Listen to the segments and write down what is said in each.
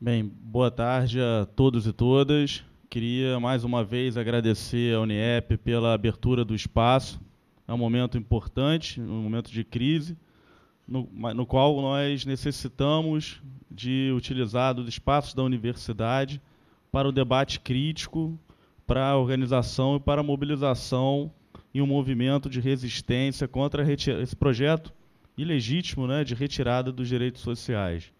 Bem, boa tarde a todos e todas. Queria mais uma vez agradecer à Uniep pela abertura do espaço. É um momento importante, um momento de crise, no, no qual nós necessitamos de utilizar dos espaços da universidade para o debate crítico, para a organização e para a mobilização em um movimento de resistência contra esse projeto ilegítimo né, de retirada dos direitos sociais.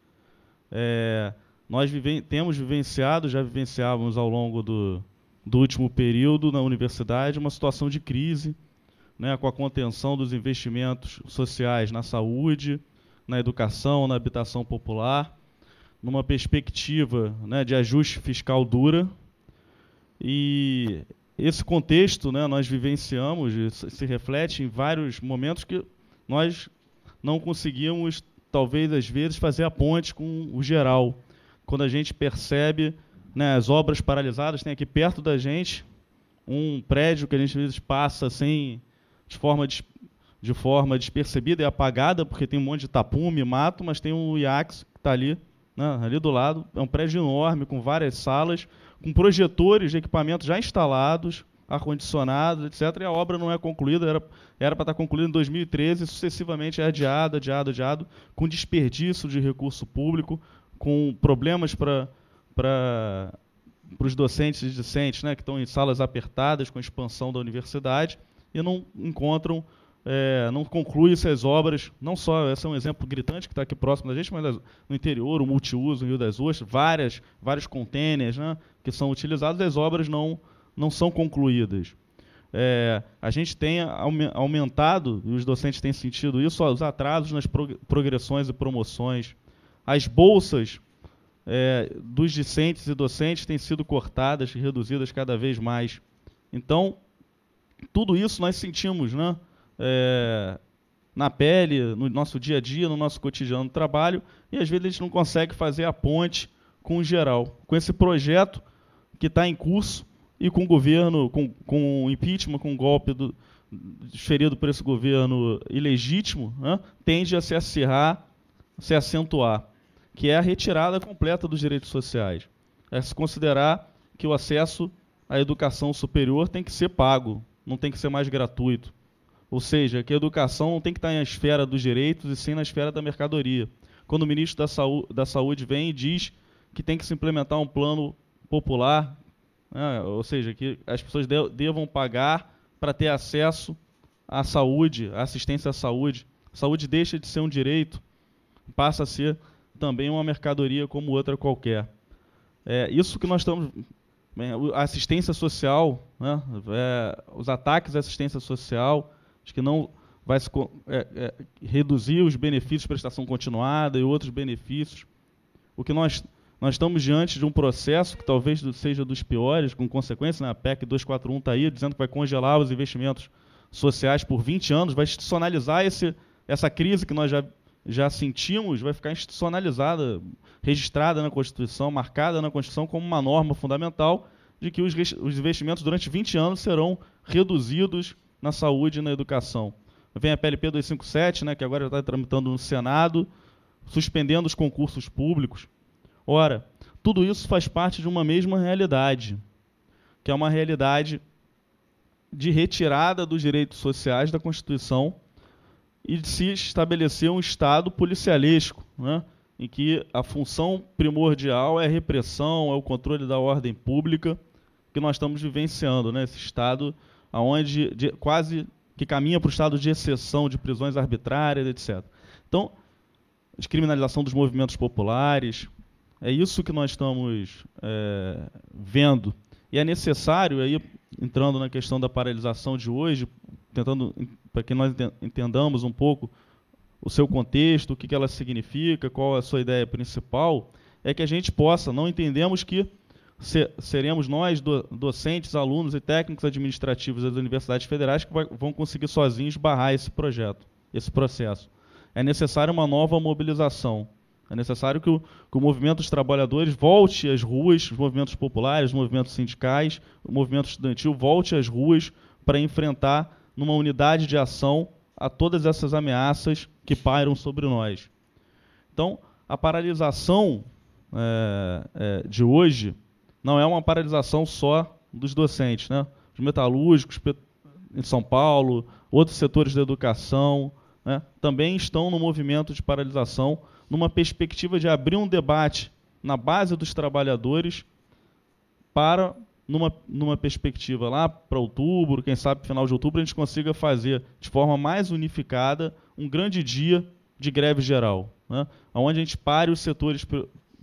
É, nós vive, temos vivenciado, já vivenciávamos ao longo do, do último período na universidade, uma situação de crise, né, com a contenção dos investimentos sociais na saúde, na educação, na habitação popular, numa perspectiva né, de ajuste fiscal dura. E esse contexto né, nós vivenciamos, se reflete em vários momentos que nós não conseguimos, talvez às vezes, fazer a ponte com o geral quando a gente percebe né, as obras paralisadas, tem aqui perto da gente um prédio que a gente às vezes passa assim, de forma, de, de forma despercebida e apagada, porque tem um monte de tapume, mato, mas tem um IAX que está ali, né, ali do lado. É um prédio enorme, com várias salas, com projetores de equipamentos já instalados, ar-condicionado, etc. E a obra não é concluída, era era para estar tá concluída em 2013, sucessivamente é adiado, adiado, adiado, com desperdício de recurso público, com problemas para os docentes e discentes, né, que estão em salas apertadas com a expansão da universidade e não encontram, é, não concluem essas obras, não só, esse é um exemplo gritante que está aqui próximo da gente, mas no interior, o multiuso, o Rio das Ostras, várias, vários contêineres né, que são utilizados, as obras não, não são concluídas. É, a gente tem aumentado, e os docentes têm sentido isso, ó, os atrasos nas progressões e promoções, as bolsas é, dos discentes e docentes têm sido cortadas e reduzidas cada vez mais. Então, tudo isso nós sentimos né? É, na pele, no nosso dia a dia, no nosso cotidiano trabalho, e às vezes a gente não consegue fazer a ponte com o geral. Com esse projeto que está em curso e com o governo, com, com o impeachment, com o golpe do, ferido por esse governo ilegítimo, né, tende a se acirrar, se acentuar que é a retirada completa dos direitos sociais. É se considerar que o acesso à educação superior tem que ser pago, não tem que ser mais gratuito. Ou seja, que a educação não tem que estar na esfera dos direitos e sim na esfera da mercadoria. Quando o ministro da, Saú da Saúde vem e diz que tem que se implementar um plano popular, né? ou seja, que as pessoas de devam pagar para ter acesso à saúde, à assistência à saúde. A saúde deixa de ser um direito, passa a ser também uma mercadoria como outra qualquer. É, isso que nós estamos. a assistência social, né, é, os ataques à assistência social, acho que não vai se, é, é, reduzir os benefícios de prestação continuada e outros benefícios. O que nós, nós estamos diante de um processo que talvez seja dos piores, com consequência, né, a PEC 241 está aí dizendo que vai congelar os investimentos sociais por 20 anos, vai institucionalizar esse, essa crise que nós já já sentimos vai ficar institucionalizada, registrada na Constituição, marcada na Constituição como uma norma fundamental de que os, investimentos durante 20 anos serão reduzidos na saúde e na educação. Vem a PLP 257, né, que agora está tramitando no Senado, suspendendo os concursos públicos. Ora, tudo isso faz parte de uma mesma realidade, que é uma realidade de retirada dos direitos sociais da Constituição e se estabelecer um Estado policialesco, né? em que a função primordial é a repressão, é o controle da ordem pública que nós estamos vivenciando, né? esse Estado aonde de, quase que caminha para o estado de exceção, de prisões arbitrárias, etc. Então, descriminalização dos movimentos populares, é isso que nós estamos é, vendo. E é necessário, aí, entrando na questão da paralisação de hoje, tentando para que nós entendamos um pouco o seu contexto, o que, que ela significa, qual é a sua ideia principal, é que a gente possa, não entendemos que seremos nós, docentes, alunos e técnicos administrativos das universidades federais, que vão conseguir sozinhos barrar esse projeto, esse processo. É necessário uma nova mobilização. É necessário que o, que o movimento dos trabalhadores volte às ruas, os movimentos populares, os movimentos sindicais, o movimento estudantil volte às ruas para enfrentar numa unidade de ação a todas essas ameaças que pairam sobre nós. Então, a paralisação é, é, de hoje não é uma paralisação só dos docentes, né? Os metalúrgicos em São Paulo, outros setores da educação, né? também estão no movimento de paralisação, numa perspectiva de abrir um debate na base dos trabalhadores para numa, numa perspectiva lá para outubro, quem sabe final de outubro, a gente consiga fazer de forma mais unificada um grande dia de greve geral, né? onde a gente pare os setores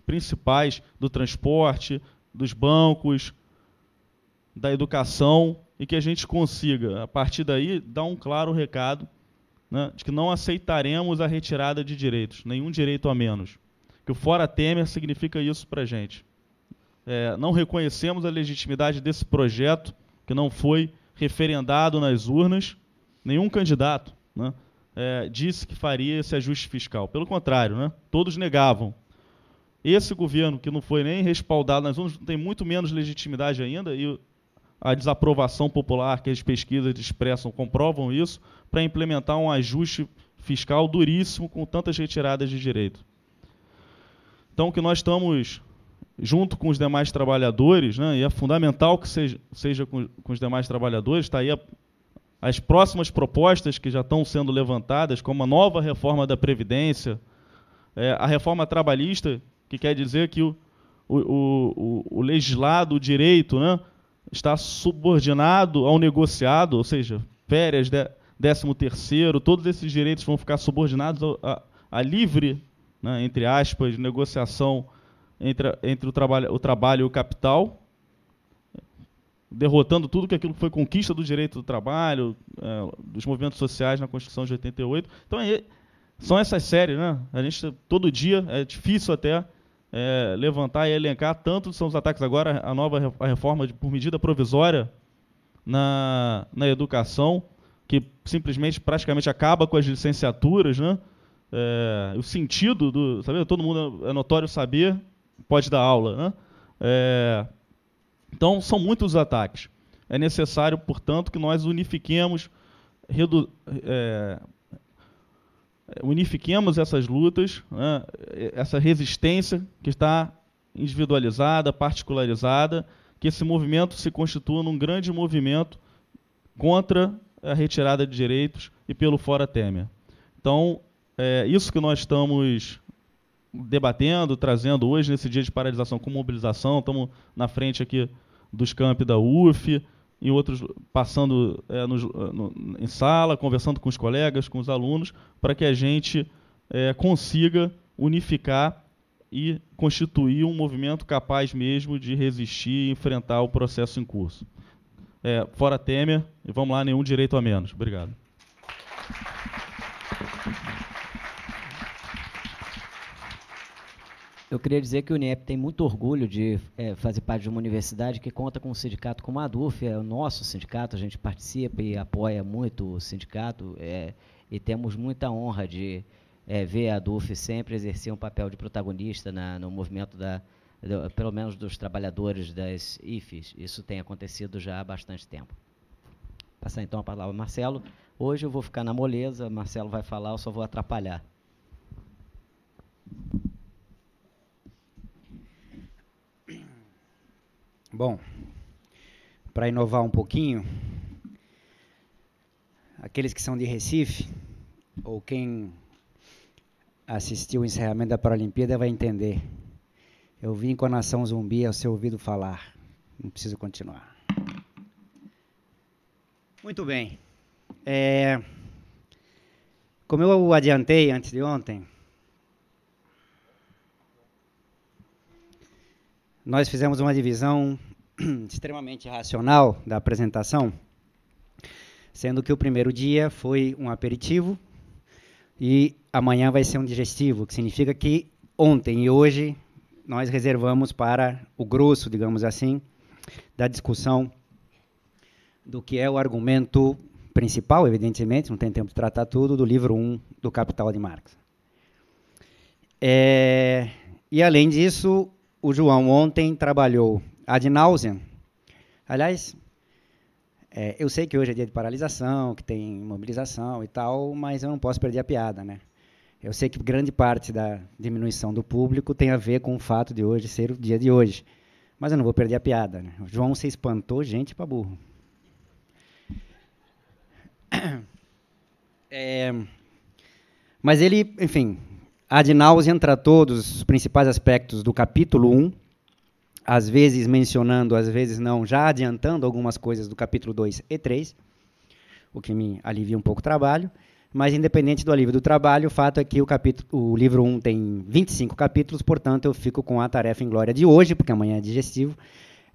principais do transporte, dos bancos, da educação, e que a gente consiga, a partir daí, dar um claro recado né, de que não aceitaremos a retirada de direitos, nenhum direito a menos. Que o fora Temer significa isso para a gente é, não reconhecemos a legitimidade desse projeto que não foi referendado nas urnas. Nenhum candidato né, é, disse que faria esse ajuste fiscal. Pelo contrário, né, todos negavam. Esse governo, que não foi nem respaldado nas urnas, tem muito menos legitimidade ainda, e a desaprovação popular que as pesquisas expressam comprovam isso, para implementar um ajuste fiscal duríssimo com tantas retiradas de direito. Então, o que nós estamos junto com os demais trabalhadores, né, e é fundamental que seja, seja com, com os demais trabalhadores, está aí a, as próximas propostas que já estão sendo levantadas, como a nova reforma da Previdência, é, a reforma trabalhista, que quer dizer que o, o, o, o legislado, o direito, né, está subordinado ao negociado, ou seja, férias, de, décimo terceiro, todos esses direitos vão ficar subordinados à livre, né, entre aspas, negociação entre, entre o, trabalho, o trabalho e o capital, derrotando tudo que aquilo foi conquista do direito do trabalho, é, dos movimentos sociais na Constituição de 88. Então, é, são essas séries, né? A gente todo dia é difícil até é, levantar e elencar tanto são os ataques agora a nova a reforma de, por medida provisória na, na educação que simplesmente praticamente acaba com as licenciaturas, né? É, o sentido do, sabe? Todo mundo é notório saber pode dar aula. Né? É, então, são muitos os ataques. É necessário, portanto, que nós unifiquemos, redu, é, unifiquemos essas lutas, né? essa resistência que está individualizada, particularizada, que esse movimento se constitua num grande movimento contra a retirada de direitos e pelo fora Temer. Então, é isso que nós estamos debatendo, trazendo hoje, nesse dia de paralisação com mobilização. Estamos na frente aqui dos campi da UF, e outros passando é, no, é, no, em sala, conversando com os colegas, com os alunos, para que a gente é, consiga unificar e constituir um movimento capaz mesmo de resistir e enfrentar o processo em curso. É, fora Temer, e vamos lá, nenhum direito a menos. Obrigado. Eu queria dizer que o UNIEP tem muito orgulho de é, fazer parte de uma universidade que conta com um sindicato como a ADUF, é o nosso sindicato, a gente participa e apoia muito o sindicato é, e temos muita honra de é, ver a ADUF sempre exercer um papel de protagonista na, no movimento, da, do, pelo menos dos trabalhadores das IFES. Isso tem acontecido já há bastante tempo. Passar então a palavra ao Marcelo. Hoje eu vou ficar na moleza, Marcelo vai falar, eu só vou atrapalhar. Bom, para inovar um pouquinho, aqueles que são de Recife, ou quem assistiu o encerramento da Paralimpíada vai entender. Eu vim com a nação zumbi ao seu ouvido falar. Não preciso continuar. Muito bem. É, como eu adiantei antes de ontem, nós fizemos uma divisão extremamente racional da apresentação, sendo que o primeiro dia foi um aperitivo e amanhã vai ser um digestivo, que significa que ontem e hoje nós reservamos para o grosso, digamos assim, da discussão do que é o argumento principal, evidentemente, não tem tempo de tratar tudo, do livro 1 um do Capital de Marx. É, e, além disso, o João ontem trabalhou ad nauseam. Aliás, é, eu sei que hoje é dia de paralisação, que tem mobilização e tal, mas eu não posso perder a piada, né? Eu sei que grande parte da diminuição do público tem a ver com o fato de hoje ser o dia de hoje. Mas eu não vou perder a piada. Né? O João se espantou gente para burro. É, mas ele, enfim, Ad entra todos os principais aspectos do capítulo 1, às vezes mencionando, às vezes não, já adiantando algumas coisas do capítulo 2 e 3, o que me alivia um pouco o trabalho. Mas, independente do alívio do trabalho, o fato é que o, capítulo, o livro 1 tem 25 capítulos, portanto, eu fico com a tarefa em glória de hoje, porque amanhã é digestivo.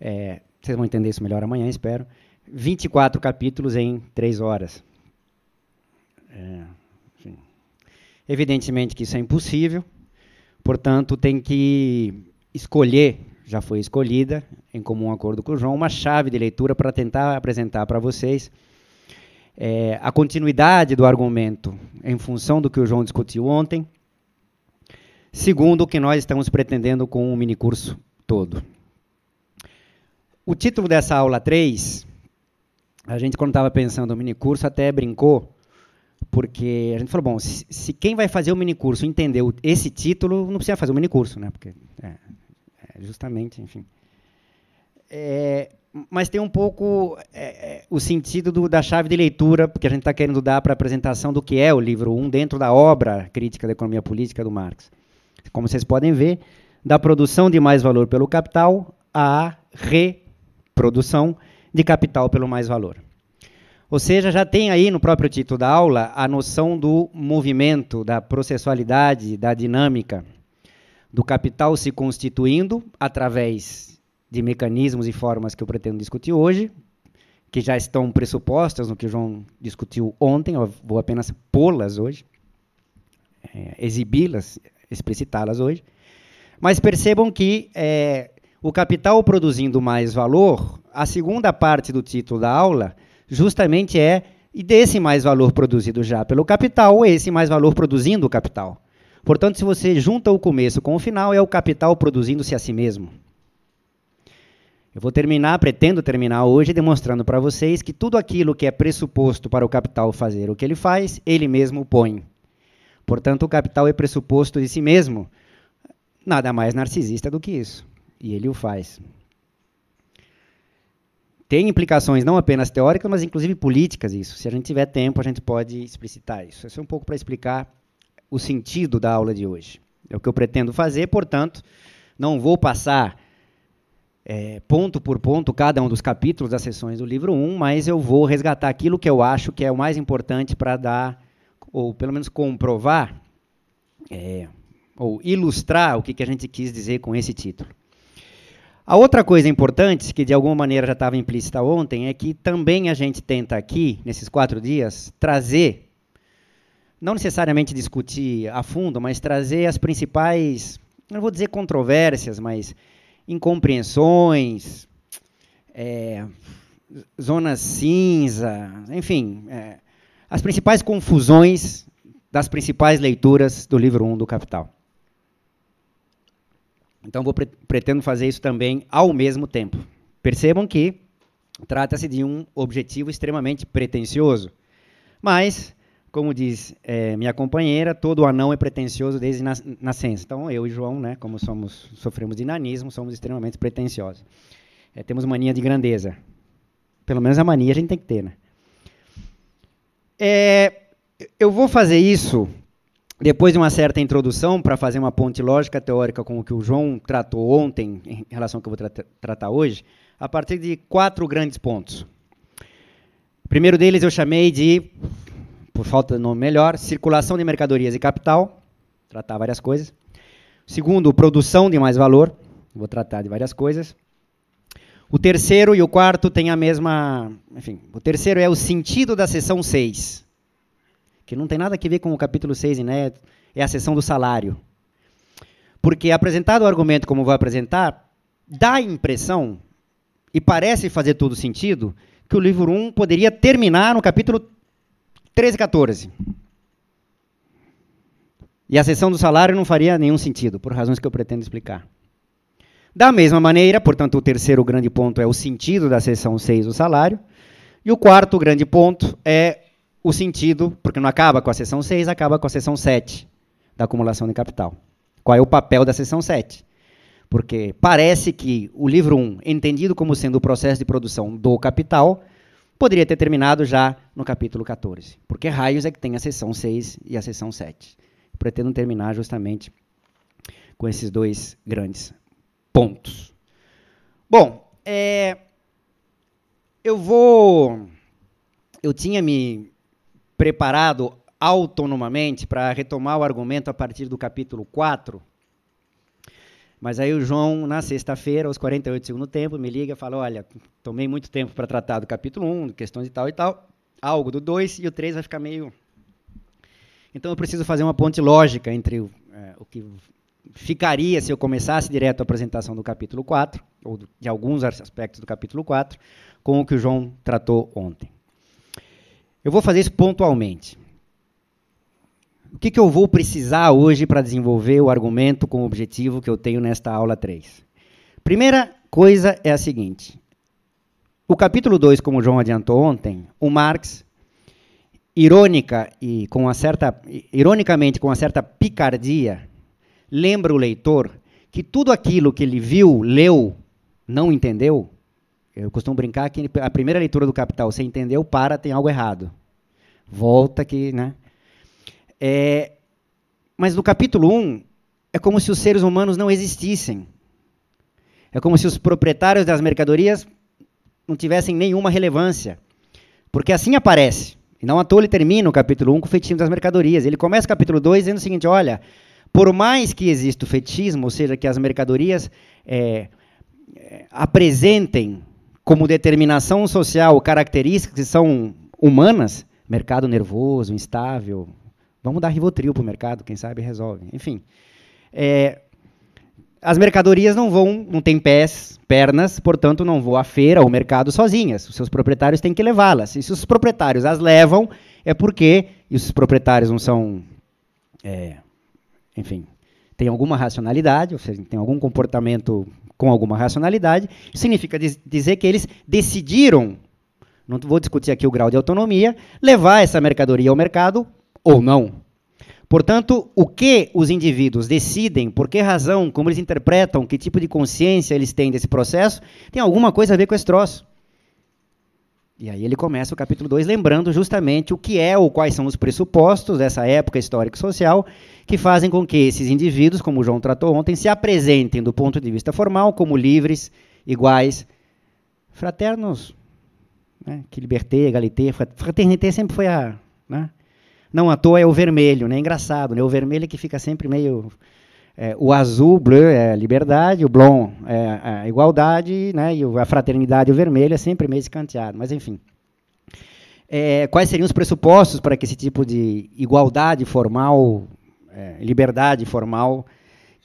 É, vocês vão entender isso melhor amanhã, espero. 24 capítulos em 3 horas. É. Evidentemente que isso é impossível, portanto, tem que escolher, já foi escolhida, em comum acordo com o João, uma chave de leitura para tentar apresentar para vocês é, a continuidade do argumento em função do que o João discutiu ontem, segundo o que nós estamos pretendendo com o minicurso todo. O título dessa aula 3, a gente, quando estava pensando no minicurso, até brincou porque a gente falou, bom, se, se quem vai fazer o minicurso entendeu esse título, não precisa fazer o minicurso, né? Porque é, é justamente, enfim. É, mas tem um pouco é, é o sentido do, da chave de leitura, porque a gente está querendo dar para a apresentação do que é o livro 1 um dentro da obra Crítica da Economia Política do Marx. Como vocês podem ver, da produção de mais valor pelo capital à reprodução de capital pelo mais valor. Ou seja, já tem aí no próprio título da aula a noção do movimento, da processualidade, da dinâmica, do capital se constituindo através de mecanismos e formas que eu pretendo discutir hoje, que já estão pressupostas no que o João discutiu ontem, eu vou apenas pô-las hoje, é, exibi-las, explicitá-las hoje. Mas percebam que é, o capital produzindo mais valor, a segunda parte do título da aula justamente é e desse mais valor produzido já pelo capital, ou esse mais valor produzindo o capital. Portanto, se você junta o começo com o final, é o capital produzindo-se a si mesmo. Eu vou terminar, pretendo terminar hoje demonstrando para vocês que tudo aquilo que é pressuposto para o capital fazer o que ele faz, ele mesmo põe. Portanto, o capital é pressuposto de si mesmo. Nada mais narcisista do que isso. E ele o faz tem implicações não apenas teóricas, mas inclusive políticas isso. Se a gente tiver tempo, a gente pode explicitar isso. Isso é um pouco para explicar o sentido da aula de hoje. É o que eu pretendo fazer, portanto, não vou passar é, ponto por ponto cada um dos capítulos das sessões do livro 1, mas eu vou resgatar aquilo que eu acho que é o mais importante para dar, ou pelo menos comprovar, é, ou ilustrar o que, que a gente quis dizer com esse título. A outra coisa importante, que de alguma maneira já estava implícita ontem, é que também a gente tenta aqui, nesses quatro dias, trazer, não necessariamente discutir a fundo, mas trazer as principais, não vou dizer controvérsias, mas incompreensões, é, zonas cinza, enfim, é, as principais confusões das principais leituras do livro 1 um do Capital. Então, vou pre pretendo fazer isso também ao mesmo tempo. Percebam que trata-se de um objetivo extremamente pretensioso. Mas, como diz é, minha companheira, todo anão é pretensioso desde na nascença. Então, eu e João, né, como somos, sofremos de nanismo, somos extremamente pretensiosos. É, temos mania de grandeza. Pelo menos a mania a gente tem que ter, né? É, eu vou fazer isso depois de uma certa introdução, para fazer uma ponte lógica teórica com o que o João tratou ontem, em relação ao que eu vou tra tratar hoje, a partir de quatro grandes pontos. O primeiro deles eu chamei de, por falta de nome melhor, circulação de mercadorias e capital, tratar várias coisas. O segundo, produção de mais valor, vou tratar de várias coisas. O terceiro e o quarto têm a mesma. Enfim, o terceiro é o sentido da seção 6 que não tem nada a ver com o capítulo 6 né? é a sessão do salário. Porque apresentado o argumento como vou apresentar, dá a impressão, e parece fazer todo sentido, que o livro 1 poderia terminar no capítulo 13 e 14. E a sessão do salário não faria nenhum sentido, por razões que eu pretendo explicar. Da mesma maneira, portanto, o terceiro grande ponto é o sentido da sessão 6, o salário, e o quarto grande ponto é o sentido, porque não acaba com a seção 6, acaba com a seção 7 da acumulação de capital. Qual é o papel da seção 7? Porque parece que o livro 1, entendido como sendo o processo de produção do capital, poderia ter terminado já no capítulo 14. Porque raios é que tem a seção 6 e a seção 7. Pretendo terminar justamente com esses dois grandes pontos. Bom, é, eu vou. Eu tinha me preparado autonomamente para retomar o argumento a partir do capítulo 4. Mas aí o João, na sexta-feira, aos 48 segundos do tempo, me liga e fala: Olha, tomei muito tempo para tratar do capítulo 1, questões e tal e tal, algo do 2 e o 3 vai ficar meio. Então eu preciso fazer uma ponte lógica entre o, é, o que ficaria se eu começasse direto a apresentação do capítulo 4, ou de alguns aspectos do capítulo 4, com o que o João tratou ontem. Eu vou fazer isso pontualmente. O que, que eu vou precisar hoje para desenvolver o argumento com o objetivo que eu tenho nesta aula 3? Primeira coisa é a seguinte: o capítulo 2, como o João adiantou ontem, o Marx, irônica e com uma certa, ironicamente com uma certa picardia, lembra o leitor que tudo aquilo que ele viu, leu, não entendeu, eu costumo brincar que a primeira leitura do Capital, você entendeu, para, tem algo errado. Volta que, né? É, mas no capítulo 1, é como se os seres humanos não existissem. É como se os proprietários das mercadorias não tivessem nenhuma relevância. Porque assim aparece. E não à toa ele termina o capítulo 1 com o fetichismo das mercadorias. Ele começa o capítulo 2 dizendo o seguinte: olha, por mais que exista o fetichismo, ou seja, que as mercadorias é, apresentem como determinação social características que são humanas, mercado nervoso, instável, vamos dar Rivotril para o mercado, quem sabe resolve. Enfim, é, as mercadorias não vão, não têm pés, pernas, portanto não vão à feira ou ao mercado sozinhas. Os seus proprietários têm que levá-las. E se os proprietários as levam, é porque e os proprietários não são, é, enfim, têm alguma racionalidade, ou seja, têm algum comportamento com alguma racionalidade, significa dizer que eles decidiram, não vou discutir aqui o grau de autonomia, levar essa mercadoria ao mercado ou não. Portanto, o que os indivíduos decidem, por que razão, como eles interpretam, que tipo de consciência eles têm desse processo, tem alguma coisa a ver com esse troço. E aí ele começa o capítulo 2 lembrando justamente o que é ou quais são os pressupostos dessa época histórica social que fazem com que esses indivíduos, como o João tratou ontem, se apresentem do ponto de vista formal como livres, iguais, fraternos, né? que liberté, egalité, fraternité sempre foi a... Né? Não à toa é o vermelho, né? engraçado, né? o vermelho é que fica sempre meio é, o azul, o bleu, é a liberdade, o blond é a igualdade, né, e a fraternidade, o vermelho, é sempre meio escanteado, mas enfim. É, quais seriam os pressupostos para que esse tipo de igualdade formal, é, liberdade formal,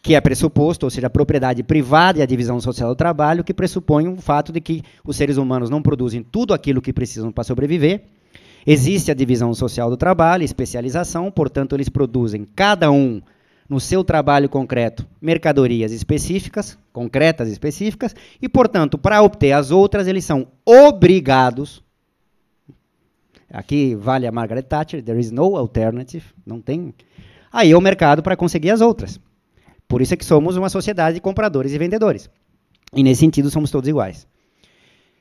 que é pressuposto, ou seja, a propriedade privada e a divisão social do trabalho, que pressupõe o fato de que os seres humanos não produzem tudo aquilo que precisam para sobreviver, Existe a divisão social do trabalho, especialização, portanto, eles produzem cada um no seu trabalho concreto mercadorias específicas, concretas específicas, e, portanto, para obter as outras, eles são obrigados. Aqui vale a Margaret Thatcher, there is no alternative, não tem. Aí é o mercado para conseguir as outras. Por isso é que somos uma sociedade de compradores e vendedores. E nesse sentido somos todos iguais.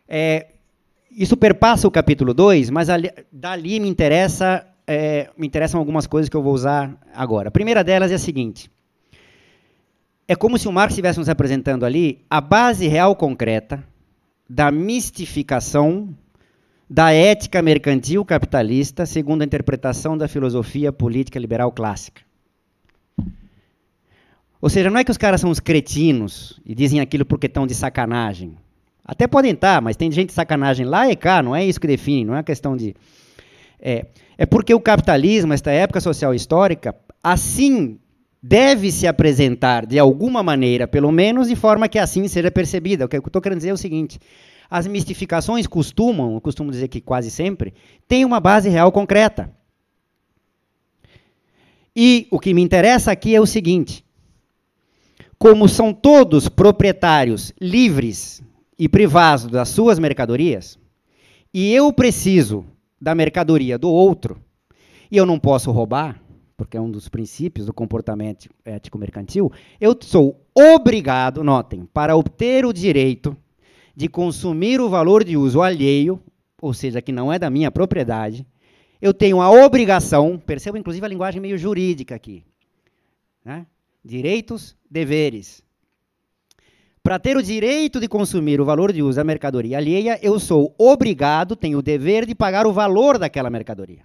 É, isso perpassa o capítulo 2, mas ali, dali me interessa é, me interessam algumas coisas que eu vou usar agora. A primeira delas é a seguinte: é como se o Marx estivesse nos apresentando ali a base real concreta da mistificação da ética mercantil capitalista, segundo a interpretação da filosofia política liberal clássica. Ou seja, não é que os caras são os cretinos e dizem aquilo porque estão de sacanagem. Até podem estar, tá, mas tem gente de sacanagem lá e cá, não é isso que define, não é questão de é, é porque o capitalismo, esta época social histórica, assim deve se apresentar de alguma maneira, pelo menos de forma que assim seja percebida. O que eu estou querendo dizer é o seguinte: as mistificações costumam, eu costumo dizer que quase sempre, têm uma base real concreta. E o que me interessa aqui é o seguinte: como são todos proprietários livres e privados das suas mercadorias, e eu preciso da mercadoria do outro, e eu não posso roubar, porque é um dos princípios do comportamento ético-mercantil, eu sou obrigado, notem, para obter o direito de consumir o valor de uso alheio, ou seja, que não é da minha propriedade, eu tenho a obrigação, percebam inclusive a linguagem meio jurídica aqui, né? direitos, deveres. Para ter o direito de consumir o valor de uso da mercadoria alheia, eu sou obrigado, tenho o dever de pagar o valor daquela mercadoria.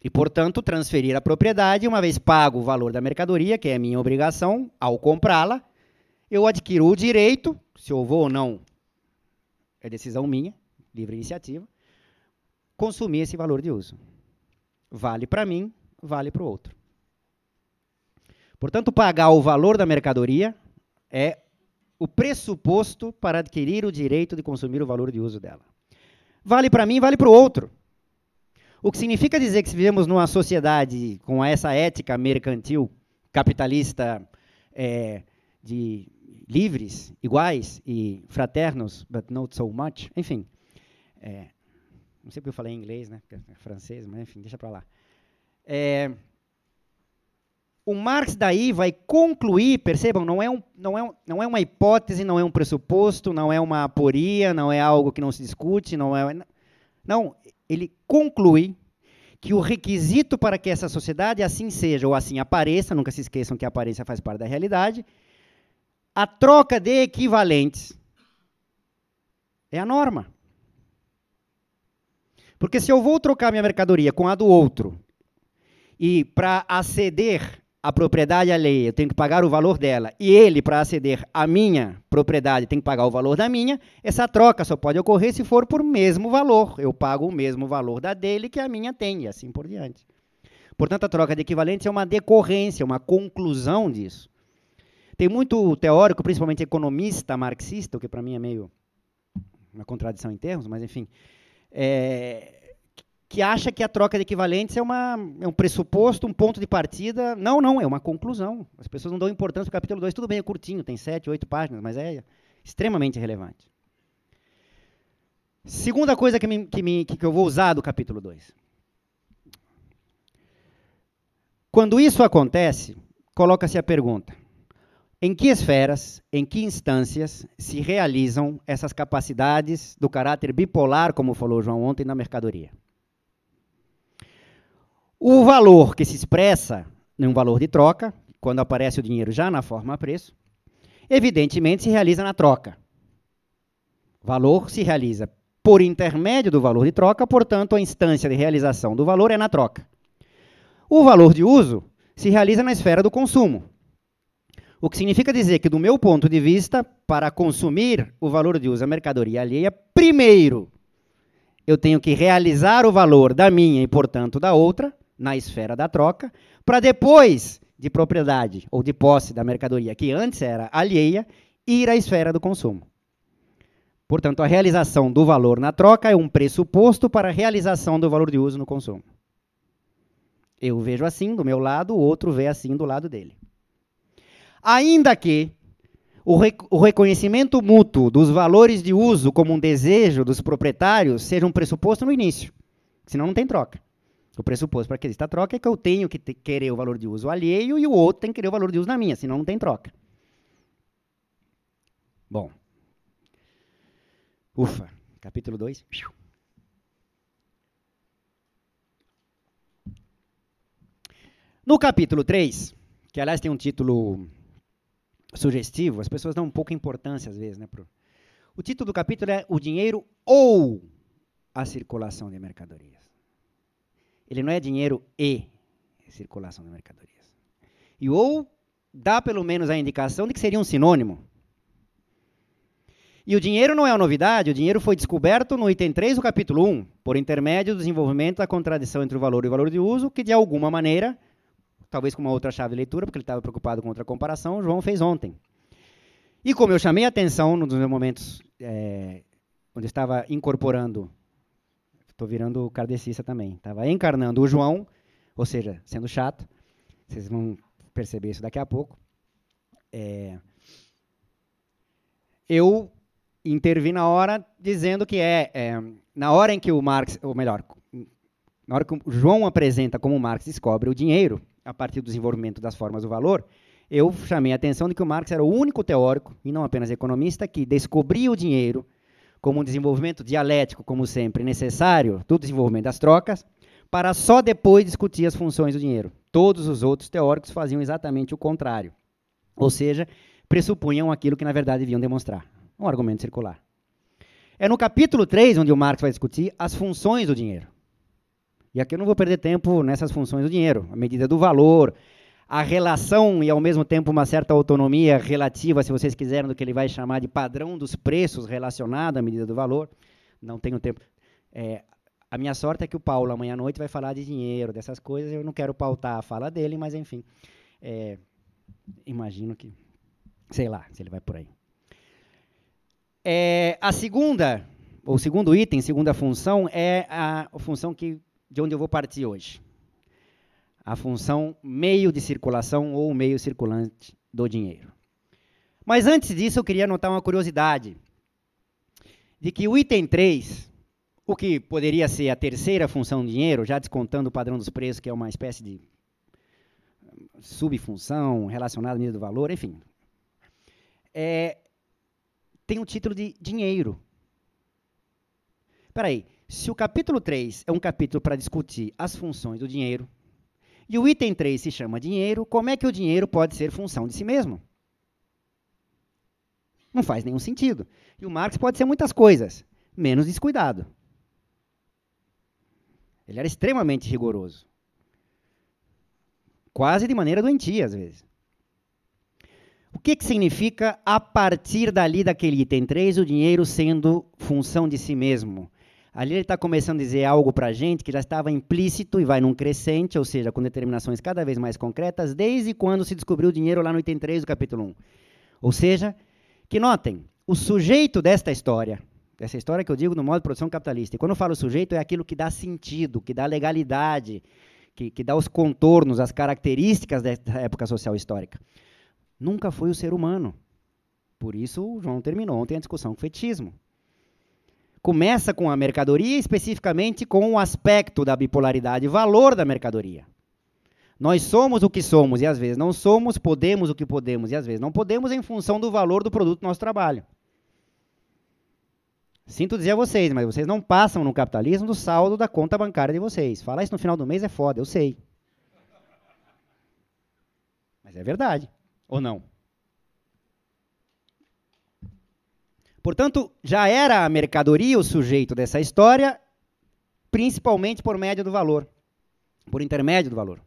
E, portanto, transferir a propriedade, uma vez pago o valor da mercadoria, que é minha obrigação ao comprá-la, eu adquiro o direito, se eu vou ou não, é decisão minha, livre iniciativa, consumir esse valor de uso. Vale para mim, vale para o outro. Portanto, pagar o valor da mercadoria é o pressuposto para adquirir o direito de consumir o valor de uso dela. Vale para mim, vale para o outro. O que significa dizer que se vivemos numa sociedade com essa ética mercantil, capitalista, é, de livres, iguais e fraternos, but not so much, enfim. É, não sei porque eu falei em inglês, né? é francês, mas enfim, deixa para lá. É, o Marx daí vai concluir, percebam, não é, um, não, é um, não é uma hipótese, não é um pressuposto, não é uma aporia, não é algo que não se discute, não é. Não, ele conclui que o requisito para que essa sociedade assim seja ou assim apareça, nunca se esqueçam que a aparência faz parte da realidade, a troca de equivalentes é a norma. Porque se eu vou trocar minha mercadoria com a do outro e para aceder a propriedade alheia, eu tenho que pagar o valor dela, e ele, para aceder à minha propriedade, tem que pagar o valor da minha, essa troca só pode ocorrer se for por mesmo valor. Eu pago o mesmo valor da dele que a minha tem, e assim por diante. Portanto, a troca de equivalentes é uma decorrência, uma conclusão disso. Tem muito teórico, principalmente economista marxista, o que para mim é meio uma contradição em termos, mas enfim, é, que acha que a troca de equivalentes é, uma, é um pressuposto, um ponto de partida. Não, não, é uma conclusão. As pessoas não dão importância para o capítulo 2. Tudo bem, é curtinho, tem sete, oito páginas, mas é extremamente relevante. Segunda coisa que, me, que, me, que eu vou usar do capítulo 2. Quando isso acontece, coloca-se a pergunta: em que esferas, em que instâncias se realizam essas capacidades do caráter bipolar, como falou João ontem, na mercadoria? O valor que se expressa em um valor de troca, quando aparece o dinheiro já na forma preço, evidentemente se realiza na troca. Valor se realiza por intermédio do valor de troca, portanto, a instância de realização do valor é na troca. O valor de uso se realiza na esfera do consumo. O que significa dizer que, do meu ponto de vista, para consumir o valor de uso da mercadoria alheia, primeiro eu tenho que realizar o valor da minha e, portanto, da outra, na esfera da troca, para depois de propriedade ou de posse da mercadoria que antes era alheia, ir à esfera do consumo. Portanto, a realização do valor na troca é um pressuposto para a realização do valor de uso no consumo. Eu vejo assim do meu lado, o outro vê assim do lado dele. Ainda que o, rec o reconhecimento mútuo dos valores de uso como um desejo dos proprietários seja um pressuposto no início, senão não tem troca. O pressuposto para que exista troca é que eu tenho que querer o valor de uso alheio e o outro tem que querer o valor de uso na minha, senão não tem troca. Bom. Ufa, capítulo 2. No capítulo 3, que aliás tem um título sugestivo, as pessoas dão um pouco importância às vezes, né? Pro... O título do capítulo é O Dinheiro ou a Circulação de Mercadorias. Ele não é dinheiro e circulação de mercadorias. E ou dá pelo menos a indicação de que seria um sinônimo. E o dinheiro não é uma novidade, o dinheiro foi descoberto no item 3 do capítulo 1, por intermédio do desenvolvimento da contradição entre o valor e o valor de uso, que de alguma maneira, talvez com uma outra chave de leitura, porque ele estava preocupado com outra comparação, o João fez ontem. E como eu chamei a atenção num dos meus momentos é, onde eu estava incorporando Estou virando Cardecista também. Estava encarnando o João, ou seja, sendo chato. Vocês vão perceber isso daqui a pouco. É, eu intervi na hora dizendo que é, é, na hora em que o Marx, ou melhor, na hora que o João apresenta como Marx descobre o dinheiro a partir do desenvolvimento das formas do valor, eu chamei a atenção de que o Marx era o único teórico e não apenas economista que descobria o dinheiro como um desenvolvimento dialético, como sempre, necessário do desenvolvimento das trocas, para só depois discutir as funções do dinheiro. Todos os outros teóricos faziam exatamente o contrário. Ou seja, pressupunham aquilo que na verdade deviam demonstrar. Um argumento circular. É no capítulo 3 onde o Marx vai discutir as funções do dinheiro. E aqui eu não vou perder tempo nessas funções do dinheiro, a medida do valor, a relação e ao mesmo tempo uma certa autonomia relativa, se vocês quiserem, do que ele vai chamar de padrão dos preços relacionado à medida do valor. Não tenho tempo. É, a minha sorte é que o Paulo amanhã à noite vai falar de dinheiro, dessas coisas. Eu não quero pautar a fala dele, mas enfim, é, imagino que, sei lá, se ele vai por aí. É, a segunda, ou segundo item, segunda função é a função que de onde eu vou partir hoje a função meio de circulação ou meio circulante do dinheiro. Mas antes disso, eu queria anotar uma curiosidade: de que o item 3, o que poderia ser a terceira função do dinheiro, já descontando o padrão dos preços, que é uma espécie de eh, subfunção relacionada à medida do valor, enfim, é, tem o um título de dinheiro. Espera aí, se o capítulo 3 é um capítulo para discutir as funções do dinheiro, e o item 3 se chama dinheiro. Como é que o dinheiro pode ser função de si mesmo? Não faz nenhum sentido. E o Marx pode ser muitas coisas, menos descuidado. Ele era extremamente rigoroso. Quase de maneira doentia, às vezes. O que, que significa, a partir dali daquele item 3, o dinheiro sendo função de si mesmo? Ali ele está começando a dizer algo para a gente que já estava implícito e vai num crescente, ou seja, com determinações cada vez mais concretas, desde quando se descobriu o dinheiro lá no item 3 do capítulo 1. Ou seja, que notem, o sujeito desta história, dessa história que eu digo no modo de produção capitalista, e quando eu falo sujeito é aquilo que dá sentido, que dá legalidade, que, que dá os contornos, as características dessa época social histórica, nunca foi o ser humano. Por isso o João terminou ontem a discussão com o fetismo começa com a mercadoria, especificamente com o aspecto da bipolaridade, valor da mercadoria. Nós somos o que somos e às vezes não somos, podemos o que podemos e às vezes não podemos em função do valor do produto do nosso trabalho. Sinto dizer a vocês, mas vocês não passam no capitalismo do saldo da conta bancária de vocês. Falar isso no final do mês é foda, eu sei. Mas é verdade. Ou não? Portanto, já era a mercadoria o sujeito dessa história, principalmente por média do valor, por intermédio do valor.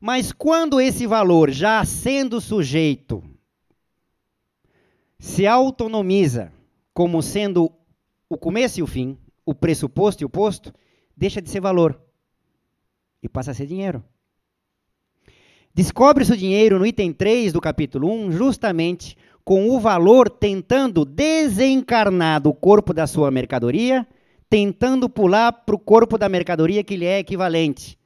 Mas quando esse valor, já sendo sujeito, se autonomiza como sendo o começo e o fim, o pressuposto e o posto, deixa de ser valor e passa a ser dinheiro. Descobre-se o dinheiro no item 3 do capítulo 1, justamente com o valor tentando desencarnar do corpo da sua mercadoria, tentando pular para o corpo da mercadoria que lhe é equivalente.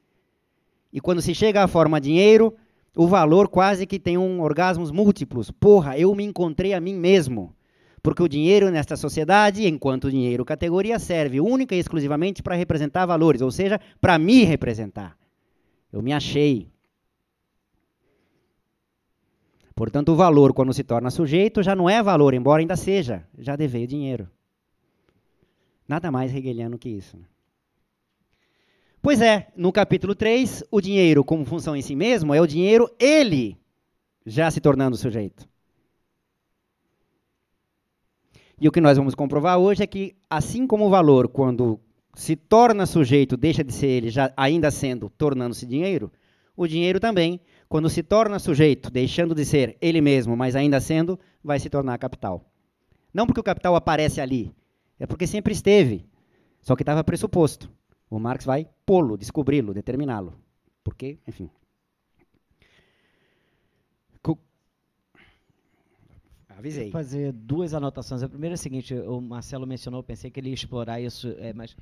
E quando se chega à forma dinheiro, o valor quase que tem um orgasmos múltiplos. Porra, eu me encontrei a mim mesmo. Porque o dinheiro nesta sociedade, enquanto dinheiro categoria, serve única e exclusivamente para representar valores, ou seja, para me representar. Eu me achei. Portanto, o valor, quando se torna sujeito, já não é valor, embora ainda seja, já o dinheiro. Nada mais hegeliano que isso. Né? Pois é, no capítulo 3, o dinheiro como função em si mesmo é o dinheiro ele já se tornando sujeito. E o que nós vamos comprovar hoje é que, assim como o valor, quando se torna sujeito, deixa de ser ele, já ainda sendo, tornando-se dinheiro, o dinheiro também quando se torna sujeito, deixando de ser ele mesmo, mas ainda sendo, vai se tornar capital. Não porque o capital aparece ali, é porque sempre esteve, só que estava pressuposto. O Marx vai pô-lo, descobri-lo, determiná-lo. Porque, enfim. Avisei. Vou fazer duas anotações. A primeira é a seguinte: o Marcelo mencionou, pensei que ele ia explorar isso, é, mas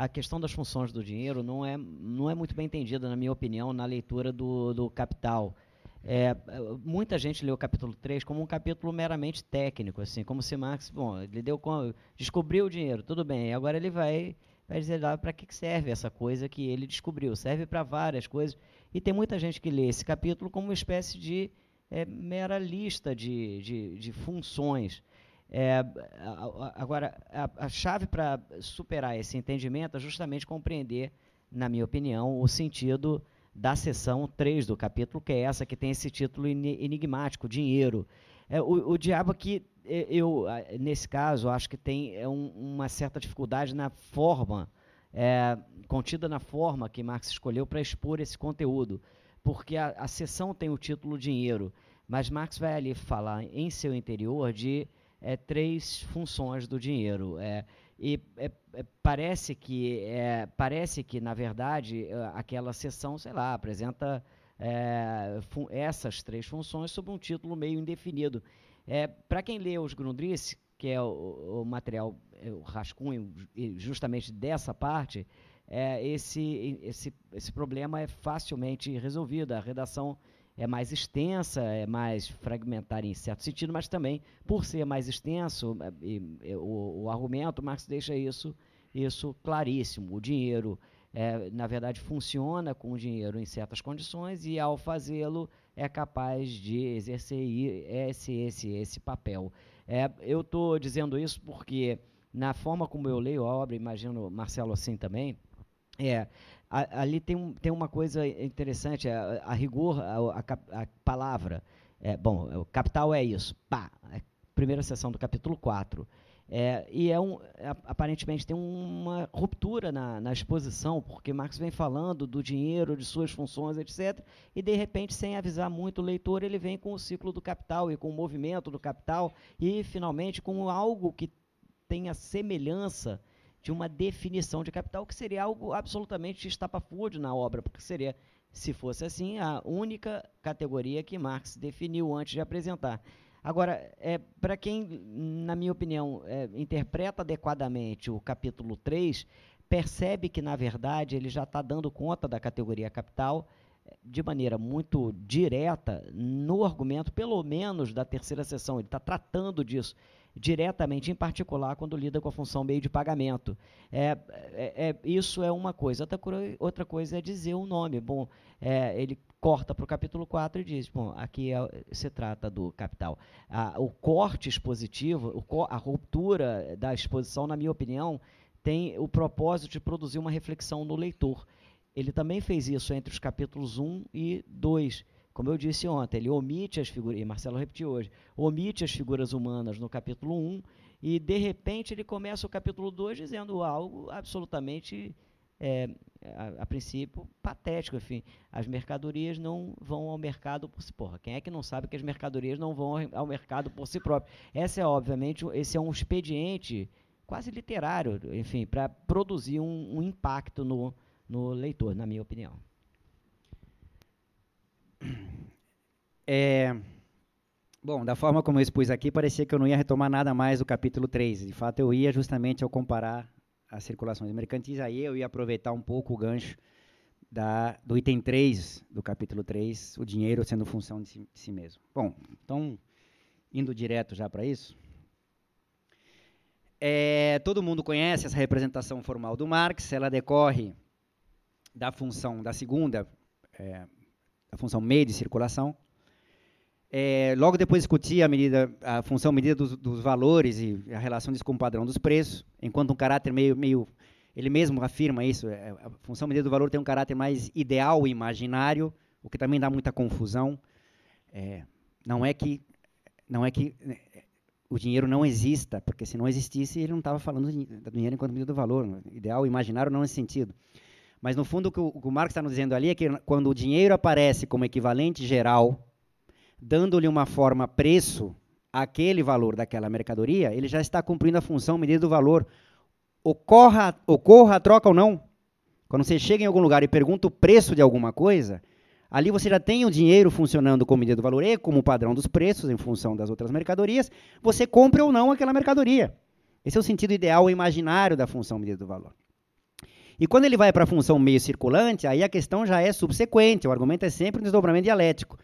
a questão das funções do dinheiro não é, não é muito bem entendida, na minha opinião, na leitura do, do Capital. É, muita gente leu o capítulo 3 como um capítulo meramente técnico, assim, como se Marx, bom, ele deu, descobriu o dinheiro, tudo bem, agora ele vai, vai dizer lá para que serve essa coisa que ele descobriu, serve para várias coisas, e tem muita gente que lê esse capítulo como uma espécie de é, mera lista de, de, de funções, é, agora, a, a chave para superar esse entendimento é justamente compreender, na minha opinião, o sentido da seção 3 do capítulo, que é essa que tem esse título enigmático, dinheiro. É, o, o diabo aqui, eu, nesse caso, acho que tem é um, uma certa dificuldade na forma, é, contida na forma que Marx escolheu para expor esse conteúdo, porque a, a seção tem o título dinheiro, mas Marx vai ali falar em seu interior de é, três funções do dinheiro. É, e é, é parece, que, é, parece que, na verdade, é, aquela sessão, sei lá, apresenta essas três funções sob um título meio indefinido. Para quem lê os Grundris que é o, o material, o rascunho justamente dessa parte, é, esse, esse, esse problema é facilmente resolvido. A redação é mais extensa, é mais fragmentária em certo sentido, mas também, por ser mais extenso, eh, eh, o, o argumento, Marx deixa isso, isso claríssimo. O dinheiro, é, na verdade, funciona com o dinheiro em certas condições e, ao fazê-lo, é capaz de exercer é esse, esse, esse papel. É, eu estou dizendo isso porque, na forma como eu leio a obra, imagino Marcelo assim também, é, a, ali tem, um, tem uma coisa interessante, a, é, a rigor, a, a, palavra. É, bom, é, o capital é isso. Pá, é, primeira sessão do capítulo 4. É, e é um, aparentemente tem uma ruptura na, na, exposição, porque Marx vem falando do dinheiro, de suas funções, etc. E, de repente, sem avisar muito o leitor, ele vem com o ciclo do capital e com o movimento do capital e, finalmente, com algo que tenha semelhança de uma definição de capital, que seria algo absolutamente estapafúrdio na obra, porque seria, se fosse assim, a única categoria que Marx definiu antes de apresentar. Agora, é, para quem, na minha opinião, é, interpreta adequadamente o capítulo 3, percebe que, na verdade, ele já está dando conta da categoria capital é, de maneira muito direta no argumento, pelo menos da terceira sessão. Ele está tratando disso diretamente, em particular quando lida com a função meio de pagamento. É, é, é isso é uma coisa. Outra, coisa é dizer o um nome. Bom, é, ele corta para o capítulo 4 e diz, bom, aqui é, se trata do capital. o corte expositivo, a ruptura da exposição, na minha opinião, tem o propósito de produzir uma reflexão no leitor. Ele também fez isso entre os capítulos 1 e 2 como eu disse ontem, ele omite as figuras, e Marcelo repetiu hoje, omite as figuras humanas no capítulo 1 e, de repente, ele começa o capítulo 2 dizendo algo absolutamente, é, a, a, princípio, patético. Enfim, as mercadorias não vão ao mercado por si. Porra, quem é que não sabe que as mercadorias não vão ao mercado por si próprias? Essa é, obviamente, esse é um expediente quase literário, enfim, para produzir um, um impacto no, no leitor, na minha opinião. É, bom, da forma como eu expus aqui, parecia que eu não ia retomar nada mais do capítulo 3. De fato, eu ia justamente ao comparar as circulações mercantis, aí eu ia aproveitar um pouco o gancho da, do item 3 do capítulo 3, o dinheiro sendo função de si, de si mesmo. Bom, então, indo direto já para isso. É, todo mundo conhece essa representação formal do Marx, ela decorre da função da segunda, é, a função meio de circulação, é, logo depois discutir a, medida, a função medida dos, dos, valores e a relação disso com o padrão dos preços, enquanto um caráter meio, meio ele mesmo afirma isso, é, é, a função medida do valor tem um caráter mais ideal e imaginário, o que também dá muita confusão. É, não é que não é que né, o dinheiro não exista, porque se não existisse ele não estava falando do dinheiro enquanto medida do valor, ideal e imaginário não é sentido. Mas no fundo o que o, o Marx está nos dizendo ali é que quando o dinheiro aparece como equivalente geral dando-lhe uma forma preço aquele valor daquela mercadoria, ele já está cumprindo a função medida do valor. Ocorra, ocorra a troca ou não. Quando você chega em algum lugar e pergunta o preço de alguma coisa, ali você já tem o dinheiro funcionando como medida do valor e como padrão dos preços em função das outras mercadorias, você compra ou não aquela mercadoria. Esse é o sentido ideal imaginário da função medida do valor. E quando ele vai para a função meio circulante, aí a questão já é subsequente, o argumento é sempre um desdobramento dialético.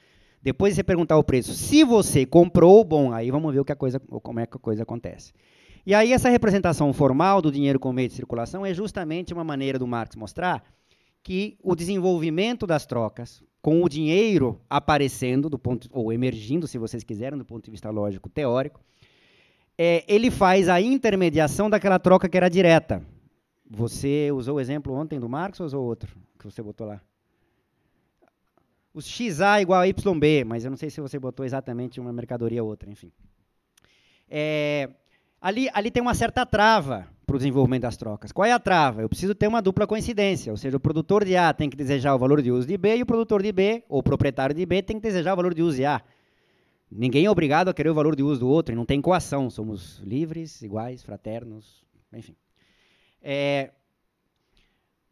Depois de você perguntar o preço. Se você comprou, bom, aí vamos ver o que a coisa, como é que a coisa acontece. E aí essa representação formal do dinheiro como meio de circulação é justamente uma maneira do Marx mostrar que o desenvolvimento das trocas, com o dinheiro aparecendo do ponto ou emergindo, se vocês quiserem, do ponto de vista lógico teórico, é, ele faz a intermediação daquela troca que era direta. Você usou o exemplo ontem do Marx ou usou outro que você botou lá? os XA igual a YB, mas eu não sei se você botou exatamente uma mercadoria ou outra, enfim. É, ali, ali tem uma certa trava para o desenvolvimento das trocas. Qual é a trava? Eu preciso ter uma dupla coincidência, ou seja, o produtor de A tem que desejar o valor de uso de B e o produtor de B, ou o proprietário de B, tem que desejar o valor de uso de A. Ninguém é obrigado a querer o valor de uso do outro, e não tem coação, somos livres, iguais, fraternos, enfim. É,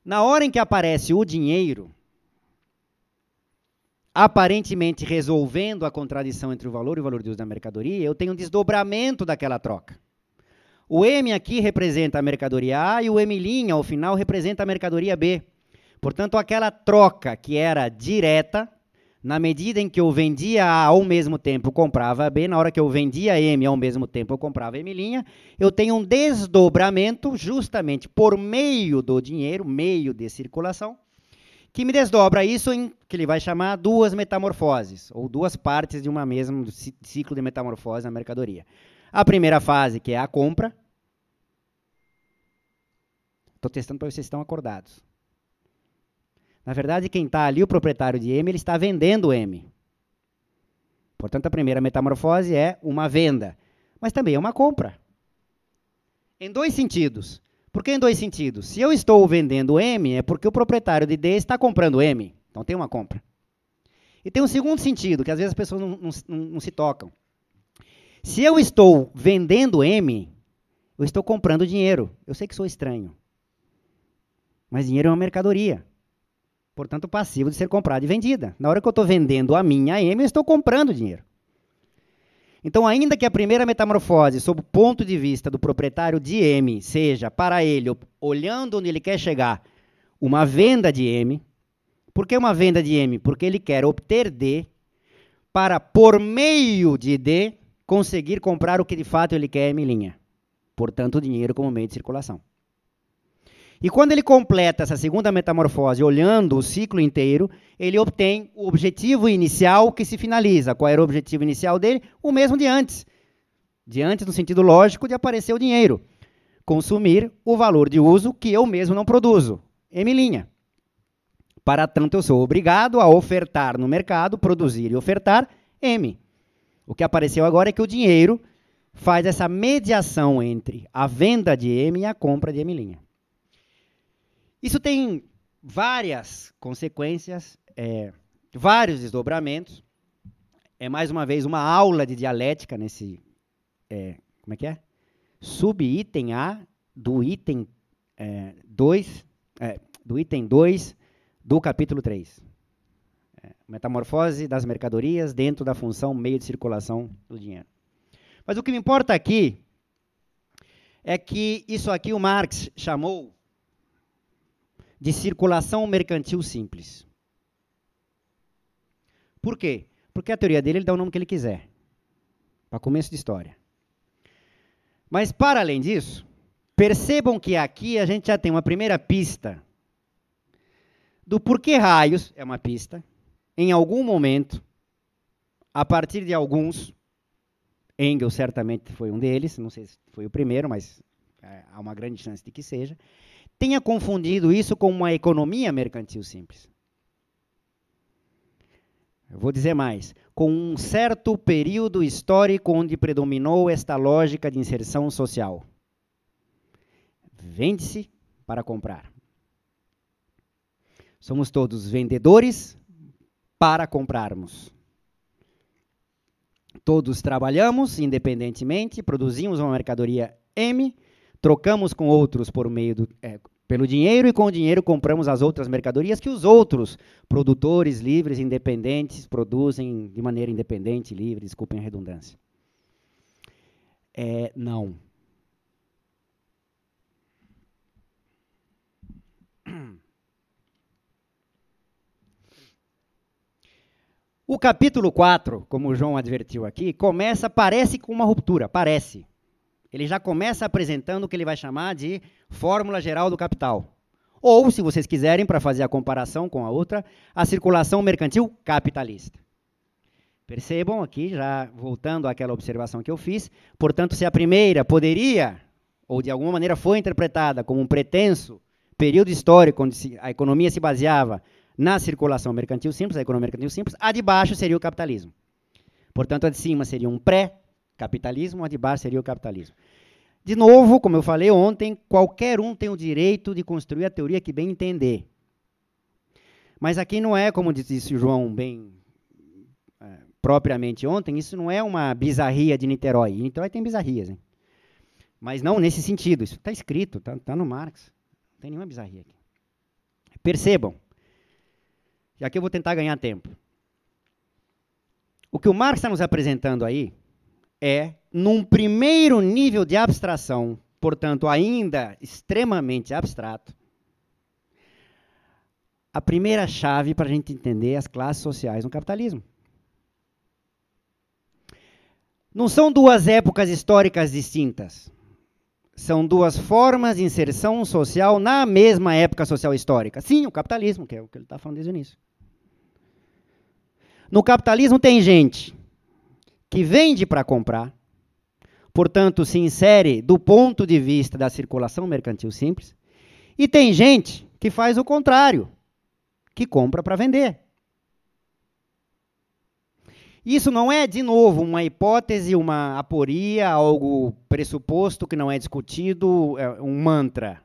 na hora em que aparece o dinheiro, aparentemente resolvendo a contradição entre o valor e o valor de uso da mercadoria, eu tenho um desdobramento daquela troca. O M aqui representa a mercadoria A e o M' ao final representa a mercadoria B. Portanto, aquela troca que era direta, na medida em que eu vendia A ao mesmo tempo comprava B, na hora que eu vendia M ao mesmo tempo eu comprava M', eu tenho um desdobramento justamente por meio do dinheiro, meio de circulação, que me desdobra isso em que ele vai chamar duas metamorfoses, ou duas partes de uma mesma ciclo de metamorfose na mercadoria. A primeira fase, que é a compra. Estou testando para vocês estão acordados. Na verdade, quem está ali, o proprietário de M, ele está vendendo M. Portanto, a primeira metamorfose é uma venda, mas também é uma compra. Em dois sentidos. Porque em dois sentidos. Se eu estou vendendo M, é porque o proprietário de D está comprando M. Então tem uma compra. E tem um segundo sentido, que às vezes as pessoas não, não, não se tocam. Se eu estou vendendo M, eu estou comprando dinheiro. Eu sei que sou estranho. Mas dinheiro é uma mercadoria. Portanto, passivo de ser comprada e vendida. Na hora que eu estou vendendo a minha M, eu estou comprando dinheiro. Então, ainda que a primeira metamorfose, sob o ponto de vista do proprietário de M, seja para ele, olhando onde ele quer chegar, uma venda de M, por que uma venda de M? Porque ele quer obter D para, por meio de D, conseguir comprar o que de fato ele quer em linha. Portanto, dinheiro como meio de circulação. E quando ele completa essa segunda metamorfose, olhando o ciclo inteiro, ele obtém o objetivo inicial que se finaliza. Qual era o objetivo inicial dele? O mesmo de antes. De antes, no sentido lógico, de aparecer o dinheiro. Consumir o valor de uso que eu mesmo não produzo. linha. Para tanto, eu sou obrigado a ofertar no mercado, produzir e ofertar M. O que apareceu agora é que o dinheiro faz essa mediação entre a venda de M e a compra de M linha. Isso tem várias consequências, é, vários desdobramentos. É mais uma vez uma aula de dialética nesse. É, como é que é? Subitem A do item 2, é, é, do item 2 do capítulo 3. É, metamorfose das mercadorias dentro da função meio de circulação do dinheiro. Mas o que me importa aqui é que isso aqui o Marx chamou de circulação mercantil simples. Por quê? Porque a teoria dele ele dá o nome que ele quiser, para começo de história. Mas, para além disso, percebam que aqui a gente já tem uma primeira pista do porquê raios é uma pista, em algum momento, a partir de alguns, Engels certamente foi um deles, não sei se foi o primeiro, mas é, há uma grande chance de que seja, tenha confundido isso com uma economia mercantil simples. Eu vou dizer mais, com um certo período histórico onde predominou esta lógica de inserção social. Vende-se para comprar. Somos todos vendedores para comprarmos. Todos trabalhamos independentemente, produzimos uma mercadoria M Trocamos com outros por meio do, é, pelo dinheiro e com o dinheiro compramos as outras mercadorias que os outros produtores livres, independentes, produzem de maneira independente, livre, desculpem a redundância. É, não. O capítulo 4, como o João advertiu aqui, começa, parece com uma ruptura, parece ele já começa apresentando o que ele vai chamar de fórmula geral do capital. Ou, se vocês quiserem, para fazer a comparação com a outra, a circulação mercantil capitalista. Percebam aqui, já voltando àquela observação que eu fiz, portanto, se a primeira poderia, ou de alguma maneira foi interpretada como um pretenso período histórico onde a economia se baseava na circulação mercantil simples, a economia mercantil simples, a de baixo seria o capitalismo. Portanto, a de cima seria um pré Capitalismo, de baixo seria o capitalismo. De novo, como eu falei ontem, qualquer um tem o direito de construir a teoria que bem entender. Mas aqui não é, como disse o João bem é, propriamente ontem, isso não é uma bizarria de Niterói. Niterói tem bizarrias, hein? Mas não nesse sentido. Isso está escrito, está tá no Marx. Não tem nenhuma bizarria aqui. Percebam, já que eu vou tentar ganhar tempo. O que o Marx está nos apresentando aí é, num primeiro nível de abstração, portanto, ainda extremamente abstrato, a primeira chave para a gente entender as classes sociais no capitalismo. Não são duas épocas históricas distintas. São duas formas de inserção social na mesma época social histórica. Sim, o capitalismo, que é o que ele está falando desde o início. No capitalismo tem gente que vende para comprar, portanto, se insere do ponto de vista da circulação mercantil simples, e tem gente que faz o contrário, que compra para vender. Isso não é, de novo, uma hipótese, uma aporia, algo pressuposto que não é discutido, é um mantra.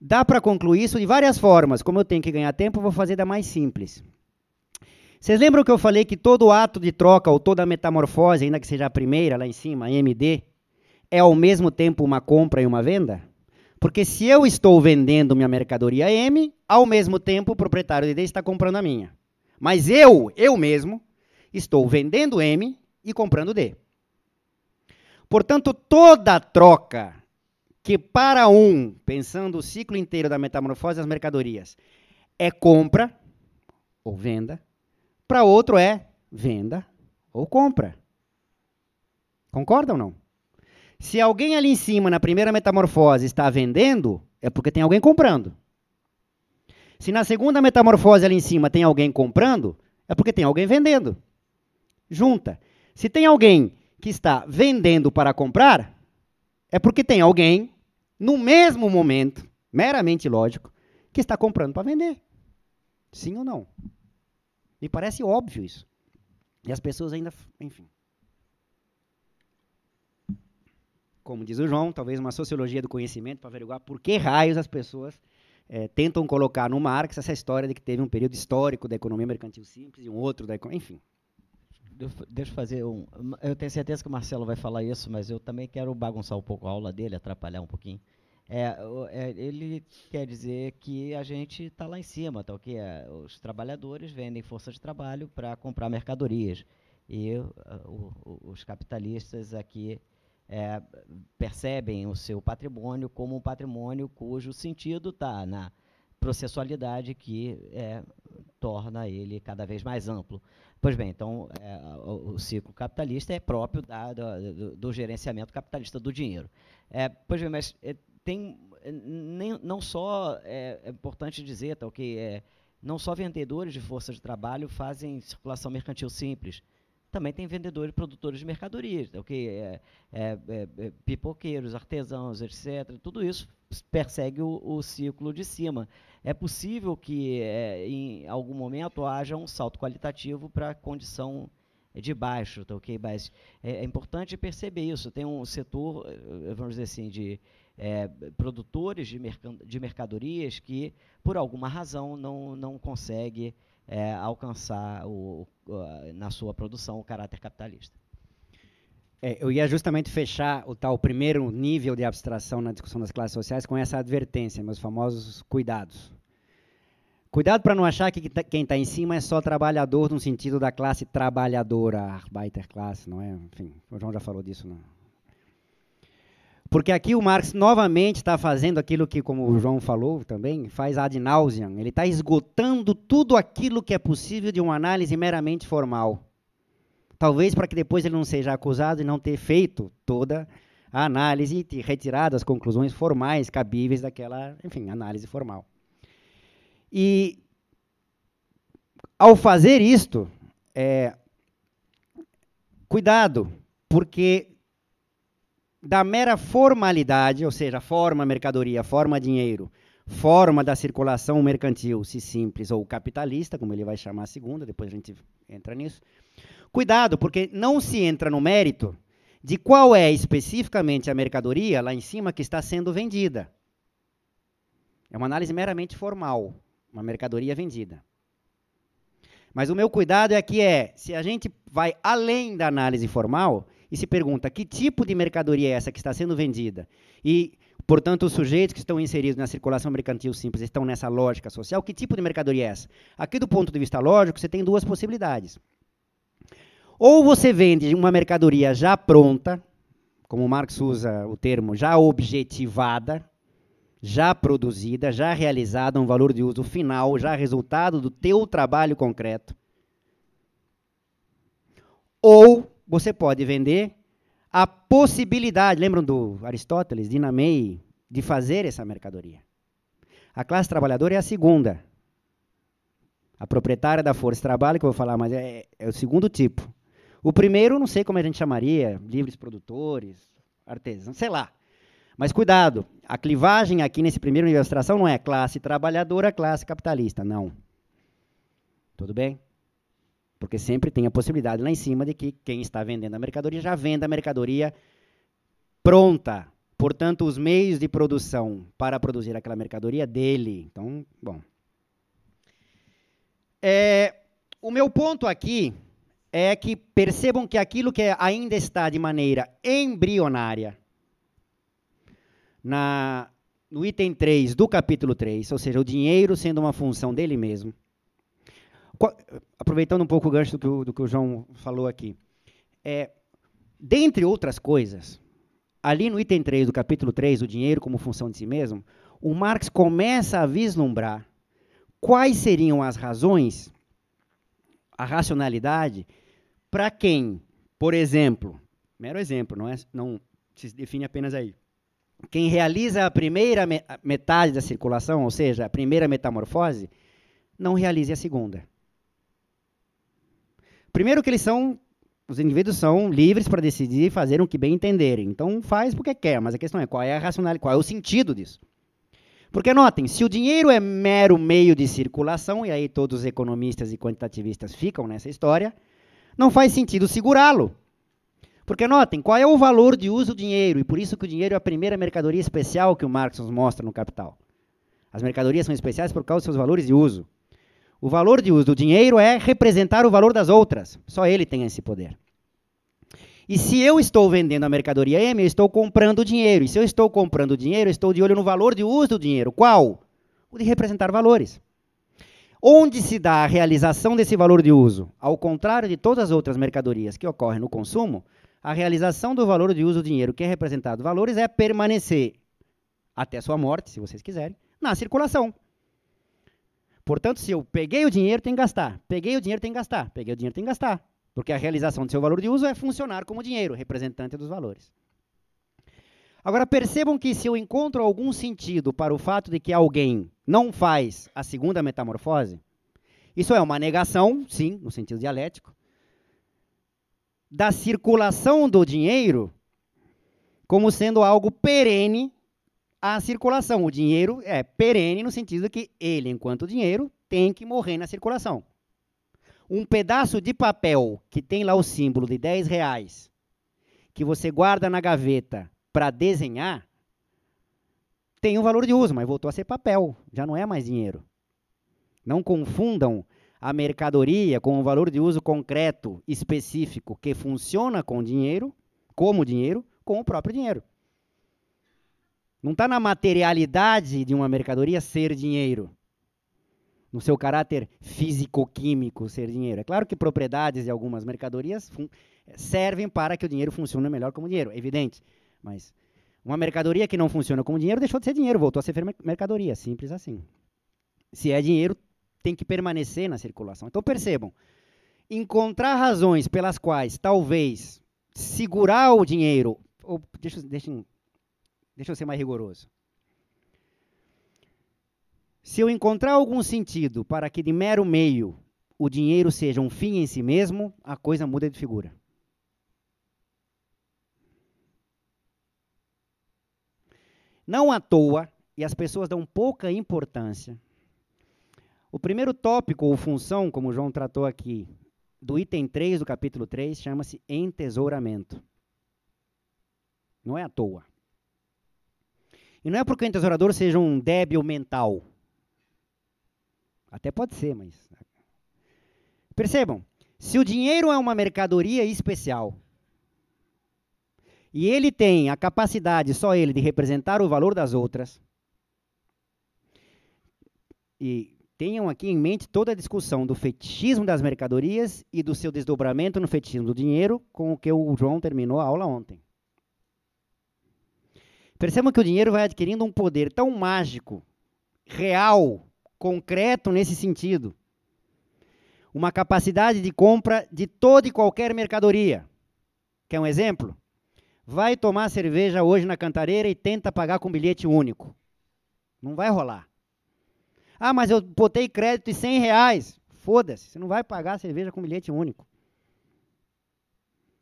Dá para concluir isso de várias formas. Como eu tenho que ganhar tempo, vou fazer da mais simples. Vocês lembram que eu falei que todo ato de troca ou toda metamorfose, ainda que seja a primeira lá em cima, MD, é ao mesmo tempo uma compra e uma venda? Porque se eu estou vendendo minha mercadoria M, ao mesmo tempo o proprietário de D está comprando a minha. Mas eu, eu mesmo, estou vendendo M e comprando D. Portanto, toda troca que para um, pensando o ciclo inteiro da metamorfose das mercadorias, é compra ou venda, para outro é venda ou compra. Concordam ou não? Se alguém ali em cima, na primeira metamorfose, está vendendo, é porque tem alguém comprando. Se na segunda metamorfose ali em cima tem alguém comprando, é porque tem alguém vendendo. Junta. Se tem alguém que está vendendo para comprar, é porque tem alguém, no mesmo momento, meramente lógico, que está comprando para vender. Sim ou não? Me parece óbvio isso. E as pessoas ainda, enfim. Como diz o João, talvez uma sociologia do conhecimento para averiguar por que raios as pessoas é, tentam colocar no Marx essa história de que teve um período histórico da economia mercantil simples e um outro da economia. Enfim. Deixa eu fazer um. Eu tenho certeza que o Marcelo vai falar isso, mas eu também quero bagunçar um pouco a aula dele, atrapalhar um pouquinho. É, é, ele quer dizer que a gente está lá em cima, tá, que é, os trabalhadores vendem força de trabalho para comprar mercadorias. E uh, o, os capitalistas aqui é, percebem o seu patrimônio como um patrimônio cujo sentido está na processualidade que é, torna ele cada vez mais amplo. Pois bem, então é, o, o, ciclo capitalista é próprio da, do, do, gerenciamento capitalista do dinheiro. É, pois bem, mas eh, tem eh, nem, não só é, é importante dizer, tá, que eh, é, não só vendedores de força de trabalho fazem circulação mercantil simples. Também tem vendedores e produtores de mercadorias, tá, que É, é, é, pipoqueiros, artesãos, etc. Tudo isso persegue o, o ciclo de cima. É possível que em algum momento haja um salto qualitativo para a condição de baixo, tá ok? Mas é, é, importante perceber isso. Tem um setor, vamos dizer assim, de é, produtores de, merc de mercadorias que, por alguma razão, não, não consegue é, alcançar o, o, na sua produção o caráter capitalista. É, eu ia justamente fechar o tal primeiro nível de abstração na discussão das classes sociais com essa advertência, meus famosos cuidados. Cuidado para não achar que tá, quem está em cima é só trabalhador no sentido da classe trabalhadora, Arbeiterklasse, não é? Enfim, o João já falou disso no, né? Porque aqui o Marx novamente está fazendo aquilo que, como o João falou também, faz ad nauseam. Ele está esgotando tudo aquilo que é possível de uma análise meramente formal. Talvez para que depois ele não seja acusado de não ter feito toda a análise e retirado as conclusões formais cabíveis daquela, enfim, análise formal. E ao fazer isto, é, cuidado, porque da mera formalidade, ou seja, forma mercadoria, forma dinheiro, forma da circulação mercantil, se simples ou capitalista, como ele vai chamar a segunda, depois a gente entra nisso. Cuidado, porque não se entra no mérito de qual é especificamente a mercadoria lá em cima que está sendo vendida. É uma análise meramente formal, uma mercadoria vendida. Mas o meu cuidado é que é, se a gente vai além da análise formal, e se pergunta que tipo de mercadoria é essa que está sendo vendida e Portanto, os sujeitos que estão inseridos na circulação mercantil simples estão nessa lógica social. Que tipo de mercadoria é essa? Aqui, do ponto de vista lógico, você tem duas possibilidades. Ou você vende uma mercadoria já pronta, como Marx usa o termo, já objetivada, já produzida, já realizada, um valor de uso final, já resultado do teu trabalho concreto. Ou você pode vender a possibilidade, lembram do Aristóteles, dinamei, de fazer essa mercadoria. A classe trabalhadora é a segunda. A proprietária da força de trabalho, que eu vou falar, mas é, é o segundo tipo. O primeiro, não sei como a gente chamaria, livres produtores, artesãos, sei lá. Mas cuidado, a clivagem aqui nesse primeiro nível de abstração não é classe trabalhadora, classe capitalista, não. Tudo bem? Porque sempre tem a possibilidade lá em cima de que quem está vendendo a mercadoria já venda a mercadoria pronta. Portanto, os meios de produção para produzir aquela mercadoria é dele. Então, bom. É, o meu ponto aqui é que percebam que aquilo que ainda está de maneira embrionária na, no item 3 do capítulo 3, ou seja, o dinheiro sendo uma função dele mesmo aproveitando um pouco o gancho do que o, do que o João falou aqui, é, dentre outras coisas, ali no item 3 do capítulo 3, o dinheiro como função de si mesmo, o Marx começa a vislumbrar quais seriam as razões, a racionalidade, para quem, por exemplo, mero exemplo, não, é, não se define apenas aí, quem realiza a primeira metade da circulação, ou seja, a primeira metamorfose, não realize a segunda. Primeiro que eles são os indivíduos são livres para decidir e fazer o que bem entenderem. Então faz porque quer, mas a questão é qual é a racionalidade, qual é o sentido disso. Porque notem, se o dinheiro é mero meio de circulação, e aí todos os economistas e quantitativistas ficam nessa história, não faz sentido segurá-lo. Porque notem, qual é o valor de uso do dinheiro? E por isso que o dinheiro é a primeira mercadoria especial que o Marx nos mostra no Capital. As mercadorias são especiais por causa dos seus valores de uso. O valor de uso do dinheiro é representar o valor das outras. Só ele tem esse poder. E se eu estou vendendo a mercadoria M, eu estou comprando dinheiro. E se eu estou comprando dinheiro, eu estou de olho no valor de uso do dinheiro. Qual? O de representar valores. Onde se dá a realização desse valor de uso? Ao contrário de todas as outras mercadorias que ocorrem no consumo, a realização do valor de uso do dinheiro que é representado valores é permanecer até sua morte, se vocês quiserem, na circulação. Portanto, se eu peguei o dinheiro, tem que gastar. Peguei o dinheiro, tem que gastar. Peguei o dinheiro, tem que gastar. Porque a realização do seu valor de uso é funcionar como dinheiro, representante dos valores. Agora, percebam que se eu encontro algum sentido para o fato de que alguém não faz a segunda metamorfose, isso é uma negação, sim, no sentido dialético, da circulação do dinheiro como sendo algo perene a circulação. O dinheiro é perene no sentido que ele, enquanto dinheiro, tem que morrer na circulação. Um pedaço de papel que tem lá o símbolo de 10 reais, que você guarda na gaveta para desenhar, tem um valor de uso, mas voltou a ser papel, já não é mais dinheiro. Não confundam a mercadoria com o valor de uso concreto específico que funciona com dinheiro, como dinheiro, com o próprio dinheiro. Não está na materialidade de uma mercadoria ser dinheiro. No seu caráter físico-químico, ser dinheiro. É claro que propriedades de algumas mercadorias servem para que o dinheiro funcione melhor como dinheiro, é evidente. Mas uma mercadoria que não funciona como dinheiro deixou de ser dinheiro, voltou a ser mercadoria. Simples assim. Se é dinheiro, tem que permanecer na circulação. Então percebam: encontrar razões pelas quais talvez segurar o dinheiro, ou deixa, deixem Deixa eu ser mais rigoroso. Se eu encontrar algum sentido para que de mero meio o dinheiro seja um fim em si mesmo, a coisa muda de figura. Não à toa, e as pessoas dão pouca importância, o primeiro tópico ou função, como o João tratou aqui, do item 3 do capítulo 3, chama-se entesouramento. Não é à toa. E não é porque o tesourador seja um débil mental. Até pode ser, mas. Né? Percebam, se o dinheiro é uma mercadoria especial e ele tem a capacidade, só ele, de representar o valor das outras, e tenham aqui em mente toda a discussão do fetichismo das mercadorias e do seu desdobramento no fetichismo do dinheiro, com o que o João terminou a aula ontem. Percebam que o dinheiro vai adquirindo um poder tão mágico, real, concreto nesse sentido. Uma capacidade de compra de toda e qualquer mercadoria. Quer um exemplo? Vai tomar cerveja hoje na cantareira e tenta pagar com bilhete único. Não vai rolar. Ah, mas eu botei crédito de 100 reais. Foda-se, você não vai pagar a cerveja com bilhete único.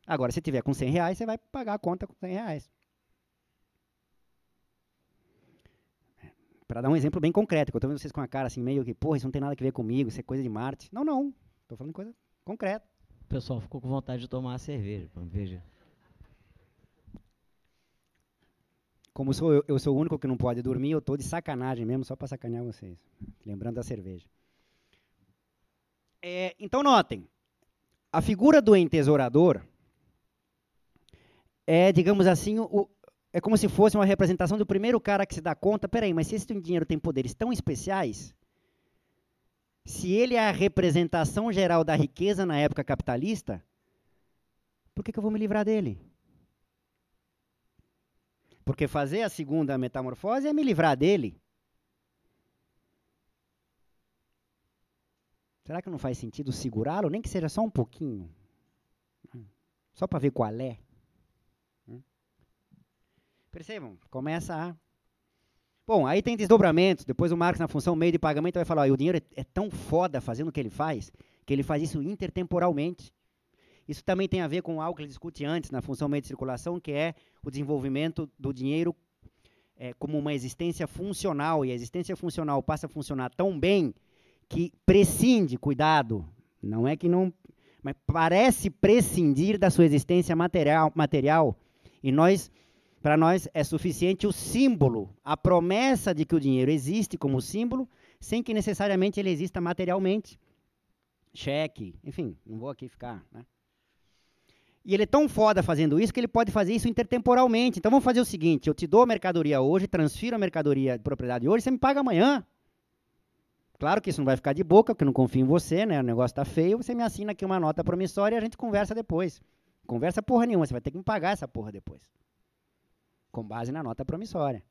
Agora, se tiver com 100 reais, você vai pagar a conta com 100 reais. Para dar um exemplo bem concreto, que eu estou vendo vocês com a cara assim, meio que, porra, isso não tem nada a ver comigo, isso é coisa de Marte. Não, não. Estou falando coisa concreta. O pessoal ficou com vontade de tomar a cerveja, veja. Como sou eu, eu, sou o único que não pode dormir, eu estou de sacanagem mesmo, só para sacanear vocês. Lembrando da cerveja. É, então, notem. A figura do entesourador é, digamos assim, o, é como se fosse uma representação do primeiro cara que se dá conta, peraí, mas se esse dinheiro tem poderes tão especiais, se ele é a representação geral da riqueza na época capitalista, por que, que eu vou me livrar dele? Porque fazer a segunda metamorfose é me livrar dele. Será que não faz sentido segurá-lo, nem que seja só um pouquinho? Só para ver qual é. Percebam? Começa a. Bom, aí tem desdobramentos. Depois o Marx, na função meio de pagamento, vai falar: ó, o dinheiro é tão foda fazendo o que ele faz, que ele faz isso intertemporalmente. Isso também tem a ver com algo que ele discute antes na função meio de circulação, que é o desenvolvimento do dinheiro é, como uma existência funcional. E a existência funcional passa a funcionar tão bem que prescinde, cuidado, não é que não. Mas parece prescindir da sua existência material, material e nós para nós é suficiente o símbolo, a promessa de que o dinheiro existe como símbolo, sem que necessariamente ele exista materialmente. Cheque, enfim, não vou aqui ficar. Né? E ele é tão foda fazendo isso que ele pode fazer isso intertemporalmente. Então vamos fazer o seguinte: eu te dou a mercadoria hoje, transfiro a mercadoria de propriedade hoje, você me paga amanhã. Claro que isso não vai ficar de boca, porque eu não confio em você, né? O negócio tá feio, você me assina aqui uma nota promissória e a gente conversa depois. Conversa porra nenhuma, você vai ter que me pagar essa porra depois com base na nota promissória.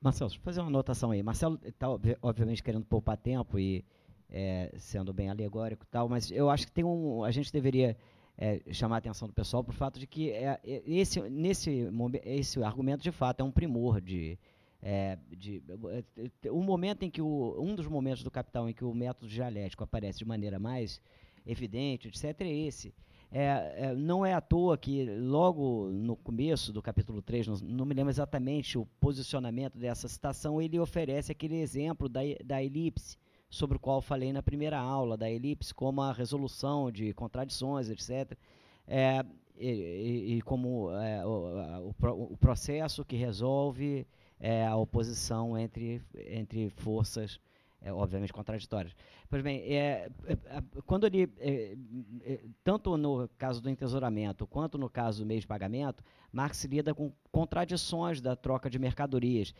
Marcelo, deixa eu fazer uma anotação aí. Marcelo está, obviamente, querendo poupar tempo e é, sendo bem alegórico e tal, mas eu acho que tem um, a gente deveria é, chamar a atenção do pessoal para o fato de que é, é esse, nesse, esse argumento, de fato, é um primor de, é, de, um momento em que o, um dos momentos do capital em que o método dialético aparece de maneira mais evidente, etc., é esse. É, é, não é à toa que, logo no começo do capítulo 3, não, não, me lembro exatamente o posicionamento dessa citação, ele oferece aquele exemplo da, da elipse, sobre o qual falei na primeira aula, da elipse como a resolução de contradições, etc. É, e, e, como é, o, o, o, processo que resolve é, a oposição entre, entre forças é, obviamente contraditórias. Pois bem, é, é, é quando ele, é, tanto no caso do entesouramento quanto no caso do meio de pagamento, Marx lida com contradições da troca de mercadorias.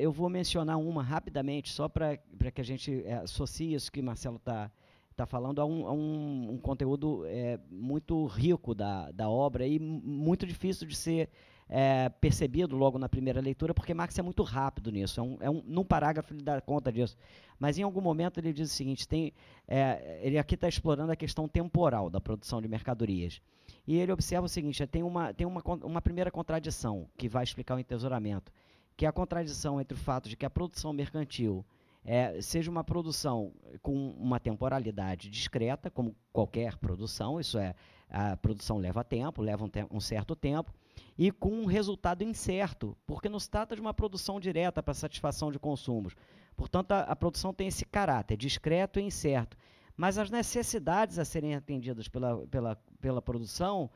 eu vou mencionar uma rapidamente, só para que a gente associe isso que Marcelo está está falando a um, a um, um conteúdo é, muito rico da, da obra e muito difícil de ser é, percebido logo na primeira leitura, porque Marx é muito rápido nisso. É um, é um, num parágrafo ele dá conta disso. Mas em algum momento ele diz o seguinte: tem, é, ele aqui está explorando a questão temporal da produção de mercadorias. E ele observa o seguinte: tem, uma, tem uma, uma primeira contradição que vai explicar o entesouramento, que é a contradição entre o fato de que a produção mercantil é, seja uma produção com uma temporalidade discreta, como qualquer produção, isso é, a produção leva tempo, leva um, te um certo tempo e com um resultado incerto, porque não se trata de uma produção direta para satisfação de consumos. Portanto, a, a produção tem esse caráter discreto e incerto. Mas as necessidades a serem atendidas pela, pela, pela produção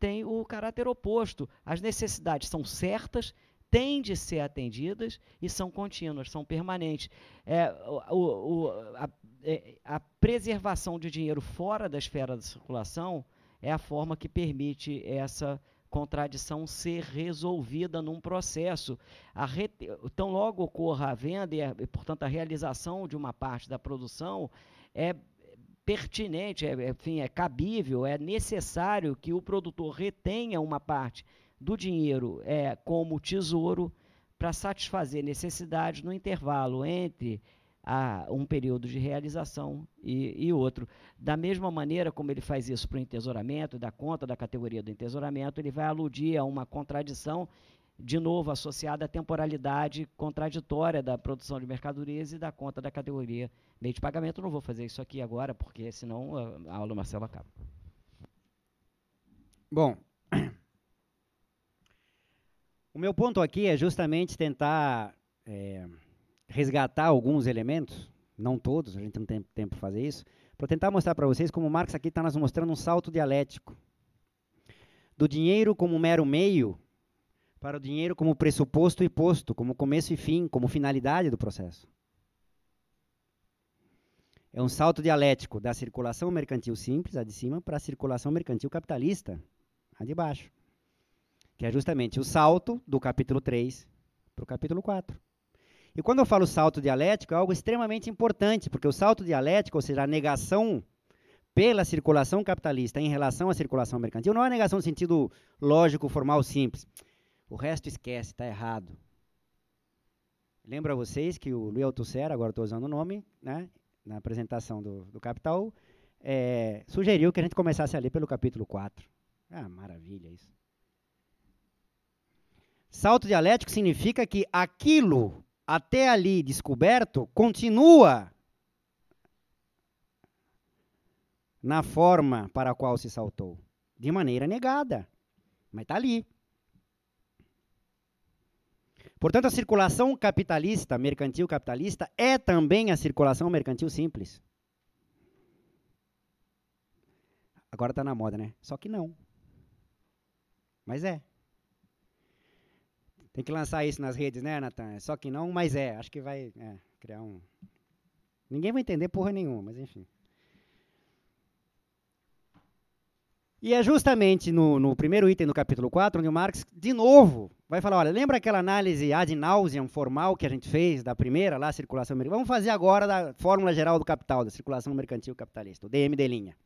têm o caráter oposto. As necessidades são certas, têm de ser atendidas e são contínuas, são permanentes. É, o, o, a, é, a, preservação de dinheiro fora da esfera da circulação é a forma que permite essa contradição ser resolvida num processo. Re... Então, logo ocorra a venda e, e, portanto, a realização de uma parte da produção é pertinente, é, é, enfim, é cabível, é necessário que o produtor retenha uma parte do dinheiro é, como tesouro para satisfazer necessidades no intervalo entre a um período de realização e, e, outro. Da mesma maneira como ele faz isso para o entesouramento, da conta da categoria do entesouramento, ele vai aludir a uma contradição, de novo, associada à temporalidade contraditória da produção de mercadorias e da conta da categoria meio de pagamento. Não vou fazer isso aqui agora, porque senão ah, a aula do Marcelo acaba. Bom, o meu ponto aqui é justamente tentar. É resgatar alguns elementos, não todos, a gente não tem tempo para fazer isso, para tentar mostrar para vocês como Marx aqui está nos mostrando um salto dialético. Do dinheiro como mero meio, para o dinheiro como pressuposto e posto, como começo e fim, como finalidade do processo. É um salto dialético da circulação mercantil simples, a de cima, para a circulação mercantil capitalista, a de baixo. Que é justamente o salto do capítulo 3 para o capítulo 4. E quando eu falo salto dialético, é algo extremamente importante, porque o salto dialético, ou seja, a negação pela circulação capitalista em relação à circulação mercantil, não é negação no sentido lógico, formal, simples. O resto esquece, está errado. Lembro a vocês que o Luiz Althusser, agora estou usando o nome, né, na apresentação do, do Capital, é, sugeriu que a gente começasse a ler pelo capítulo 4. Ah, maravilha isso. Salto dialético significa que aquilo até ali descoberto continua na forma para a qual se saltou, de maneira negada, mas está ali. Portanto, a circulação capitalista, mercantil capitalista, é também a circulação mercantil simples. Agora está na moda, né? Só que não. Mas é. Tem que lançar isso nas redes, né, Natan? Só que não, mas é. Acho que vai é, criar um. Ninguém vai entender porra nenhuma, mas enfim. E é justamente no, no, primeiro item do capítulo 4 onde o Marx, de novo, vai falar: olha, lembra aquela análise ad nauseam formal que a gente fez da primeira, lá, circulação mercantil? Vamos fazer agora da fórmula geral do capital, da circulação mercantil capitalista, o DMD linha.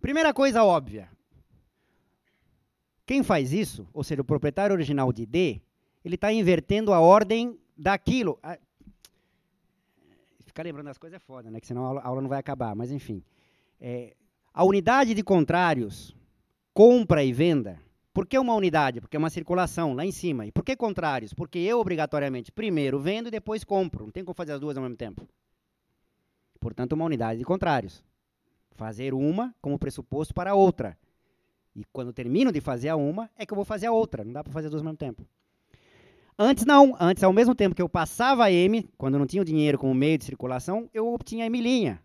Primeira coisa óbvia: quem faz isso, ou seja, o proprietário original de D, ele está invertendo a ordem daquilo. Ah, ficar lembrando das coisas é foda, né? Que senão a aula, a aula não vai acabar, mas enfim. É, a unidade de contrários, compra e venda, por que uma unidade? Porque é uma circulação lá em cima. E por que contrários? Porque eu, obrigatoriamente, primeiro vendo e depois compro. Não tem como fazer as duas ao mesmo tempo. Portanto, uma unidade de contrários. Fazer uma como pressuposto para a outra. E quando termino de fazer a uma, é que eu vou fazer a outra. Não dá para fazer duas ao mesmo tempo. Antes não, antes ao mesmo tempo que eu passava a M, quando não tinha o dinheiro como meio de circulação, eu obtinha a M linha.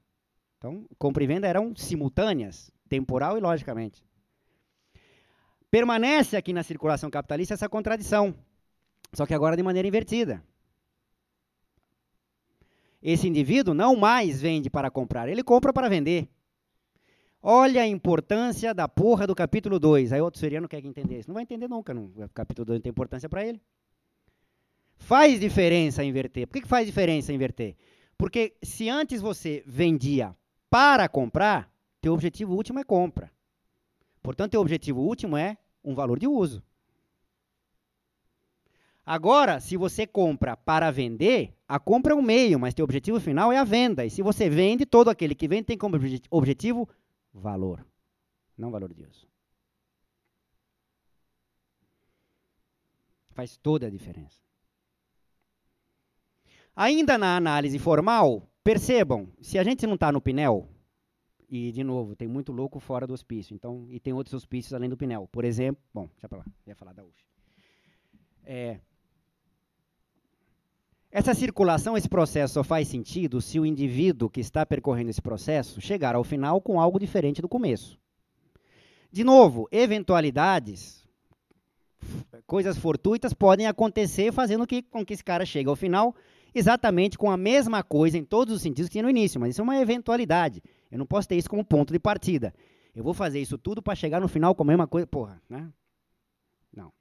Então, compra e venda eram simultâneas, temporal e logicamente. Permanece aqui na circulação capitalista essa contradição, só que agora de maneira invertida. Esse indivíduo não mais vende para comprar, ele compra para vender. Olha a importância da porra do capítulo 2. Aí outro seriano quer entender isso. Não vai entender nunca, não. o capítulo 2 não tem importância para ele. Faz diferença inverter. Por que, que faz diferença inverter? Porque se antes você vendia para comprar, teu objetivo último é compra. Portanto, teu objetivo último é um valor de uso. Agora, se você compra para vender, a compra é um meio, mas teu objetivo final é a venda. E se você vende, todo aquele que vende tem como objetivo valor, não valor de uso. Faz toda a diferença. Ainda na análise formal, percebam, se a gente não está no Pinel, e de novo, tem muito louco fora do hospício, então, e tem outros hospícios além do Pinel. Por exemplo, bom, deixa para lá, ia falar da UF. É, essa circulação, esse processo só faz sentido se o indivíduo que está percorrendo esse processo chegar ao final com algo diferente do começo. De novo, eventualidades, coisas fortuitas podem acontecer fazendo que, com que esse cara chegue ao final exatamente com a mesma coisa em todos os sentidos que tinha no início, mas isso é uma eventualidade. Eu não posso ter isso como ponto de partida. Eu vou fazer isso tudo para chegar no final com a mesma coisa, porra, né? Não.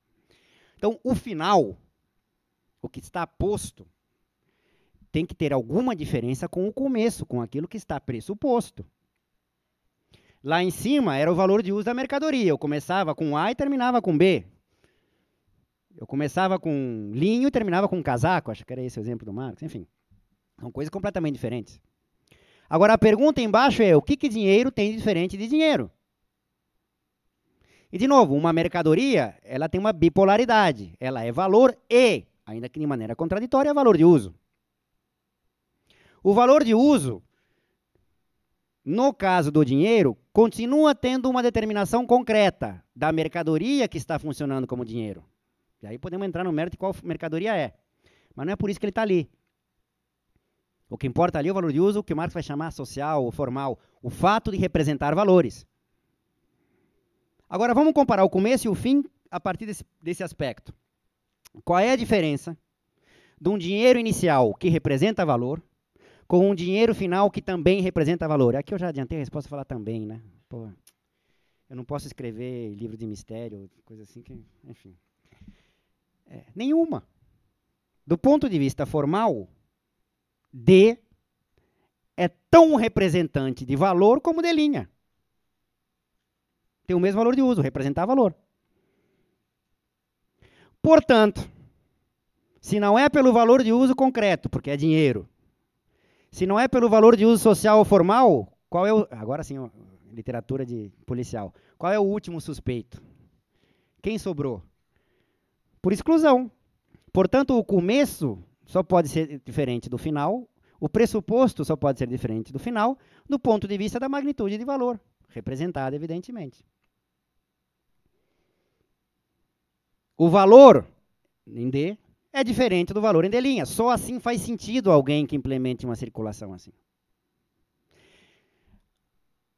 Então, o final, o que está posto, tem que ter alguma diferença com o começo, com aquilo que está pressuposto. Lá em cima era o valor de uso da mercadoria. Eu começava com A e terminava com B. Eu começava com linho e terminava com casaco. Acho que era esse o exemplo do Marcos. Enfim, são coisas completamente diferentes. Agora, a pergunta embaixo é: o que, que dinheiro tem de diferente de dinheiro? E, de novo, uma mercadoria ela tem uma bipolaridade. Ela é valor e, ainda que de maneira contraditória, é valor de uso. O valor de uso, no caso do dinheiro, continua tendo uma determinação concreta da mercadoria que está funcionando como dinheiro. E aí podemos entrar no mérito de qual mercadoria é. Mas não é por isso que ele está ali. O que importa ali é o valor de uso, o que o Marx vai chamar social ou formal, o fato de representar valores. Agora vamos comparar o começo e o fim a partir desse, desse aspecto. Qual é a diferença de um dinheiro inicial que representa valor com um dinheiro final que também representa valor. Aqui eu já adiantei a resposta falar também, né? Pô, eu não posso escrever livro de mistério, coisa assim que, enfim. É, nenhuma. Do ponto de vista formal, D é tão representante de valor como D'. Tem o mesmo valor de uso, representar valor. Portanto, se não é pelo valor de uso concreto, porque é dinheiro, se não é pelo valor de uso social ou formal, qual é o. Agora sim, literatura de policial. Qual é o último suspeito? Quem sobrou? Por exclusão. Portanto, o começo só pode ser diferente do final, o pressuposto só pode ser diferente do final, do ponto de vista da magnitude de valor, representada, evidentemente. O valor em D é diferente do valor em D linha. Só assim faz sentido alguém que implemente uma circulação assim.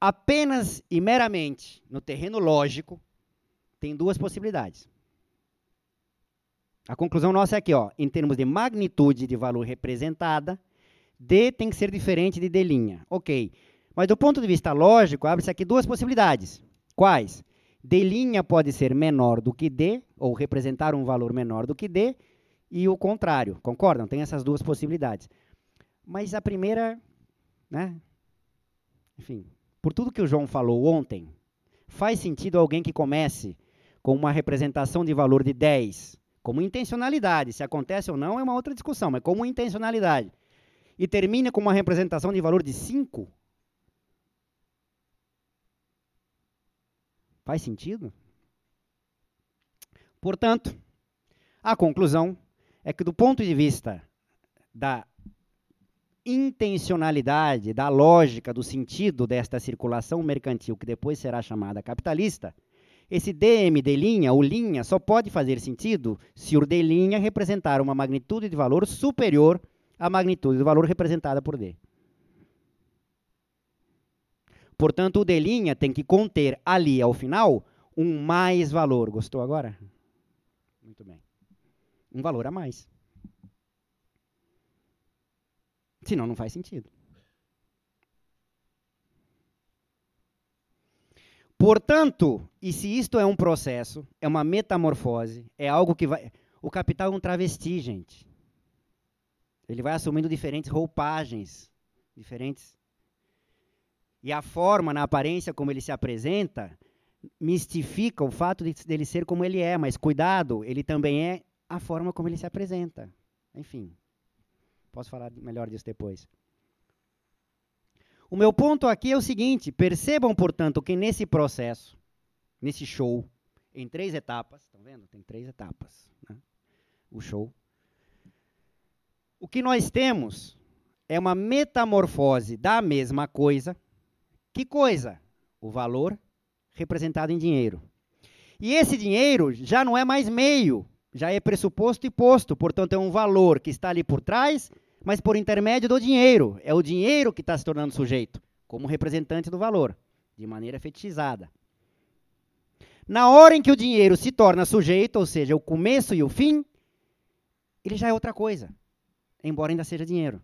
Apenas e meramente no terreno lógico, tem duas possibilidades. A conclusão nossa é aqui, ó, em termos de magnitude de valor representada, D tem que ser diferente de D'. Ok. Mas do ponto de vista lógico, abre-se aqui duas possibilidades. Quais? D' pode ser menor do que D, ou representar um valor menor do que D, e o contrário. Concordam? Tem essas duas possibilidades. Mas a primeira, né? Enfim, por tudo que o João falou ontem, faz sentido alguém que comece com uma representação de valor de 10 como intencionalidade, se acontece ou não é uma outra discussão, mas como intencionalidade, e termina com uma representação de valor de 5? Faz sentido? Portanto, a conclusão é que, do ponto de vista da intencionalidade, da lógica, do sentido desta circulação mercantil, que depois será chamada capitalista, esse DMD linha ou linha só pode fazer sentido se o D representar uma magnitude de valor superior à magnitude do valor representada por D. Portanto, o D tem que conter ali ao final um mais valor. Gostou agora? Muito bem um valor a mais. Senão não faz sentido. Portanto, e se isto é um processo, é uma metamorfose, é algo que vai. O capital é um travesti, gente. Ele vai assumindo diferentes roupagens, diferentes. E a forma, na aparência como ele se apresenta, mistifica o fato de dele ser como ele é, mas cuidado, ele também é a forma como ele se apresenta. Enfim, posso falar melhor disso depois. O meu ponto aqui é o seguinte: percebam, portanto, que nesse processo, nesse show, em três etapas, estão vendo? Tem três etapas. Né? O show. O que nós temos é uma metamorfose da mesma coisa. Que coisa? O valor representado em dinheiro. E esse dinheiro já não é mais meio, já é pressuposto e posto, portanto é um valor que está ali por trás, mas por intermédio do dinheiro. É o dinheiro que está se tornando sujeito, como representante do valor, de maneira fetichizada. Na hora em que o dinheiro se torna sujeito, ou seja, o começo e o fim, ele já é outra coisa, embora ainda seja dinheiro.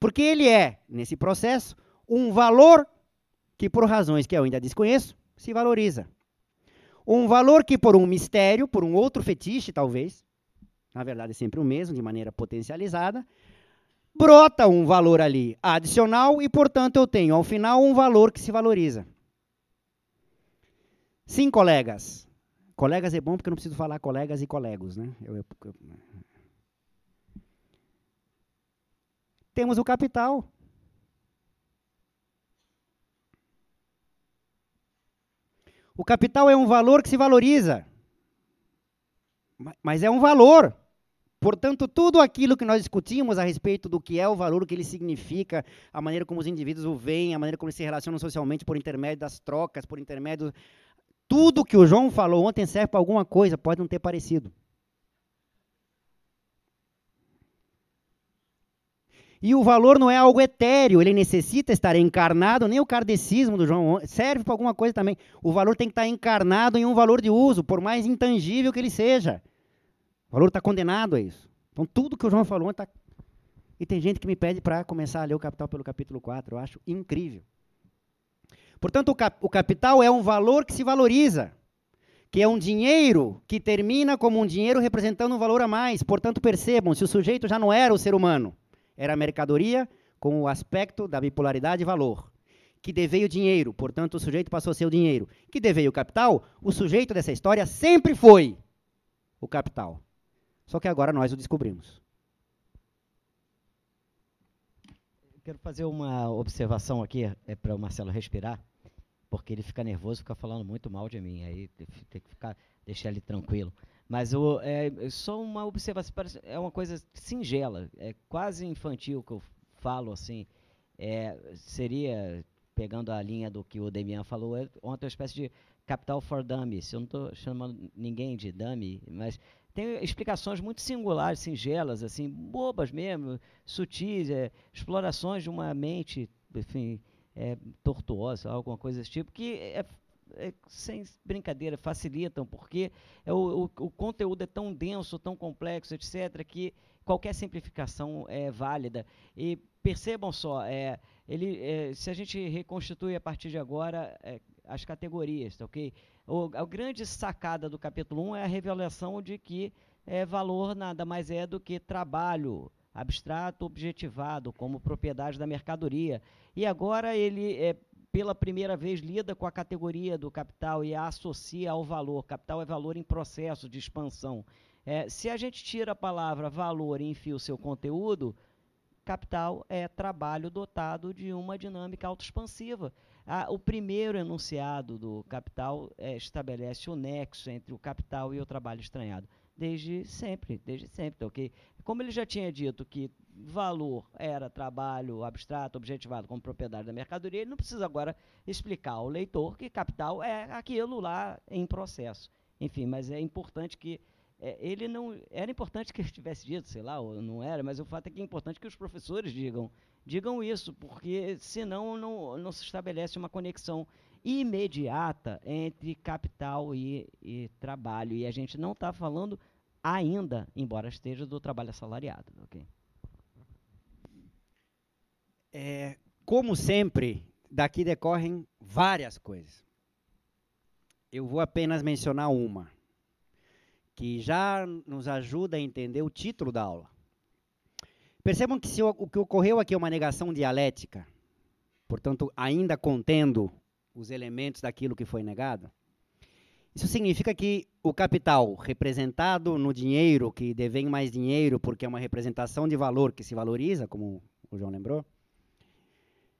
Porque ele é, nesse processo, um valor que, por razões que eu ainda desconheço, se valoriza. Um valor que, por um mistério, por um outro fetiche, talvez, na verdade é sempre o mesmo, de maneira potencializada, brota um valor ali adicional e, portanto, eu tenho ao final um valor que se valoriza. Sim, colegas. Colegas é bom porque eu não preciso falar colegas e colegos, né? Eu, eu, eu... Né? Temos o capital. O capital é um valor que se valoriza. Mas é um valor. Portanto, tudo aquilo que nós discutimos a respeito do que é o valor, o que ele significa, a maneira como os indivíduos o veem, a maneira como eles se relacionam socialmente por intermédio das trocas, por intermédio. Tudo que o João falou ontem serve para alguma coisa, pode não ter parecido. E o valor não é algo etéreo, ele necessita estar encarnado, nem o kardecismo do João serve para alguma coisa também. O valor tem que estar encarnado em um valor de uso, por mais intangível que ele seja. O valor está condenado a isso. Então, tudo que o João falou está. E tem gente que me pede para começar a ler o Capital pelo capítulo 4. Eu acho incrível. Portanto, o, cap o capital é um valor que se valoriza, que é um dinheiro que termina como um dinheiro representando um valor a mais. Portanto, percebam, se o sujeito já não era o ser humano era a mercadoria com o aspecto da bipolaridade valor. Que deveio dinheiro, portanto, o sujeito passou a ser o dinheiro. Que deveio capital, o sujeito dessa história sempre foi o capital. Só que agora nós o descobrimos. Quero fazer uma observação aqui é para o Marcelo respirar, porque ele fica nervoso, fica falando muito mal de mim. Aí tem que ficar, deixar ele tranquilo. Mas eu, é, é, só uma observação, é uma coisa singela, é quase infantil que eu falo assim. É, seria, pegando a linha do que o Demian falou é, ontem, uma espécie de capital for dummies. Eu não estou chamando ninguém de dummy, mas tem explicações muito singulares, singelas, assim, bobas mesmo, sutis, é, explorações de uma mente, enfim, é, tortuosa, alguma coisa desse tipo, que é é, sem brincadeira, facilitam, porque é o, o, o, conteúdo é tão denso, tão complexo, etc., que qualquer simplificação é válida. E percebam só, é, ele, é, se a gente reconstitui a partir de agora é, as categorias, tá ok? O, a grande sacada do capítulo 1 é a revelação de que é, valor nada mais é do que trabalho, abstrato objetivado como propriedade da mercadoria. E agora ele é, pela primeira vez, lida com a categoria do capital e a associa ao valor. Capital é valor em processo de expansão. É, se a gente tira a palavra valor e enfia o seu conteúdo, capital é trabalho dotado de uma dinâmica autoexpansiva. Ah, o primeiro enunciado do capital é, estabelece o nexo entre o capital e o trabalho estranhado. Desde sempre, desde sempre, tá Como ele já tinha dito que valor era trabalho abstrato, objetivado como propriedade da mercadoria, ele não precisa agora explicar ao leitor que capital é aquilo lá em processo. Enfim, mas é importante que é, ele não era importante que ele tivesse dito, sei lá, ou não era, mas o fato é que é importante que os professores digam, digam isso, porque senão não, não se estabelece uma conexão imediata entre capital e, e trabalho. E a gente não está falando ainda, embora esteja, do trabalho assalariado, ok? É, como sempre, daqui decorrem várias coisas. Eu vou apenas mencionar uma, que já nos ajuda a entender o título da aula. Percebam que se o, o que ocorreu aqui é uma negação dialética, portanto, ainda contendo os elementos daquilo que foi negado. Isso significa que o capital representado no dinheiro, que devem mais dinheiro porque é uma representação de valor que se valoriza, como o João lembrou,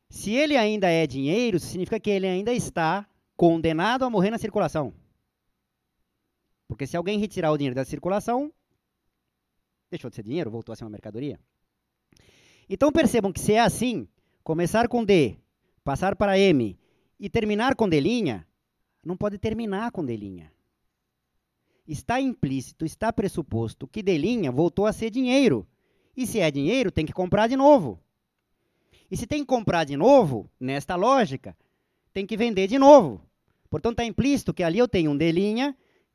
se ele ainda é dinheiro, significa que ele ainda está condenado a morrer na circulação. Porque se alguém retirar o dinheiro da circulação, deixou de ser dinheiro, voltou a ser uma mercadoria. Então percebam que se é assim, começar com D, passar para M e terminar com D', não pode terminar com D'. Está implícito, está pressuposto que D' voltou a ser dinheiro. E se é dinheiro, tem que comprar de novo. E se tem que comprar de novo, nesta lógica, tem que vender de novo. Portanto, está implícito que ali eu tenho um D'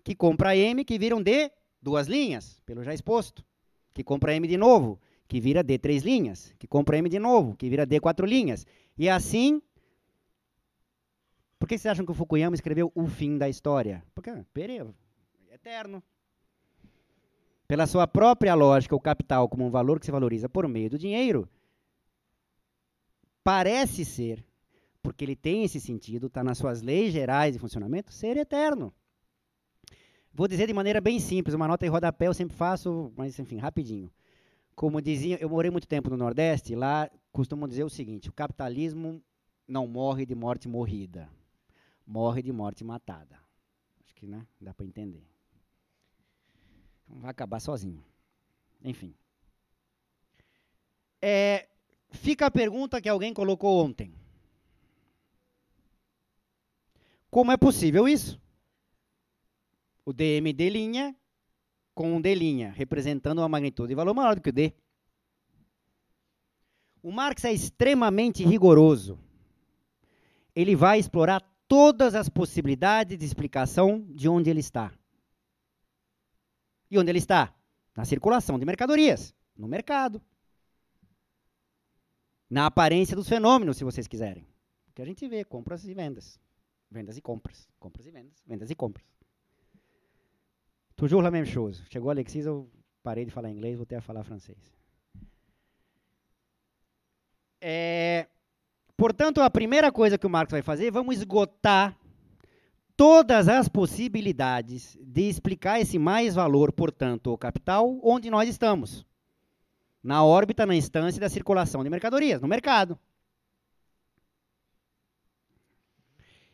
que compra M, que vira um D, duas linhas, pelo já exposto, que compra M de novo, que vira D, três linhas, que compra M de novo, que vira D, quatro linhas. E assim... Por que vocês acham que o Fukuyama escreveu o fim da história? Porque, ah, é eterno. Pela sua própria lógica, o capital como um valor que se valoriza por meio do dinheiro parece ser, porque ele tem esse sentido, está nas suas leis gerais de funcionamento, ser eterno. Vou dizer de maneira bem simples, uma nota em rodapé eu sempre faço, mas enfim, rapidinho. Como dizia, eu morei muito tempo no Nordeste, lá costumam dizer o seguinte: o capitalismo não morre de morte morrida, morre de morte matada. Acho que né, dá para entender. Vai acabar sozinho. Enfim. É, fica a pergunta que alguém colocou ontem. Como é possível isso? O DM linha com um D', representando uma magnitude e valor maior do que o D. O Marx é extremamente rigoroso. Ele vai explorar todas as possibilidades de explicação de onde ele está. E onde ele está? Na circulação de mercadorias, no mercado na aparência dos fenômenos, se vocês quiserem. O que a gente vê, compras e vendas. Vendas e compras. Compras e vendas. Vendas e compras. Toujours la même chose. Chegou Alexis, eu parei de falar inglês, voltei a falar francês. É, portanto, a primeira coisa que o Marx vai fazer, vamos esgotar todas as possibilidades de explicar esse mais valor, portanto, o capital, onde nós estamos na órbita, na instância da circulação de mercadorias, no mercado.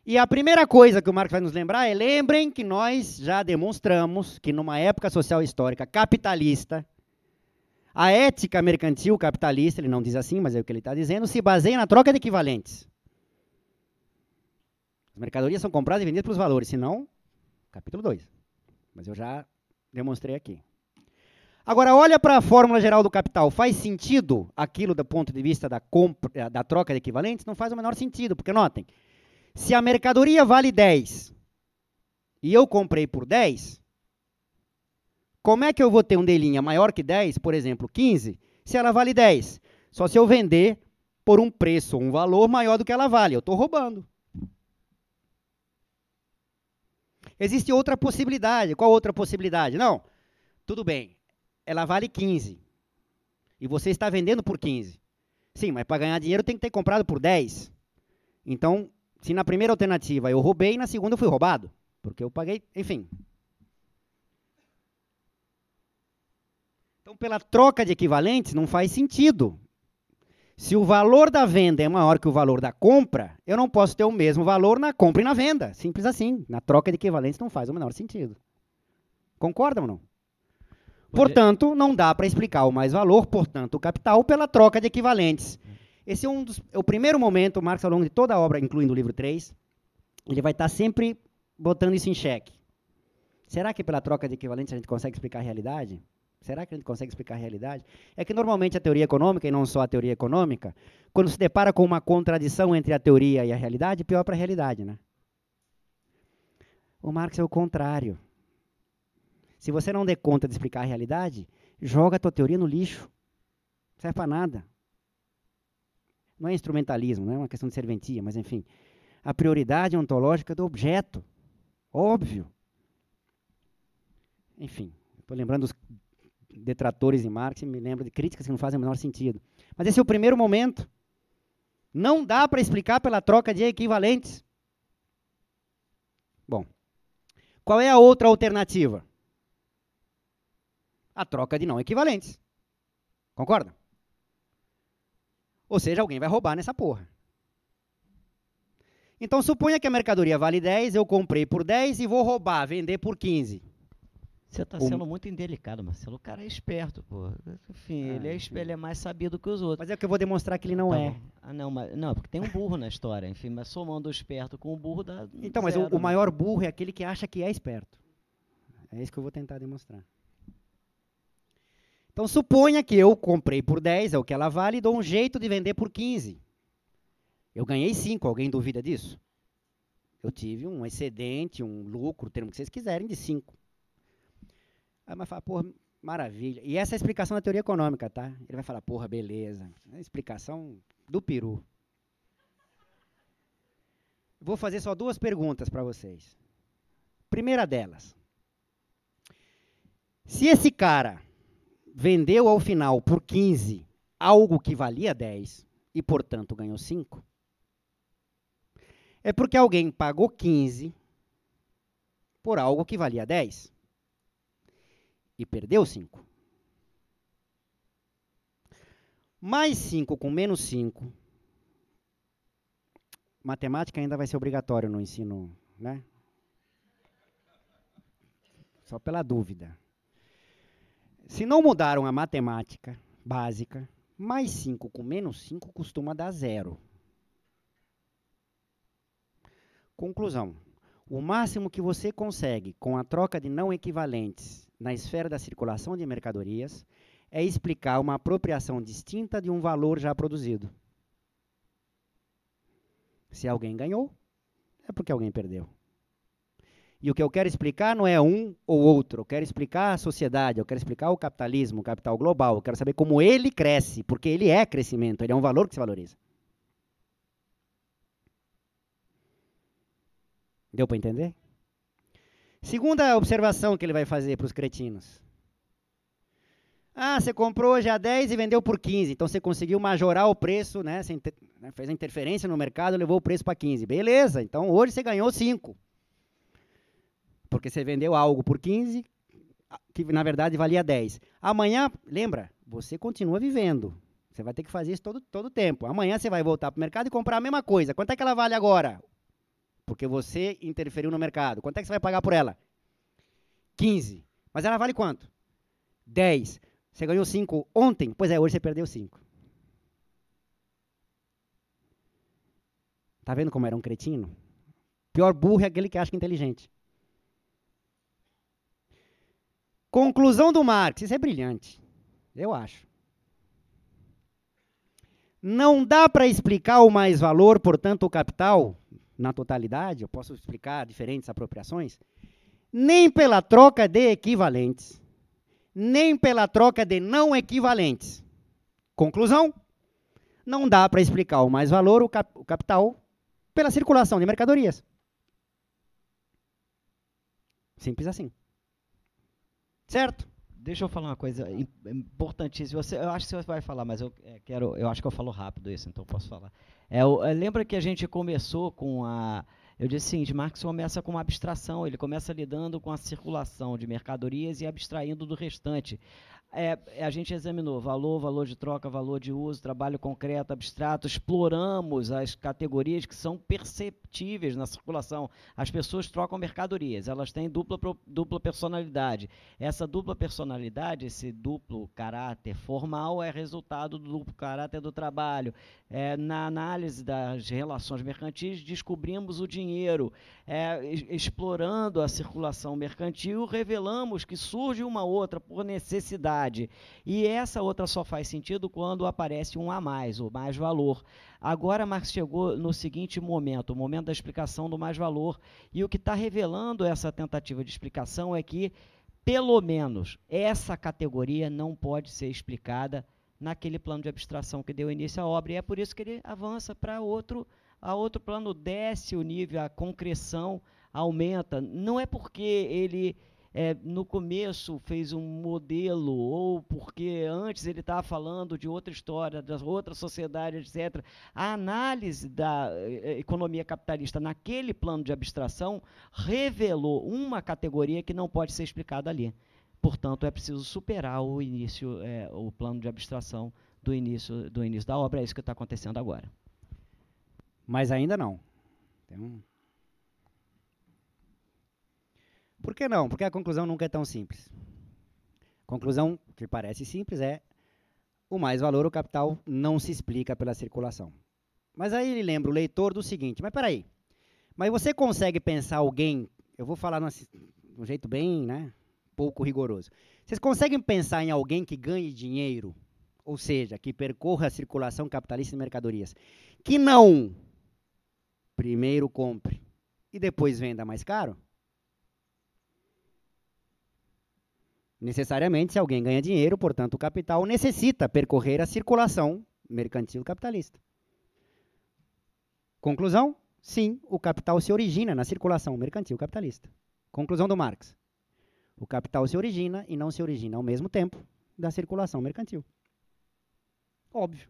E a primeira coisa que o Marx vai nos lembrar é: lembrem que nós já demonstramos que, numa época social histórica capitalista, a ética mercantil capitalista, ele não diz assim, mas é o que ele está dizendo, se baseia na troca de equivalentes. As mercadorias são compradas e vendidas pelos valores, senão, capítulo 2. Mas eu já demonstrei aqui. Agora, olha para a fórmula geral do capital. Faz sentido aquilo do ponto de vista da, compra, eh, da troca de equivalentes? Não faz o menor sentido, porque notem, se a mercadoria vale 10 e eu comprei por 10, como é que eu vou ter um D' maior que 10, por exemplo, 15, se ela vale 10? Só se eu vender por um preço um valor maior do que ela vale. Eu estou roubando. Existe outra possibilidade. Qual outra possibilidade? Não. Tudo bem ela vale 15. E você está vendendo por 15. Sim, mas para ganhar dinheiro tem que ter comprado por 10. Então, se na primeira alternativa eu roubei, na segunda eu fui roubado. Porque eu paguei, enfim. Então, pela troca de equivalentes, não faz sentido. Se o valor da venda é maior que o valor da compra, eu não posso ter o mesmo valor na compra e na venda. Simples assim. Na troca de equivalentes não faz o menor sentido. Concordam ou não? Portanto, não dá para explicar o mais valor, portanto, o capital, pela troca de equivalentes. Hum. Esse é, um dos, é o primeiro momento, Marx, ao longo de toda a obra, incluindo o livro 3, ele vai estar tá sempre botando isso em xeque. Será que pela troca de equivalentes a gente consegue explicar a realidade? Será que a gente consegue explicar a realidade? É que normalmente a teoria econômica, e não só a teoria econômica, quando se depara com uma contradição entre a teoria e a realidade, pior para a realidade, né? O Marx é o contrário. Se você não der conta de explicar a realidade, joga a tua teoria no lixo. Não serve para nada. Não é instrumentalismo, não né? é uma questão de serventia, mas enfim. A prioridade ontológica do objeto. Óbvio. Enfim, estou lembrando dos detratores de Marx, e me lembro de críticas que não fazem o menor sentido. Mas esse é o primeiro momento. Não dá para explicar pela troca de equivalentes. Bom, qual é a outra alternativa? a troca de não equivalentes. Concorda? Ou seja, alguém vai roubar nessa porra. Então suponha que a mercadoria vale 10, eu comprei por 10 e vou roubar, vender por 15. Você está sendo o... muito indelicado, Marcelo. O cara é esperto, pô. Enfim, ah, ele, é esp... ele, é mais sabido que os outros. Mas é que eu vou demonstrar que ele tá não tá é. Ah, não, mas, não, porque tem um burro na história. Enfim, mas somando o esperto com o burro dá. Então, zero, mas o, né? o maior burro é aquele que acha que é esperto. É isso que eu vou tentar demonstrar. Então suponha que eu comprei por 10, é o que ela vale, e dou um jeito de vender por 15. Eu ganhei 5, alguém duvida disso? Eu tive um excedente, um lucro, o termo que vocês quiserem, de 5. Aí vai falar, porra, maravilha. E essa é a explicação da teoria econômica, tá? Ele vai falar, porra, beleza. É explicação do peru. Vou fazer só duas perguntas para vocês. Primeira delas. Se esse cara vendeu ao final por 15 algo que valia 10 e, portanto, ganhou 5, é porque alguém pagou 15 por algo que valia 10 e perdeu 5. Mais 5 com menos 5. Matemática ainda vai ser obrigatório no ensino, né? Só pela dúvida. Se não mudaram a matemática básica, mais 5 com menos 5 costuma dar zero. Conclusão. O máximo que você consegue com a troca de não equivalentes na esfera da circulação de mercadorias é explicar uma apropriação distinta de um valor já produzido. Se alguém ganhou, é porque alguém perdeu. E o que eu quero explicar não é um ou outro. Eu quero explicar a sociedade, eu quero explicar o capitalismo, o capital global. Eu quero saber como ele cresce, porque ele é crescimento, ele é um valor que se valoriza. Deu para entender? Segunda observação que ele vai fazer para os cretinos. Ah, você comprou hoje a 10 e vendeu por 15, então você conseguiu majorar o preço, né? Você né, fez a interferência no mercado, levou o preço para 15. Beleza, então hoje você ganhou 5 porque você vendeu algo por 15, que na verdade valia 10. Amanhã, lembra, você continua vivendo. Você vai ter que fazer isso todo o tempo. Amanhã você vai voltar para o mercado e comprar a mesma coisa. Quanto é que ela vale agora? Porque você interferiu no mercado. Quanto é que você vai pagar por ela? 15. Mas ela vale quanto? 10. Você ganhou 5 ontem? Pois é, hoje você perdeu 5. Tá vendo como era um cretino? Pior burro é aquele que acha que é inteligente. Conclusão do Marx, isso é brilhante, eu acho. Não dá para explicar o mais valor, portanto, o capital na totalidade, eu posso explicar diferentes apropriações, nem pela troca de equivalentes, nem pela troca de não equivalentes. Conclusão: não dá para explicar o mais valor, o, cap o capital, pela circulação de mercadorias. Simples assim. Certo? Deixa eu falar uma coisa importantíssima. Você, eu acho que você vai falar, mas eu é, quero. Eu acho que eu falo rápido isso, então posso falar. É, eu, é, lembra que a gente começou com a. Eu disse assim, de Marx começa com uma abstração, ele começa lidando com a circulação de mercadorias e abstraindo do restante. É, é, a gente examinou valor, valor de troca, valor de uso, trabalho concreto, abstrato, exploramos as categorias que são perceptíveis na circulação. As pessoas trocam mercadorias, elas têm dupla, dupla personalidade. Essa dupla personalidade, esse duplo caráter formal é resultado do duplo caráter do trabalho. É, na análise das relações mercantis, descobrimos o dinheiro. É, explorando a circulação mercantil, revelamos que surge uma outra por necessidade. E essa outra só faz sentido quando aparece um a mais, o mais valor. Agora, Marx chegou no seguinte momento, o momento da explicação do mais valor. E o que está revelando essa tentativa de explicação é que, pelo menos, essa categoria não pode ser explicada naquele plano de abstração que deu início à obra. E é por isso que ele avança para outro, a outro plano, desce o nível, a concreção aumenta. Não é porque ele é, no começo fez um modelo, ou porque antes ele estava tá falando de outra história, de outra sociedade, etc. A análise da é, economia capitalista naquele plano de abstração revelou uma categoria que não pode ser explicada ali. Portanto, é preciso superar o início, é, o plano de abstração do início, do início da obra. É isso que está acontecendo agora. Mas ainda não. Um... Por que não? Porque a conclusão nunca é tão simples. Conclusão que parece simples é o mais valor, o capital, não se explica pela circulação. Mas aí ele lembra o leitor do seguinte, mas peraí, mas você consegue pensar alguém, eu vou falar de um jeito bem, né, pouco rigoroso. Vocês conseguem pensar em alguém que ganhe dinheiro, ou seja, que percorra a circulação capitalista de mercadorias, que não primeiro compre e depois venda mais caro? Necessariamente, se alguém ganha dinheiro, portanto, o capital necessita percorrer a circulação mercantil capitalista. Conclusão? Sim, o capital se origina na circulação mercantil capitalista. Conclusão do Marx. O capital se origina e não se origina ao mesmo tempo da circulação mercantil. Óbvio.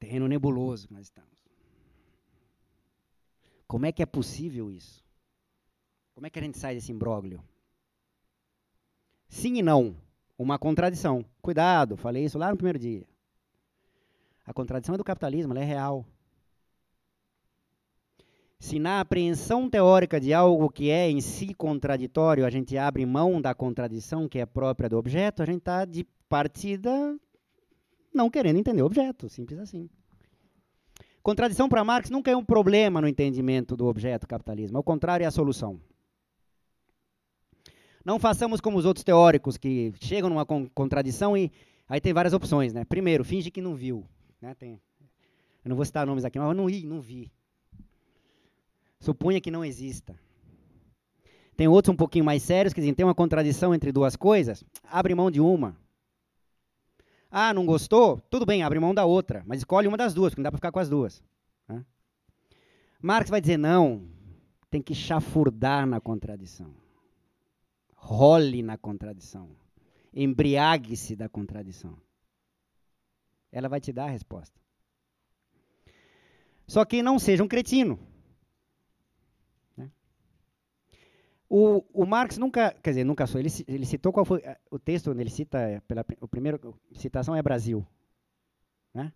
Terreno nebuloso que nós estamos. Como é que é possível isso? Como é que a gente sai desse imbróglio? Sim e não. Uma contradição. Cuidado, falei isso lá no primeiro dia. A contradição é do capitalismo, ela é real. Se na apreensão teórica de algo que é em si contraditório, a gente abre mão da contradição que é própria do objeto, a gente está de partida não querendo entender o objeto, simples assim. Contradição para Marx nunca é um problema no entendimento do objeto capitalismo, ao contrário, é a solução. Não façamos como os outros teóricos que chegam numa contradição e aí tem várias opções, né? Primeiro, finge que não viu. Né? Tem, eu não vou citar nomes aqui, mas eu não vi, não vi. Suponha que não exista. Tem outros um pouquinho mais sérios que dizem: tem uma contradição entre duas coisas, abre mão de uma. Ah, não gostou? Tudo bem, abre mão da outra, mas escolhe uma das duas, porque não dá para ficar com as duas. Né? Marx vai dizer: não, tem que chafurdar na contradição. Role na contradição. Embriague-se da contradição. Ela vai te dar a resposta. Só que não seja um cretino. Né? O, o Marx nunca, quer dizer, nunca sou. Ele, ele citou qual foi eh, o texto onde ele cita, eh, pela, o primeiro citação é Brasil. Né?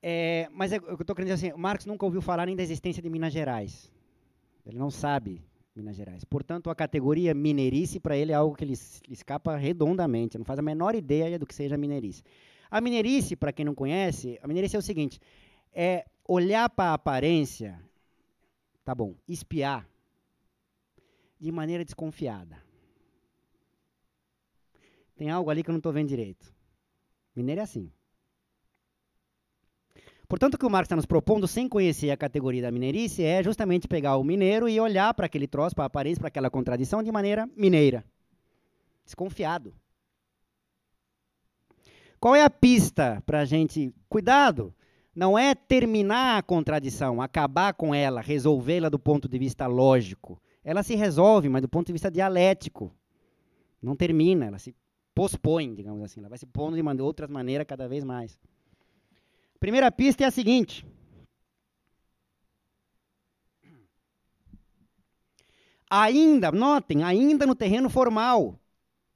É, mas é, eu estou querendo dizer é assim, Marx nunca ouviu falar nem da existência de Minas Gerais. Ele não sabe Minas Gerais. Portanto, a categoria mineirice, para ele, é algo que ele escapa redondamente, não faz a menor ideia do que seja mineirice. A mineirice, para quem não conhece, a mineirice é o seguinte, é olhar para a aparência, tá bom, espiar de maneira desconfiada. Tem algo ali que eu não estou vendo direito. Mineiro é assim. Portanto, o que o Marx está nos propondo, sem conhecer a categoria da mineirice, é justamente pegar o mineiro e olhar para aquele troço, para a aparência, para aquela contradição de maneira mineira. Desconfiado. Qual é a pista para a gente. Cuidado! Não é terminar a contradição, acabar com ela, resolvê-la do ponto de vista lógico. Ela se resolve, mas do ponto de vista dialético. Não termina, ela se pospõe, digamos assim. Ela vai se pondo de outras maneiras cada vez mais. Primeira pista é a seguinte. Ainda, notem, ainda no terreno formal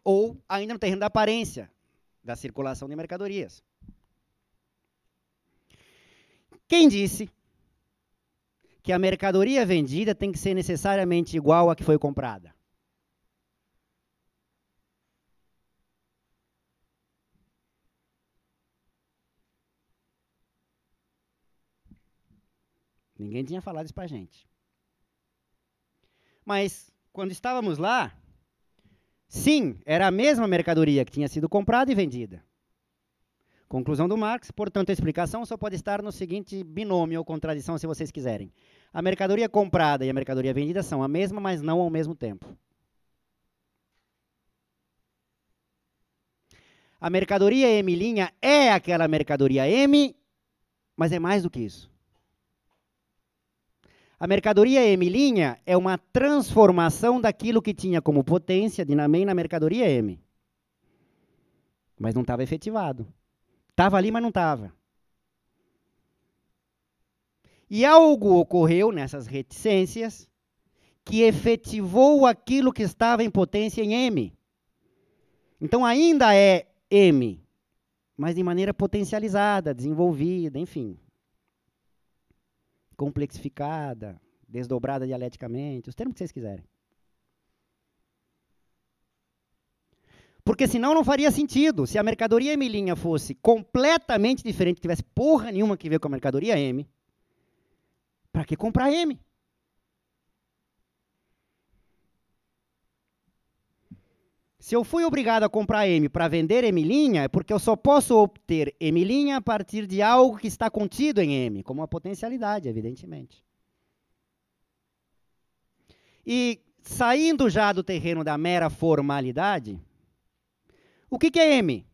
ou ainda no terreno da aparência da circulação de mercadorias. Quem disse que a mercadoria vendida tem que ser necessariamente igual à que foi comprada? Ninguém tinha falado isso para gente. Mas, quando estávamos lá, sim, era a mesma mercadoria que tinha sido comprada e vendida. Conclusão do Marx, portanto, a explicação só pode estar no seguinte binômio ou contradição, se vocês quiserem. A mercadoria comprada e a mercadoria vendida são a mesma, mas não ao mesmo tempo. A mercadoria M' é aquela mercadoria M, mas é mais do que isso. A mercadoria M linha é uma transformação daquilo que tinha como potência dinamém na mercadoria M. Mas não estava efetivado. Estava ali, mas não estava. E algo ocorreu nessas reticências que efetivou aquilo que estava em potência em M. Então ainda é M, mas de maneira potencializada, desenvolvida, enfim complexificada, desdobrada dialeticamente, os termos que vocês quiserem. Porque senão não faria sentido. Se a mercadoria M linha fosse completamente diferente, tivesse porra nenhuma que ver com a mercadoria M, para que comprar M? Se eu fui obrigado a comprar M para vender M linha, é porque eu só posso obter M linha a partir de algo que está contido em M, como uma potencialidade, evidentemente. E saindo já do terreno da mera formalidade, o que, que é M?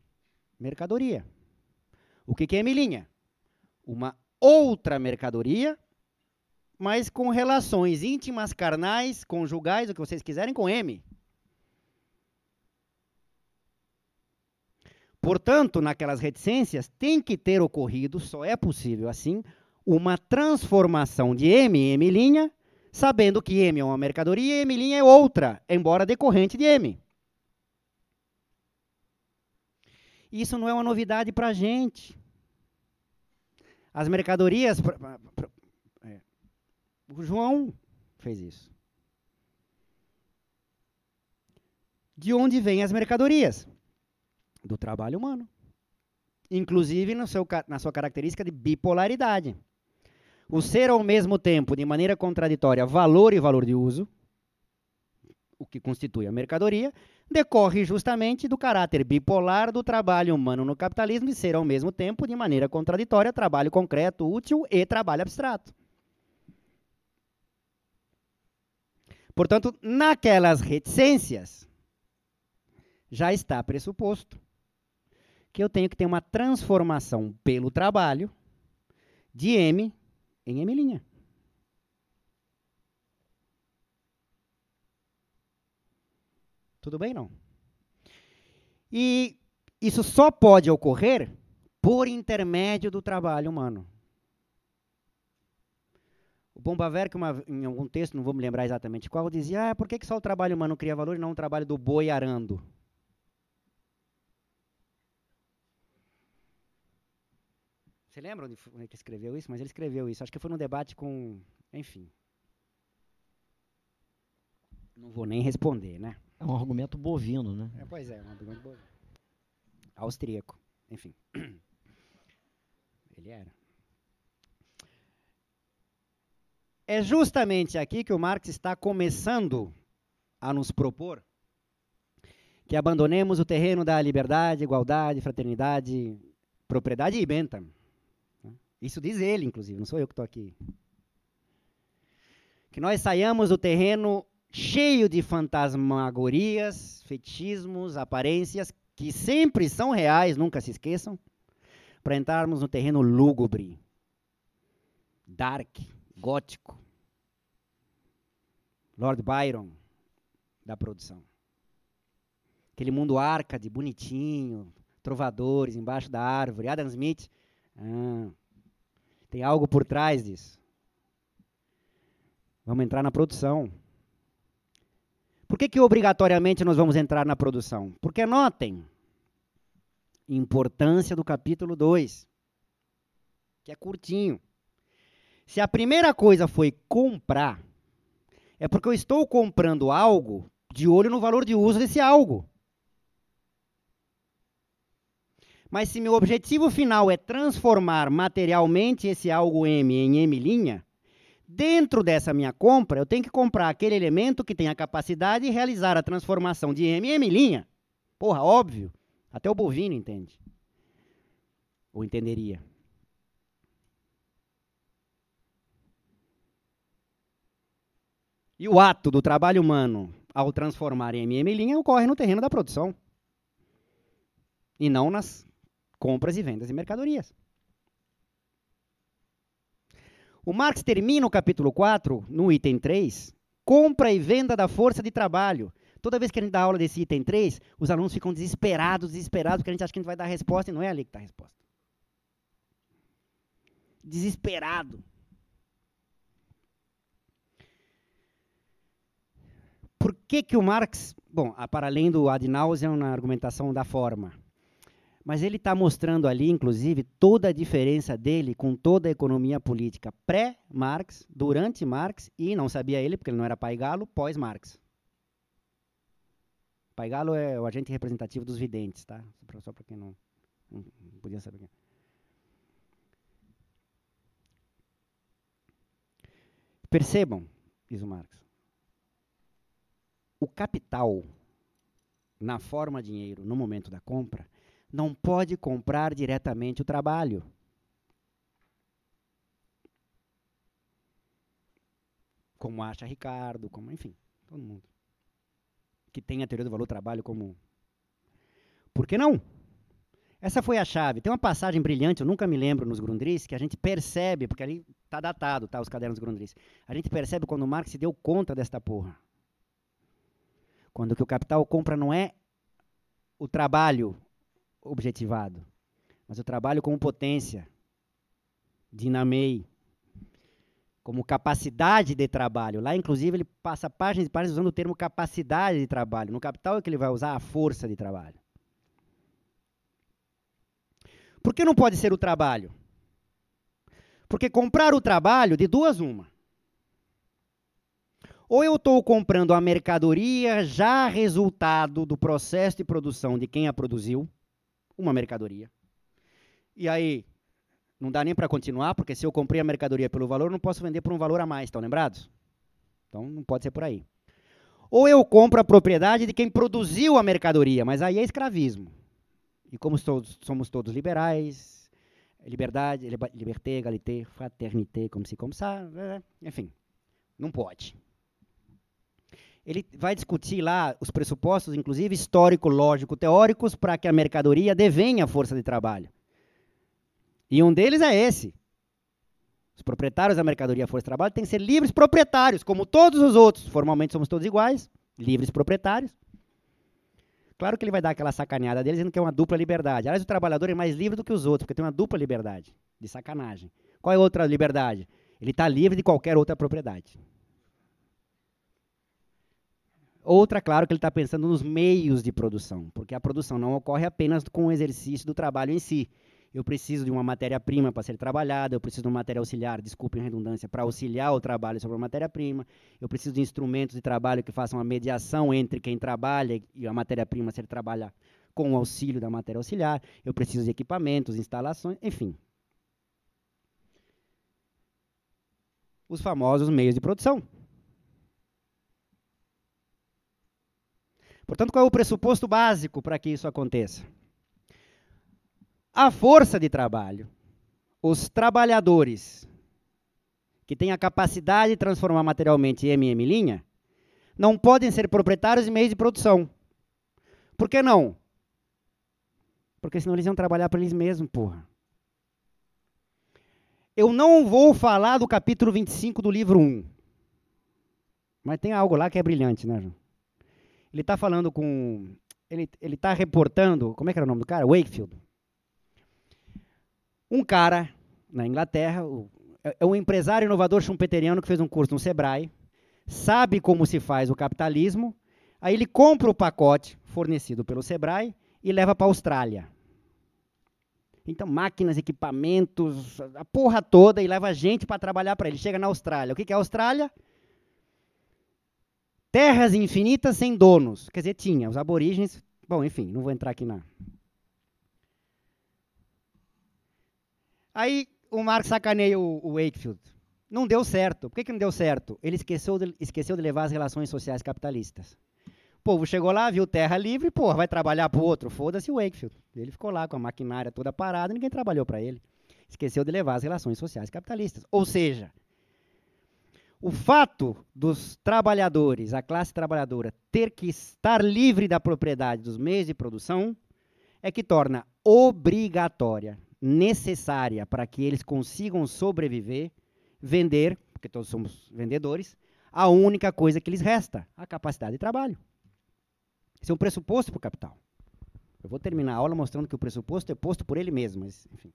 Mercadoria. O que, que é M linha? Uma outra mercadoria, mas com relações íntimas, carnais, conjugais, o que vocês quiserem, com M. Portanto, naquelas reticências, tem que ter ocorrido, só é possível assim, uma transformação de M em M', sabendo que M é uma mercadoria e M' é outra, embora decorrente de M. Isso não é uma novidade para a gente. As mercadorias. É, o João fez isso. De onde vêm as mercadorias? do trabalho humano. Inclusive no seu, na sua característica de bipolaridade. O ser ao mesmo tempo, de maneira contraditória, valor e valor de uso, o que constitui a mercadoria, decorre justamente do caráter bipolar do trabalho humano no capitalismo e ser ao mesmo tempo, de maneira contraditória, trabalho concreto, útil e trabalho abstrato. Portanto, naquelas reticências já está pressuposto que eu tenho que ter uma transformação pelo trabalho de M em M'. Tudo bem, não? E isso só pode ocorrer por intermédio do trabalho humano. O Bombaverk, uma, em algum texto, não vou me lembrar exatamente qual, dizia: ah, por que, que só o trabalho humano cria valor e não o trabalho do boi arando? Você lembra onde, ele é escreveu isso? Mas ele escreveu isso. Acho que foi num debate com. Enfim. Não vou nem responder, né? É um argumento bovino, né? É, pois é, é um argumento bovino. Austríaco. Enfim. Ele era. É justamente aqui que o Marx está começando a nos propor que abandonemos o terreno da liberdade, igualdade, fraternidade, propriedade e benta isso diz ele, inclusive, não sou eu que estou aqui. Que nós saiamos do terreno cheio de fantasmagorias, fetichismos, aparências, que sempre são reais, nunca se esqueçam, para entrarmos no terreno lúgubre, dark, gótico. Lord Byron da produção. Aquele mundo de bonitinho, trovadores embaixo da árvore. Adam Smith. Ah, tem algo por trás disso. Vamos entrar na produção. Por que, que obrigatoriamente nós vamos entrar na produção? Porque notem, importância do capítulo 2, que é curtinho. Se a primeira coisa foi comprar, é porque eu estou comprando algo de olho no valor de uso desse algo. Mas se meu objetivo final é transformar materialmente esse algo M em M', dentro dessa minha compra, eu tenho que comprar aquele elemento que tem a capacidade de realizar a transformação de M em M'. Porra, óbvio. Até o bovino entende. Ou entenderia. E o ato do trabalho humano ao transformar em M linha ocorre no terreno da produção e não nas compras e vendas de mercadorias. O Marx termina o capítulo 4, no item 3, compra e venda da força de trabalho. Toda vez que a gente dá aula desse item 3, os alunos ficam desesperados, desesperados, porque a gente acha que a gente vai dar a resposta e não é ali que está a resposta. Desesperado. Por que, que o Marx, bom, para além do ad nauseam é na argumentação da forma, mas ele está mostrando ali, inclusive, toda a diferença dele com toda a economia política pré-Marx, durante Marx e, não sabia ele, porque ele não era pai galo, pós-Marx. Pai galo é o agente representativo dos videntes, tá? Só para quem não, não podia saber. É. Percebam, diz o Marx, o capital na forma dinheiro no momento da compra não pode comprar diretamente o trabalho. Como acha Ricardo, como enfim, todo mundo que tem a teoria do valor trabalho como Por que não? Essa foi a chave. Tem uma passagem brilhante, eu nunca me lembro nos Grundris que a gente percebe, porque ali está datado, tá, os cadernos Grundris A gente percebe quando o Marx se deu conta desta porra. Quando que o capital compra não é o trabalho, objetivado, mas eu trabalho como potência, dinamei, como capacidade de trabalho. Lá, inclusive, ele passa páginas e páginas usando o termo capacidade de trabalho. No Capital é que ele vai usar a força de trabalho. Por que não pode ser o trabalho? Porque comprar o trabalho, de duas, uma. Ou eu estou comprando a mercadoria já resultado do processo de produção de quem a produziu, uma mercadoria. E aí, não dá nem para continuar, porque se eu comprei a mercadoria pelo valor, não posso vender por um valor a mais, estão lembrados? Então não pode ser por aí. Ou eu compro a propriedade de quem produziu a mercadoria, mas aí é escravismo. E como todos, somos todos liberais, liberdade, liberté, égalité, fraternité, como se começar, enfim, não pode. Ele vai discutir lá os pressupostos, inclusive histórico, lógico, teóricos, para que a mercadoria devenha força de trabalho. E um deles é esse. Os proprietários da mercadoria força de trabalho têm que ser livres proprietários, como todos os outros. Formalmente somos todos iguais, livres proprietários. Claro que ele vai dar aquela sacaneada dele dizendo que é uma dupla liberdade. Aliás, o trabalhador é mais livre do que os outros, porque tem uma dupla liberdade de sacanagem. Qual é a outra liberdade? Ele está livre de qualquer outra propriedade. Outra, claro, que ele está pensando nos meios de produção, porque a produção não ocorre apenas com o exercício do trabalho em si. Eu preciso de uma matéria-prima para ser trabalhada, eu preciso de uma matéria auxiliar, desculpem a redundância, para auxiliar o trabalho sobre a matéria-prima, eu preciso de instrumentos de trabalho que façam a mediação entre quem trabalha e a matéria-prima ser trabalhada com o auxílio da matéria auxiliar, eu preciso de equipamentos, instalações, enfim. Os famosos meios de produção. Portanto, qual é o pressuposto básico para que isso aconteça? A força de trabalho, os trabalhadores que têm a capacidade de transformar materialmente MM linha, não podem ser proprietários de meios de produção. Por que não? Porque senão eles iam trabalhar para eles mesmos, porra. Eu não vou falar do capítulo 25 do livro 1. Mas tem algo lá que é brilhante, né, João? Ele está falando com. Ele está reportando. Como é que era o nome do cara? Wakefield. Um cara na Inglaterra, o, é, é um empresário inovador chumpeteriano que fez um curso no Sebrae, sabe como se faz o capitalismo, aí ele compra o pacote fornecido pelo Sebrae e leva para a Austrália. Então, máquinas, equipamentos, a porra toda, e leva gente para trabalhar para ele. Chega na Austrália. O que, que é a Austrália? Terras infinitas sem donos. Quer dizer, tinha. Os aborígenes. Bom, enfim, não vou entrar aqui na. Aí o Marx sacaneia o, o Wakefield. Não deu certo. Por que, que não deu certo? Ele esqueceu de, esqueceu de levar as relações sociais capitalistas. O povo chegou lá, viu terra livre, pô, vai trabalhar pro outro. Foda-se o Wakefield. Ele ficou lá com a maquinária toda parada, ninguém trabalhou para ele. Esqueceu de levar as relações sociais capitalistas. Ou seja, o fato dos trabalhadores, a classe trabalhadora, ter que estar livre da propriedade dos meios de produção é que torna obrigatória, necessária para que eles consigam sobreviver, vender, porque todos somos vendedores, a única coisa que lhes resta, a capacidade de trabalho. Isso é um pressuposto para o capital. Eu vou terminar a aula mostrando que o pressuposto é posto por ele mesmo, mas enfim.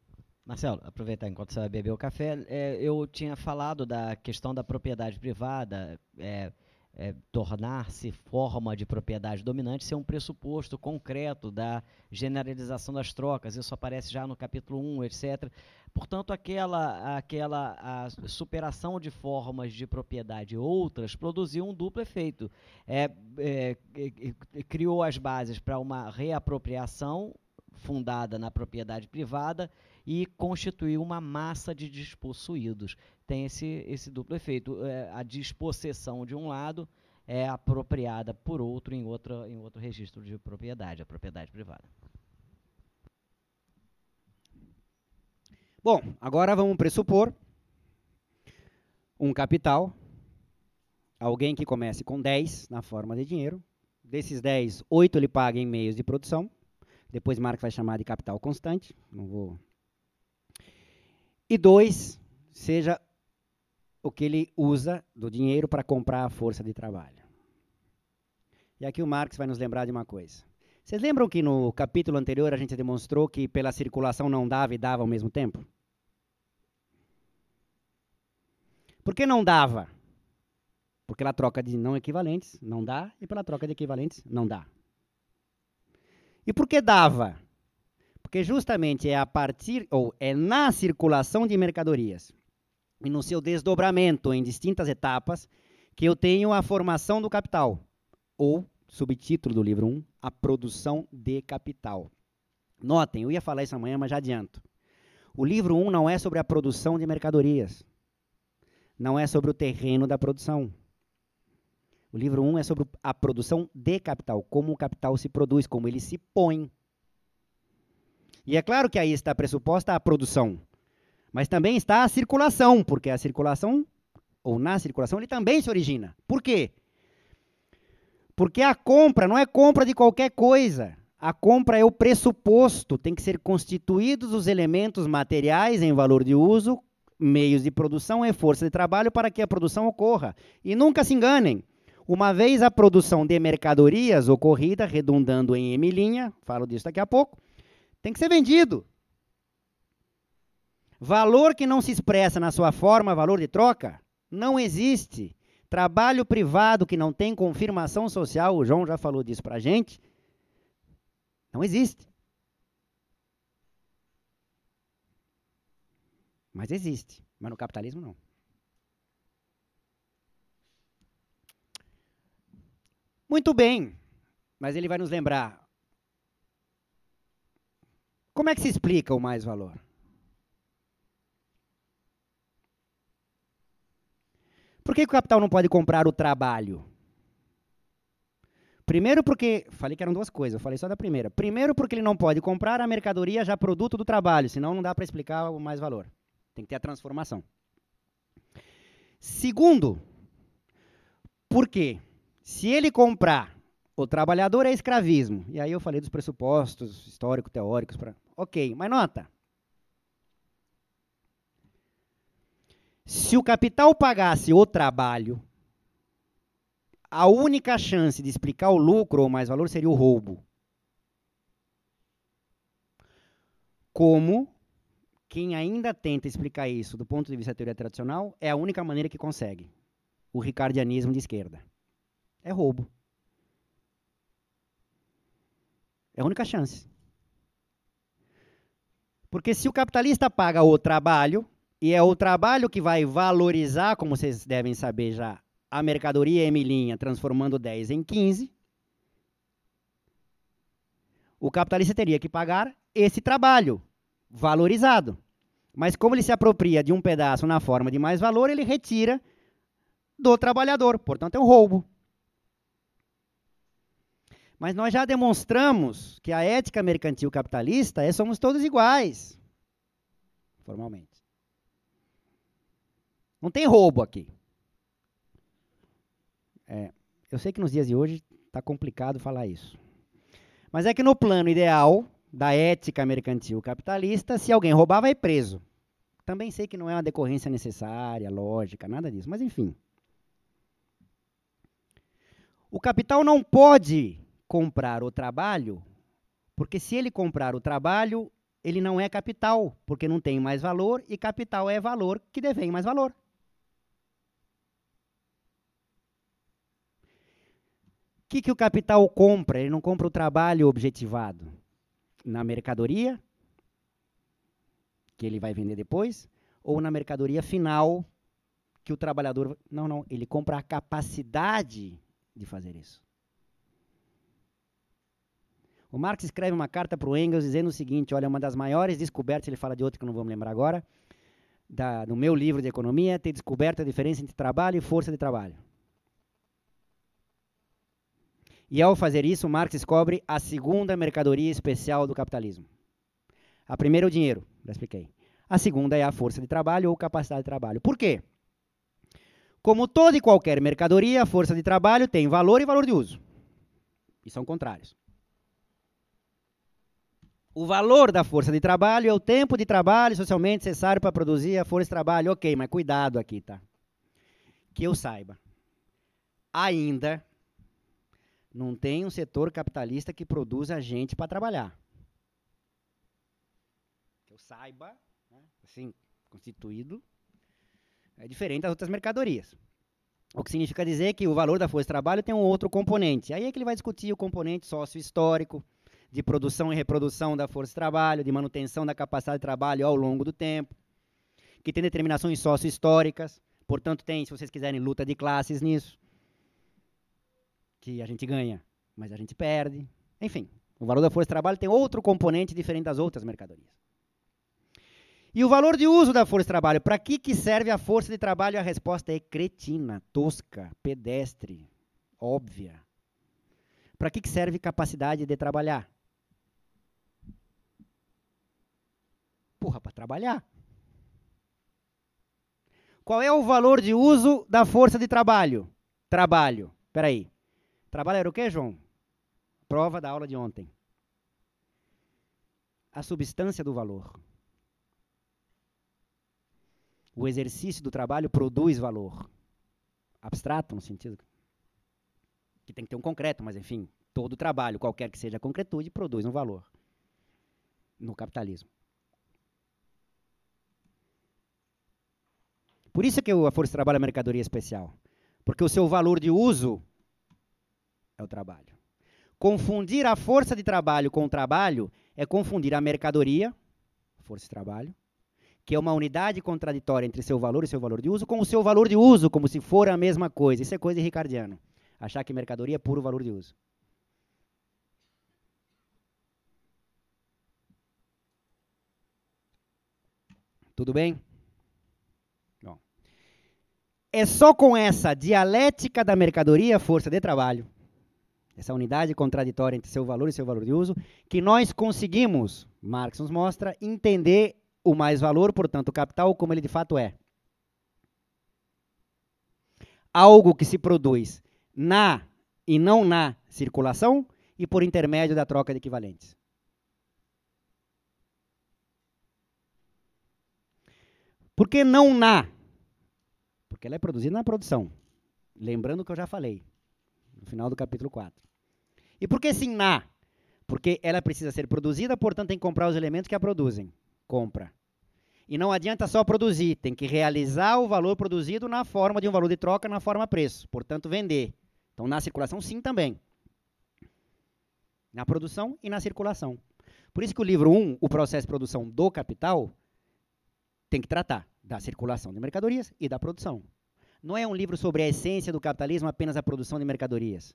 Marcelo, aproveitar enquanto você vai beber o café, é, eu tinha falado da questão da propriedade privada, é, é, tornar-se forma de propriedade dominante ser um pressuposto concreto da generalização das trocas. Isso aparece já no capítulo 1, etc. Portanto, aquela, aquela a superação de formas de propriedade outras produziu um duplo efeito. É, é, é, criou as bases para uma reapropriação fundada na propriedade privada e constituir uma massa de despossuídos. Tem esse, esse duplo efeito. É, a despossessão de um lado é apropriada por outro em, outra, em outro registro de propriedade, a propriedade privada. Bom, agora vamos pressupor um capital, alguém que comece com 10 na forma de dinheiro. Desses 10, 8 ele paga em meios de produção. Depois Marx vai chamar de capital constante, não vou e dois, seja o que ele usa do dinheiro para comprar a força de trabalho. E aqui o Marx vai nos lembrar de uma coisa. Vocês lembram que no capítulo anterior a gente demonstrou que pela circulação não dava e dava ao mesmo tempo? Por que não dava? Porque pela troca de não equivalentes não dá e pela troca de equivalentes não dá. E por que dava? Porque justamente é a partir, ou é na circulação de mercadorias e no seu desdobramento em distintas etapas que eu tenho a formação do capital, ou, subtítulo do livro 1, a produção de capital. Notem, eu ia falar isso amanhã, mas já adianto. O livro 1 não é sobre a produção de mercadorias. Não é sobre o terreno da produção. O livro 1 é sobre a produção de capital, como o capital se produz, como ele se põe, e é claro que aí está pressuposta a produção, mas também está a circulação, porque a circulação, ou na circulação, ele também se origina. Por quê? Porque a compra não é compra de qualquer coisa. A compra é o pressuposto, tem que ser constituídos os elementos materiais em valor de uso, meios de produção e força de trabalho para que a produção ocorra. E nunca se enganem. Uma vez a produção de mercadorias ocorrida, redundando em M linha, falo disso daqui a pouco, tem que ser vendido. Valor que não se expressa na sua forma, valor de troca, não existe. Trabalho privado que não tem confirmação social, o João já falou disso para a gente, não existe. Mas existe, mas no capitalismo não. Muito bem, mas ele vai nos lembrar: como é que se explica o mais valor? Por que o capital não pode comprar o trabalho? Primeiro porque. Falei que eram duas coisas, eu falei só da primeira. Primeiro porque ele não pode comprar a mercadoria já produto do trabalho, senão não dá para explicar o mais valor. Tem que ter a transformação. Segundo, porque se ele comprar, o trabalhador é escravismo. E aí eu falei dos pressupostos históricos, teóricos, para Ok, mas nota. Se o capital pagasse o trabalho, a única chance de explicar o lucro ou mais valor seria o roubo. Como quem ainda tenta explicar isso do ponto de vista da teoria tradicional é a única maneira que consegue. O ricardianismo de esquerda. É roubo. É a única chance. Porque se o capitalista paga o trabalho, e é o trabalho que vai valorizar, como vocês devem saber já, a mercadoria M linha, transformando 10 em 15, o capitalista teria que pagar esse trabalho valorizado. Mas como ele se apropria de um pedaço na forma de mais valor, ele retira do trabalhador. Portanto, é um roubo. Mas nós já demonstramos que a ética mercantil capitalista é somos todos iguais, formalmente. Não tem roubo aqui. É, eu sei que nos dias de hoje está complicado falar isso. Mas é que no plano ideal da ética mercantil capitalista, se alguém roubar, vai preso. Também sei que não é uma decorrência necessária, lógica, nada disso, mas enfim. O capital não pode comprar o trabalho, porque se ele comprar o trabalho, ele não é capital, porque não tem mais valor, e capital é valor que devém mais valor. O que, que o capital compra? Ele não compra o trabalho objetivado na mercadoria, que ele vai vender depois, ou na mercadoria final, que o trabalhador. Não, não. Ele compra a capacidade de fazer isso. O Marx escreve uma carta para o Engels dizendo o seguinte: olha, uma das maiores descobertas, ele fala de outra que não vou me lembrar agora, da, no meu livro de economia, é ter descoberto a diferença entre trabalho e força de trabalho. E ao fazer isso, Marx descobre a segunda mercadoria especial do capitalismo. A primeira é o dinheiro, já expliquei. A segunda é a força de trabalho ou capacidade de trabalho. Por quê? Como toda e qualquer mercadoria, a força de trabalho tem valor e valor de uso. E são contrários. O valor da força de trabalho é o tempo de trabalho socialmente necessário para produzir a força de trabalho. Ok, mas cuidado aqui, tá? Que eu saiba. Ainda não tem um setor capitalista que produza gente para trabalhar. Que eu saiba, né? assim, constituído, é diferente das outras mercadorias. O que significa dizer que o valor da força de trabalho tem um outro componente. Aí é que ele vai discutir o componente sócio-histórico, de produção e reprodução da força de trabalho, de manutenção da capacidade de trabalho ao longo do tempo, que tem determinações sócio-históricas, portanto tem, se vocês quiserem, luta de classes nisso, que a gente ganha, mas a gente perde. Enfim, o valor da força de trabalho tem outro componente diferente das outras mercadorias. E o valor de uso da força de trabalho? Para que, que serve a força de trabalho? A resposta é cretina, tosca, pedestre, óbvia. Para que, que serve capacidade de trabalhar? Porra, para trabalhar. Qual é o valor de uso da força de trabalho? Trabalho. aí, Trabalho era o quê, João? Prova da aula de ontem. A substância do valor. O exercício do trabalho produz valor. Abstrato, no sentido que tem que ter um concreto, mas enfim, todo trabalho, qualquer que seja a concretude, produz um valor no capitalismo. Por isso que a força de trabalho é mercadoria especial. Porque o seu valor de uso é o trabalho. Confundir a força de trabalho com o trabalho é confundir a mercadoria, força de trabalho, que é uma unidade contraditória entre seu valor e seu valor de uso, com o seu valor de uso, como se for a mesma coisa. Isso é coisa de ricardiano. Achar que mercadoria é puro valor de uso. Tudo bem? É só com essa dialética da mercadoria, força de trabalho, essa unidade contraditória entre seu valor e seu valor de uso, que nós conseguimos, Marx nos mostra, entender o mais valor, portanto, o capital, como ele de fato é. Algo que se produz na e não na circulação e por intermédio da troca de equivalentes. Por que não na? Porque ela é produzida na produção. Lembrando o que eu já falei, no final do capítulo 4. E por que sim na? Porque ela precisa ser produzida, portanto tem que comprar os elementos que a produzem. Compra. E não adianta só produzir, tem que realizar o valor produzido na forma de um valor de troca, na forma preço. Portanto, vender. Então, na circulação, sim também. Na produção e na circulação. Por isso que o livro 1, um, o processo de produção do capital, tem que tratar da circulação de mercadorias e da produção. Não é um livro sobre a essência do capitalismo, apenas a produção de mercadorias.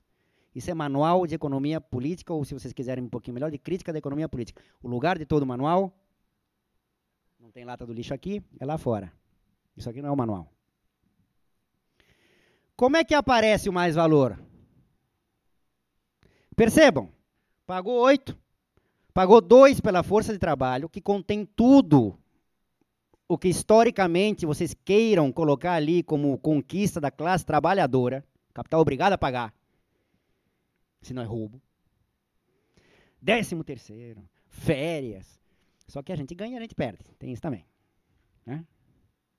Isso é manual de economia política, ou se vocês quiserem um pouquinho melhor, de crítica da economia política. O lugar de todo manual, não tem lata do lixo aqui, é lá fora. Isso aqui não é o um manual. Como é que aparece o mais valor? Percebam, pagou oito, pagou dois pela força de trabalho, que contém tudo o que historicamente vocês queiram colocar ali como conquista da classe trabalhadora, capital obrigado a pagar, se não é roubo. Décimo terceiro, férias. Só que a gente ganha, a gente perde. Tem isso também. Né?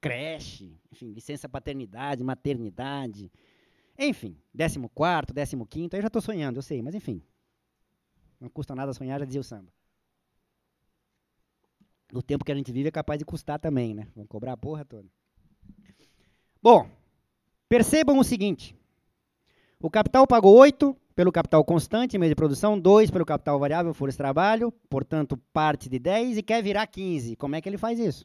Creche, enfim, licença paternidade, maternidade. Enfim, décimo quarto, décimo quinto. Aí eu já estou sonhando, eu sei, mas enfim. Não custa nada sonhar, já dizia o samba no tempo que a gente vive, é capaz de custar também, né? Vamos cobrar a porra toda. Bom, percebam o seguinte. O capital pagou 8 pelo capital constante, meio de produção, 2 pelo capital variável, força de trabalho, portanto, parte de 10 e quer virar 15. Como é que ele faz isso?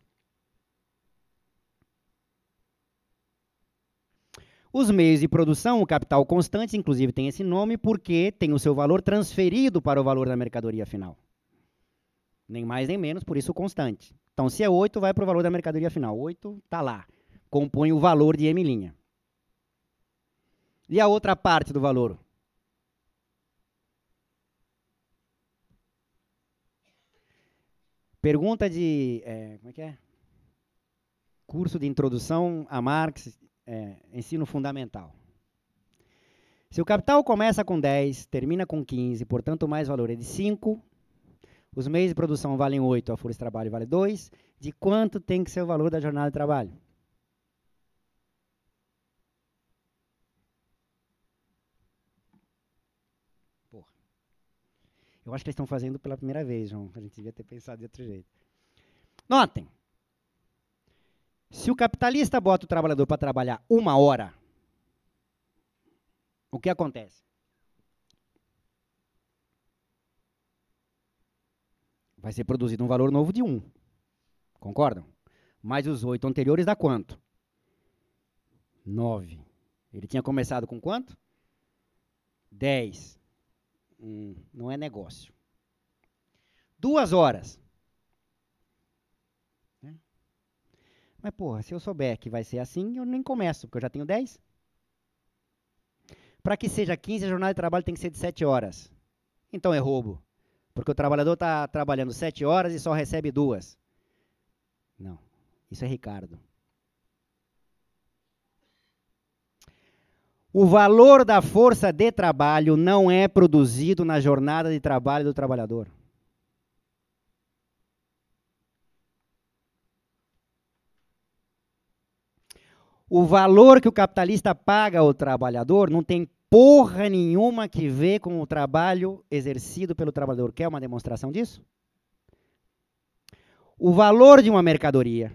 Os meios de produção, o capital constante, inclusive tem esse nome porque tem o seu valor transferido para o valor da mercadoria final. Nem mais nem menos, por isso constante. Então, se é 8, vai para o valor da mercadoria final. 8 está lá. Compõe o valor de M'. E a outra parte do valor? Pergunta de. É, como é que é? Curso de introdução a Marx, é, ensino fundamental. Se o capital começa com 10, termina com 15, portanto o mais valor é de 5, os meios de produção valem 8, a força de trabalho vale 2. De quanto tem que ser o valor da jornada de trabalho? Porra. Eu acho que eles estão fazendo pela primeira vez, João. A gente devia ter pensado de outro jeito. Notem. Se o capitalista bota o trabalhador para trabalhar uma hora, o que acontece? vai ser produzido um valor novo de 1. Concordam? Mais os 8 anteriores dá quanto? 9. Ele tinha começado com quanto? 10. Hum, não é negócio. Duas horas. Né? Mas, porra, se eu souber que vai ser assim, eu nem começo, porque eu já tenho 10. Para que seja 15, a jornada de trabalho tem que ser de 7 horas. Então é roubo. Porque o trabalhador está trabalhando sete horas e só recebe duas. Não. Isso é Ricardo. O valor da força de trabalho não é produzido na jornada de trabalho do trabalhador. O valor que o capitalista paga ao trabalhador não tem porra nenhuma que ver com o trabalho exercido pelo trabalhador. Quer uma demonstração disso? O valor de uma mercadoria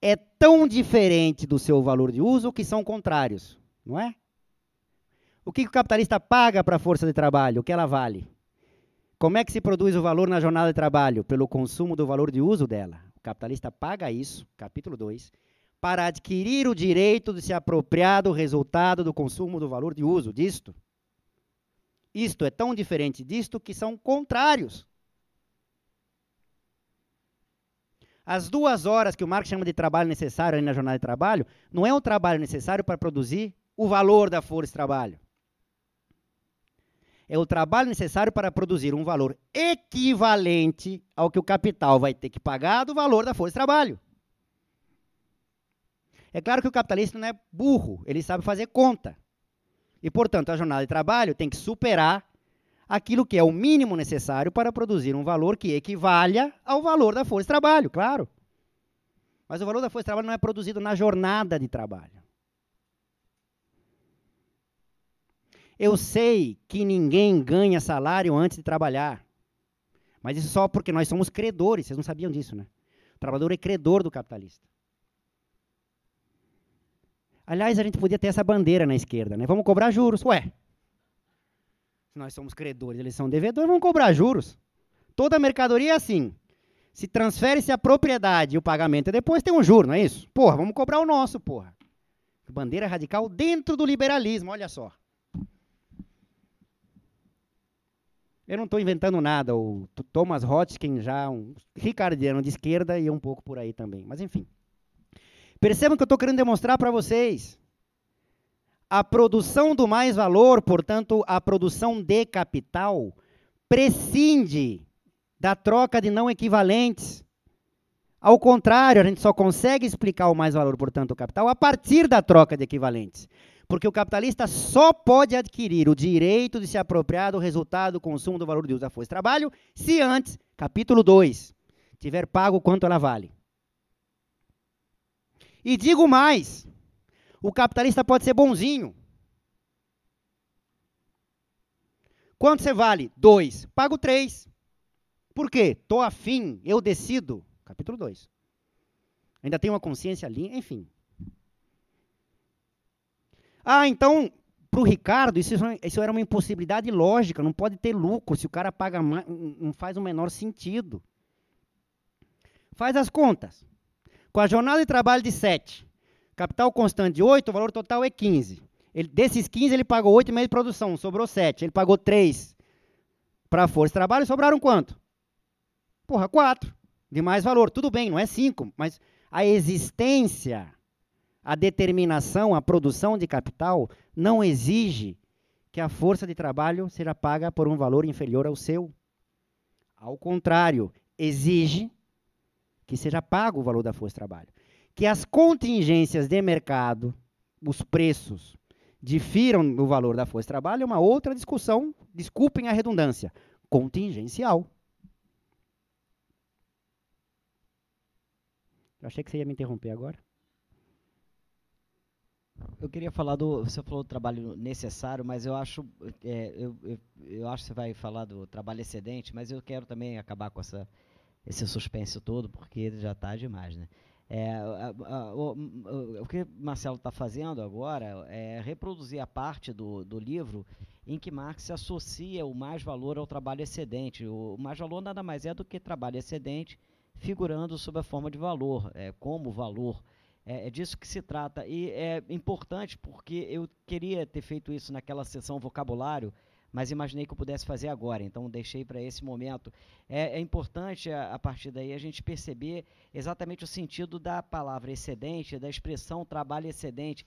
é tão diferente do seu valor de uso que são contrários, não é? O que o capitalista paga para a força de trabalho? O que ela vale? Como é que se produz o valor na jornada de trabalho? Pelo consumo do valor de uso dela. O capitalista paga isso, capítulo 2 para adquirir o direito de se apropriar do resultado do consumo do valor de uso disto. Isto é tão diferente disto que são contrários. As duas horas que o Marx chama de trabalho necessário ali na jornada de trabalho, não é um trabalho necessário para produzir o valor da força de trabalho. É o trabalho necessário para produzir um valor equivalente ao que o capital vai ter que pagar do valor da força de trabalho. É claro que o capitalista não é burro, ele sabe fazer conta. E, portanto, a jornada de trabalho tem que superar aquilo que é o mínimo necessário para produzir um valor que equivalha ao valor da força de trabalho, claro. Mas o valor da força de trabalho não é produzido na jornada de trabalho. Eu sei que ninguém ganha salário antes de trabalhar. Mas isso só porque nós somos credores, vocês não sabiam disso, né? O trabalhador é credor do capitalista. Aliás, a gente podia ter essa bandeira na esquerda, né? Vamos cobrar juros. Ué. Se nós somos credores, eles são devedores, vamos cobrar juros. Toda mercadoria é assim. Se transfere-se a propriedade e o pagamento é depois, tem um juro, não é isso? Porra, vamos cobrar o nosso, porra. Bandeira radical dentro do liberalismo, olha só. Eu não estou inventando nada. O Thomas Rothskin já, um ricardiano de esquerda e um pouco por aí também. Mas enfim. Percebam que eu estou querendo demonstrar para vocês. A produção do mais valor, portanto, a produção de capital, prescinde da troca de não equivalentes. Ao contrário, a gente só consegue explicar o mais valor, portanto, o capital, a partir da troca de equivalentes. Porque o capitalista só pode adquirir o direito de se apropriar do resultado do consumo do valor de uso da força de trabalho se antes, capítulo 2, tiver pago quanto ela vale. E digo mais: o capitalista pode ser bonzinho. Quanto você vale? Dois. Pago três. Por quê? Tô afim, eu decido. Capítulo 2. Ainda tem uma consciência ali, enfim. Ah, então, para o Ricardo, isso, isso era uma impossibilidade lógica. Não pode ter lucro se o cara paga mais, não faz o menor sentido. Faz as contas. Com a jornada de trabalho de 7, capital constante de 8, o valor total é 15. Ele, desses 15, ele pagou 8,5 de produção, sobrou 7. Ele pagou 3 para a força de trabalho, sobraram quanto? Porra, 4 de mais valor. Tudo bem, não é 5, mas a existência, a determinação, a produção de capital não exige que a força de trabalho seja paga por um valor inferior ao seu. Ao contrário, exige que seja pago o valor da força de trabalho, que as contingências de mercado, os preços, difiram do valor da força de trabalho é uma outra discussão, desculpem a redundância, contingencial. Eu achei que você ia me interromper agora. Eu queria falar do. Você falou do trabalho necessário, mas eu acho. É, eu, eu, eu acho que você vai falar do trabalho excedente, mas eu quero também acabar com essa esse suspense todo, porque já está demais, né? É, o, o, que Marcelo está fazendo agora é reproduzir a parte do, do livro em que Marx associa o mais valor ao trabalho excedente. O, o mais valor nada mais é do que trabalho excedente figurando sob a forma de valor, é, como valor. É, é disso que se trata. E é importante porque eu queria ter feito isso naquela sessão vocabulário mas imaginei que eu pudesse fazer agora, então deixei para esse momento. É, é importante, a, a, partir daí, a gente perceber exatamente o sentido da palavra excedente, da expressão trabalho excedente.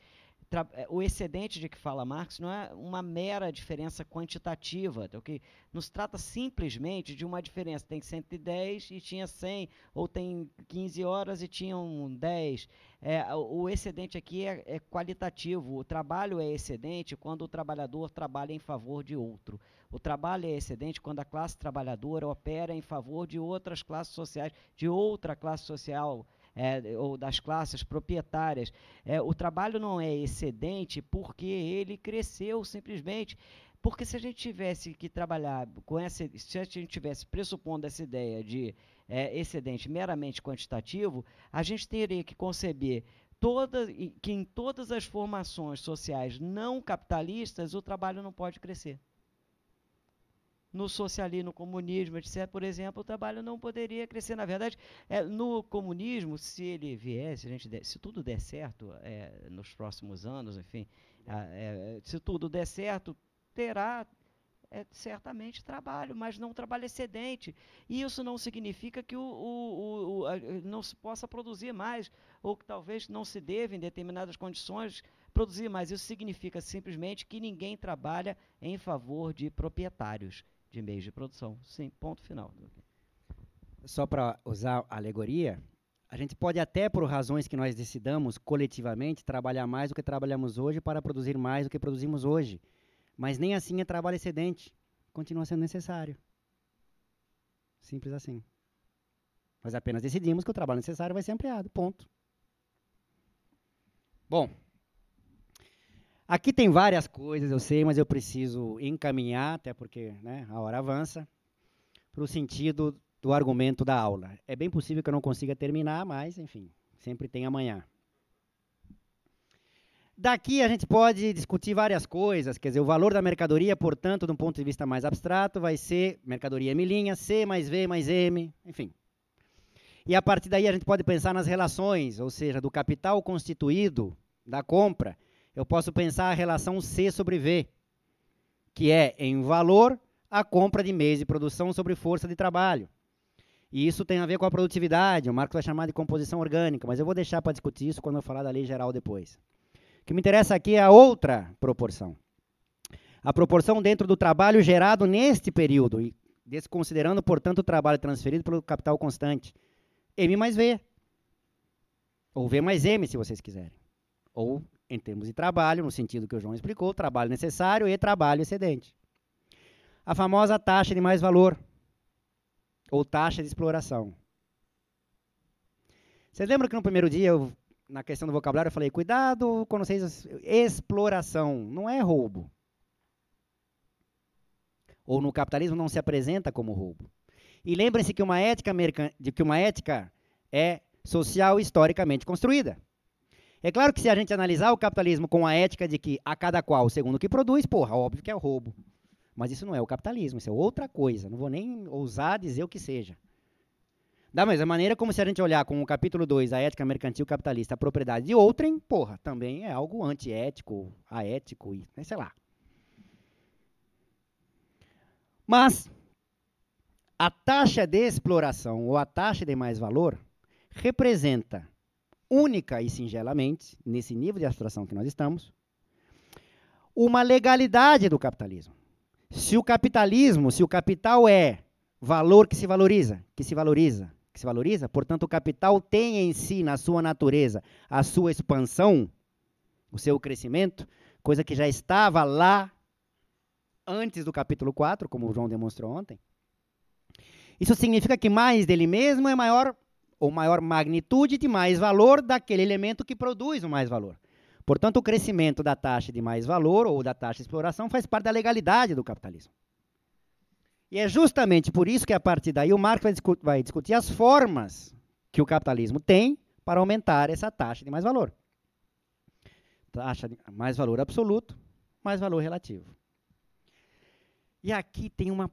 É, o excedente de que fala Marx não é uma mera diferença quantitativa, tá o que nos trata simplesmente de uma diferença. Tem 110 e tinha 100, ou tem 15 horas e tinham 10. É, o excedente aqui é, é qualitativo. O trabalho é excedente quando o trabalhador trabalha em favor de outro. O trabalho é excedente quando a classe trabalhadora opera em favor de outras classes sociais, de outra classe social é, ou das classes proprietárias. É, o trabalho não é excedente porque ele cresceu simplesmente. Porque se a gente tivesse que trabalhar com essa, se a gente tivesse pressupondo essa ideia de é, excedente meramente quantitativo, a gente teria que conceber toda, que em todas as formações sociais não capitalistas o trabalho não pode crescer no socialismo, no comunismo, etc., por exemplo, o trabalho não poderia crescer. Na verdade, é, no comunismo, se ele viesse, gente der, se tudo der certo é, nos próximos anos, enfim, é, se tudo der certo, terá é, certamente trabalho, mas não trabalho excedente. E isso não significa que o, o, o, o, não se possa produzir mais, ou que talvez não se deva, em determinadas condições, produzir mais. Isso significa simplesmente que ninguém trabalha em favor de proprietários de meios de produção. Sim, ponto final. Só para usar a alegoria, a gente pode até, por razões que nós decidamos coletivamente, trabalhar mais do que trabalhamos hoje para produzir mais do que produzimos hoje. Mas nem assim é trabalho excedente. Continua sendo necessário. Simples assim. Nós apenas decidimos que o trabalho necessário vai ser ampliado. Ponto. Bom, Aqui tem várias coisas, eu sei, mas eu preciso encaminhar, até porque né, a hora avança, para o sentido do argumento da aula. É bem possível que eu não consiga terminar, mas, enfim, sempre tem amanhã. Daqui a gente pode discutir várias coisas, quer dizer, o valor da mercadoria, portanto, de um ponto de vista mais abstrato, vai ser mercadoria M C mais V mais M, enfim. E a partir daí a gente pode pensar nas relações, ou seja, do capital constituído da compra eu posso pensar a relação C sobre V, que é em valor a compra de mês de produção sobre força de trabalho. E isso tem a ver com a produtividade, o Marx vai chamar de composição orgânica, mas eu vou deixar para discutir isso quando eu falar da lei geral depois. O que me interessa aqui é a outra proporção. A proporção dentro do trabalho gerado neste período, desconsiderando, portanto, o trabalho transferido pelo capital constante. M mais V. Ou V mais M, se vocês quiserem. Ou em termos de trabalho, no sentido que o João explicou, trabalho necessário e trabalho excedente. A famosa taxa de mais valor, ou taxa de exploração. Vocês lembram que no primeiro dia, eu, na questão do vocabulário, eu falei: cuidado quando vocês. Exploração não é roubo. Ou no capitalismo não se apresenta como roubo. E lembrem-se que uma ética, de que uma ética é social historicamente construída. É claro que se a gente analisar o capitalismo com a ética de que a cada qual segundo o que produz, porra, óbvio que é roubo. Mas isso não é o capitalismo, isso é outra coisa. Não vou nem ousar dizer o que seja. Da mesma maneira como se a gente olhar com o capítulo 2, a ética mercantil capitalista, a propriedade de outrem, porra, também é algo antiético, aético e né, sei lá. Mas a taxa de exploração ou a taxa de mais valor representa única e singelamente, nesse nível de abstração que nós estamos, uma legalidade do capitalismo. Se o capitalismo, se o capital é valor que se valoriza, que se valoriza, que se valoriza, portanto o capital tem em si, na sua natureza, a sua expansão, o seu crescimento, coisa que já estava lá antes do capítulo 4, como o João demonstrou ontem. Isso significa que mais dele mesmo é maior ou maior magnitude de mais valor daquele elemento que produz o mais valor. Portanto, o crescimento da taxa de mais valor ou da taxa de exploração faz parte da legalidade do capitalismo. E é justamente por isso que, a partir daí, o Marx vai, discu vai discutir as formas que o capitalismo tem para aumentar essa taxa de mais valor. Taxa de mais valor absoluto, mais valor relativo. E aqui tem uma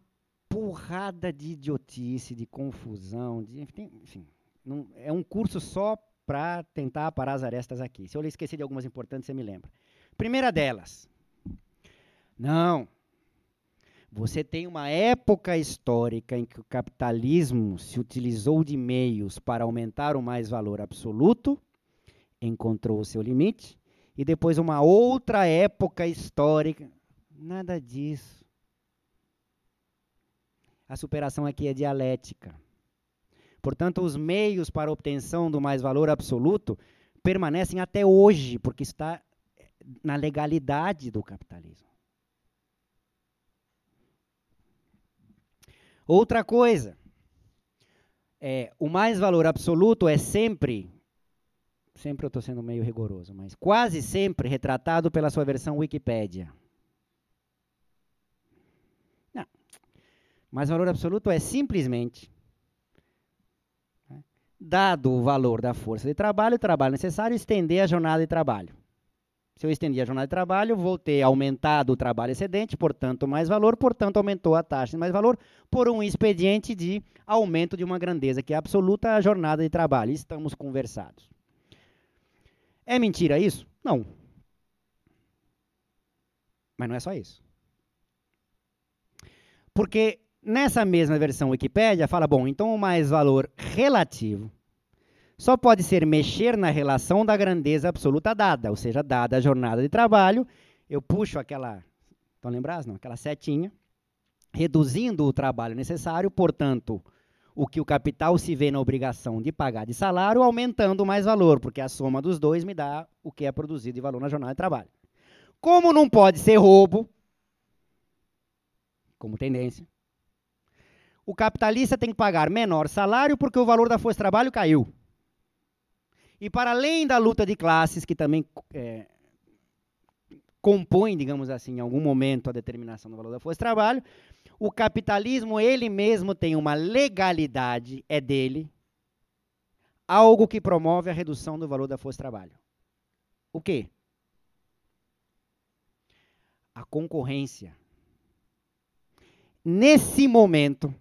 porrada de idiotice, de confusão, de, enfim, enfim não, é um curso só para tentar parar as arestas aqui. Se eu esquecer de algumas importantes, você me lembra. Primeira delas. Não. Você tem uma época histórica em que o capitalismo se utilizou de meios para aumentar o mais valor absoluto, encontrou o seu limite, e depois uma outra época histórica. Nada disso. A superação aqui é dialética. Portanto, os meios para obtenção do mais valor absoluto permanecem até hoje, porque está eh, na legalidade do capitalismo. Outra coisa, é, o mais valor absoluto é sempre, sempre eu estou sendo meio rigoroso, mas quase sempre retratado pela sua versão Wikipédia. Mais valor absoluto é simplesmente dado o valor da força de trabalho, o trabalho necessário, estender a jornada de trabalho. Se eu estendi a jornada de trabalho, vou ter aumentado o trabalho excedente, portanto, mais valor, portanto, aumentou a taxa de mais valor por um expediente de aumento de uma grandeza que é absoluta a jornada de trabalho. Estamos conversados. É mentira isso? Não. Mas não é só isso. Porque Nessa mesma versão Wikipédia, fala: bom, então o mais valor relativo só pode ser mexer na relação da grandeza absoluta dada, ou seja, dada a jornada de trabalho, eu puxo aquela, estão lembrados? Não, aquela setinha, reduzindo o trabalho necessário, portanto, o que o capital se vê na obrigação de pagar de salário, aumentando o mais valor, porque a soma dos dois me dá o que é produzido de valor na jornada de trabalho. Como não pode ser roubo, como tendência, o capitalista tem que pagar menor salário porque o valor da força de trabalho caiu. E para além da luta de classes, que também é, compõe, digamos assim, em algum momento a determinação do valor da força de trabalho, o capitalismo ele mesmo tem uma legalidade, é dele, algo que promove a redução do valor da força de trabalho. O quê? A concorrência. Nesse momento,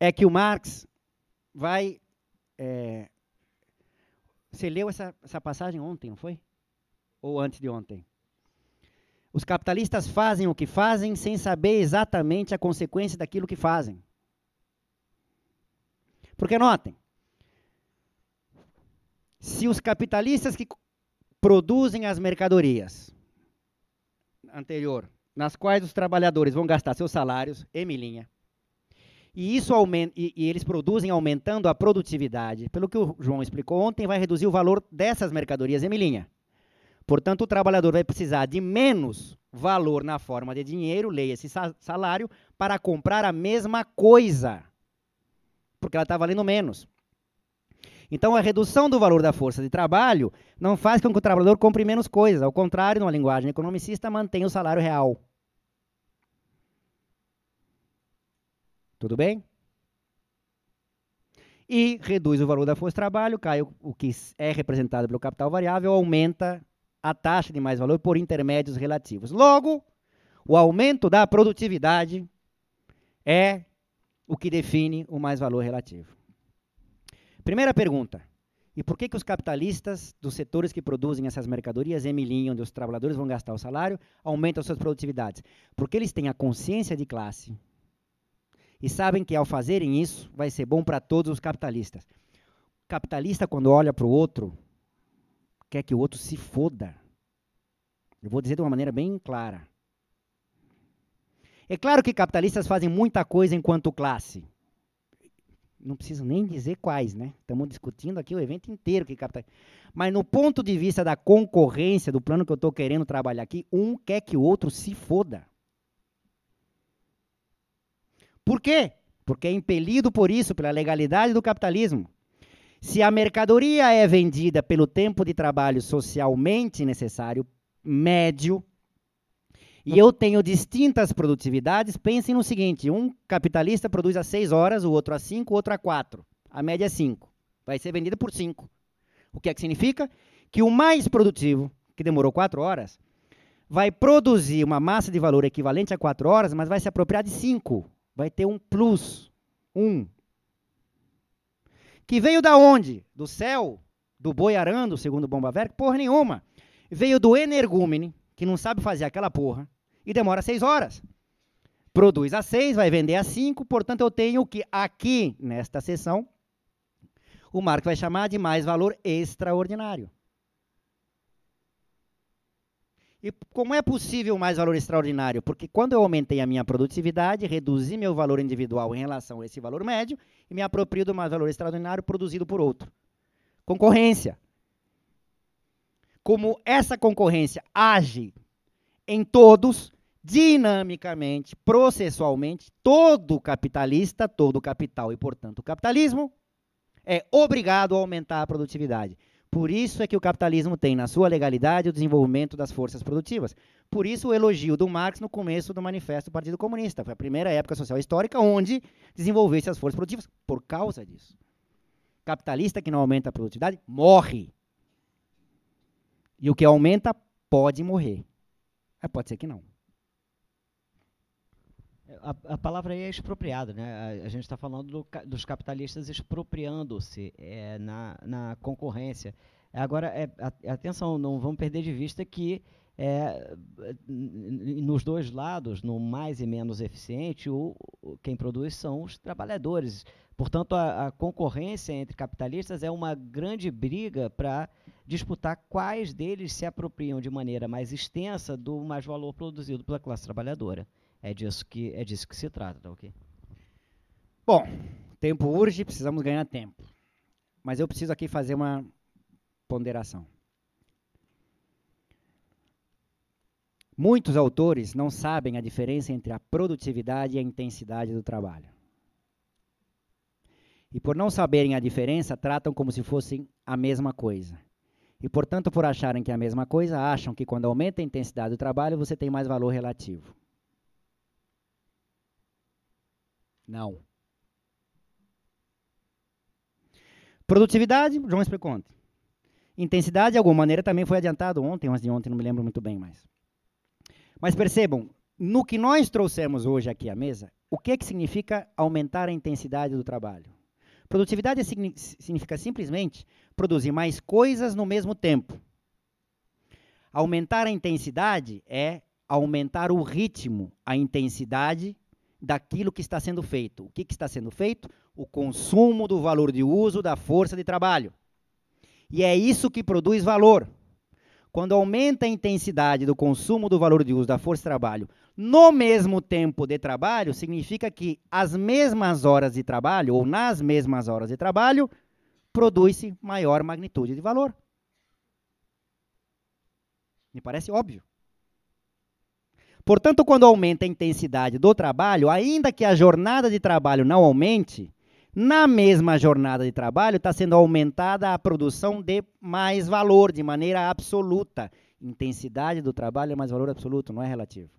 é que o Marx vai. É, você leu essa, essa passagem ontem, não foi? Ou antes de ontem? Os capitalistas fazem o que fazem sem saber exatamente a consequência daquilo que fazem. Porque notem, se os capitalistas que produzem as mercadorias anterior, nas quais os trabalhadores vão gastar seus salários, linha e, isso aumenta, e, e eles produzem aumentando a produtividade. Pelo que o João explicou ontem, vai reduzir o valor dessas mercadorias em milhinha. Portanto, o trabalhador vai precisar de menos valor na forma de dinheiro, leia esse salário, para comprar a mesma coisa, porque ela está valendo menos. Então, a redução do valor da força de trabalho não faz com que o trabalhador compre menos coisas. Ao contrário, numa linguagem economicista, mantém o salário real. Tudo bem? E reduz o valor da força de trabalho, cai o, o que é representado pelo capital variável, aumenta a taxa de mais valor por intermédios relativos. Logo, o aumento da produtividade é o que define o mais valor relativo. Primeira pergunta: e por que, que os capitalistas dos setores que produzem essas mercadorias, M onde os trabalhadores vão gastar o salário, aumentam suas produtividades? Porque eles têm a consciência de classe e sabem que ao fazerem isso vai ser bom para todos os capitalistas. O capitalista, quando olha para o outro, quer que o outro se foda. Eu vou dizer de uma maneira bem clara. É claro que capitalistas fazem muita coisa enquanto classe. Não preciso nem dizer quais, né? Estamos discutindo aqui o evento inteiro que capital. Mas no ponto de vista da concorrência, do plano que eu estou querendo trabalhar aqui, um quer que o outro se foda. Por quê? Porque é impelido por isso, pela legalidade do capitalismo. Se a mercadoria é vendida pelo tempo de trabalho socialmente necessário, médio, e eu tenho distintas produtividades, pensem no seguinte: um capitalista produz a 6 horas, o outro a 5, o outro a 4. A média é 5. Vai ser vendida por 5. O que é que significa? Que o mais produtivo, que demorou 4 horas, vai produzir uma massa de valor equivalente a 4 horas, mas vai se apropriar de 5 vai ter um plus, um. Que veio da onde? Do céu? Do boi arando, segundo Bomba Velha? Porra nenhuma. Veio do energúmeno, que não sabe fazer aquela porra, e demora seis horas. Produz a seis, vai vender a cinco, portanto eu tenho que aqui, nesta sessão, o Marco vai chamar de mais valor extraordinário. E como é possível mais valor extraordinário? Porque quando eu aumentei a minha produtividade, reduzi meu valor individual em relação a esse valor médio e me aproprio do mais valor extraordinário produzido por outro. Concorrência. Como essa concorrência age em todos, dinamicamente, processualmente, todo capitalista, todo capital e, portanto, o capitalismo é obrigado a aumentar a produtividade. Por isso é que o capitalismo tem na sua legalidade o desenvolvimento das forças produtivas. Por isso o elogio do Marx no começo do Manifesto do Partido Comunista. Foi a primeira época social histórica onde desenvolveu-se as forças produtivas por causa disso. Capitalista que não aumenta a produtividade morre. E o que aumenta pode morrer. pode ser que não. A, a palavra aí é expropriado, né? A, a gente está falando do, dos capitalistas expropriando-se é, na, na concorrência. Agora, é, atenção, não vamos perder de vista que é, nos dois lados, no mais e menos eficiente, o, quem produz são os trabalhadores. Portanto, a, a concorrência entre capitalistas é uma grande briga para disputar quais deles se apropriam de maneira mais extensa do mais valor produzido pela classe trabalhadora. É disso que, é disso que se trata, tá ok? Bom, tempo urge, precisamos ganhar tempo. Mas eu preciso aqui fazer uma ponderação. Muitos autores não sabem a diferença entre a produtividade e a intensidade do trabalho. E por não saberem a diferença, tratam como se fossem a mesma coisa. E portanto, por acharem que é a mesma coisa, acham que quando aumenta a intensidade do trabalho, você tem mais valor relativo. Não. Produtividade, João explicou ontem. Intensidade, de alguma maneira, também foi adiantado ontem, antes de ontem, não me lembro muito bem mais. Mas percebam, no que nós trouxemos hoje aqui à mesa, o que, é que significa aumentar a intensidade do trabalho? Produtividade significa simplesmente produzir mais coisas no mesmo tempo. Aumentar a intensidade é aumentar o ritmo, a intensidade daquilo que está sendo feito. O que, que, está sendo feito? O consumo do valor de uso da força de trabalho. E é isso que produz valor. Quando aumenta a intensidade do consumo do valor de uso da força de trabalho no mesmo tempo de trabalho, significa que as mesmas horas de trabalho, ou nas mesmas horas de trabalho, produz-se maior magnitude de valor. Me parece óbvio. Portanto, quando aumenta a intensidade do trabalho, ainda que a jornada de trabalho não aumente, na mesma jornada de trabalho está sendo aumentada a produção de mais valor, de maneira absoluta. Intensidade do trabalho é mais valor absoluto, não é relativo.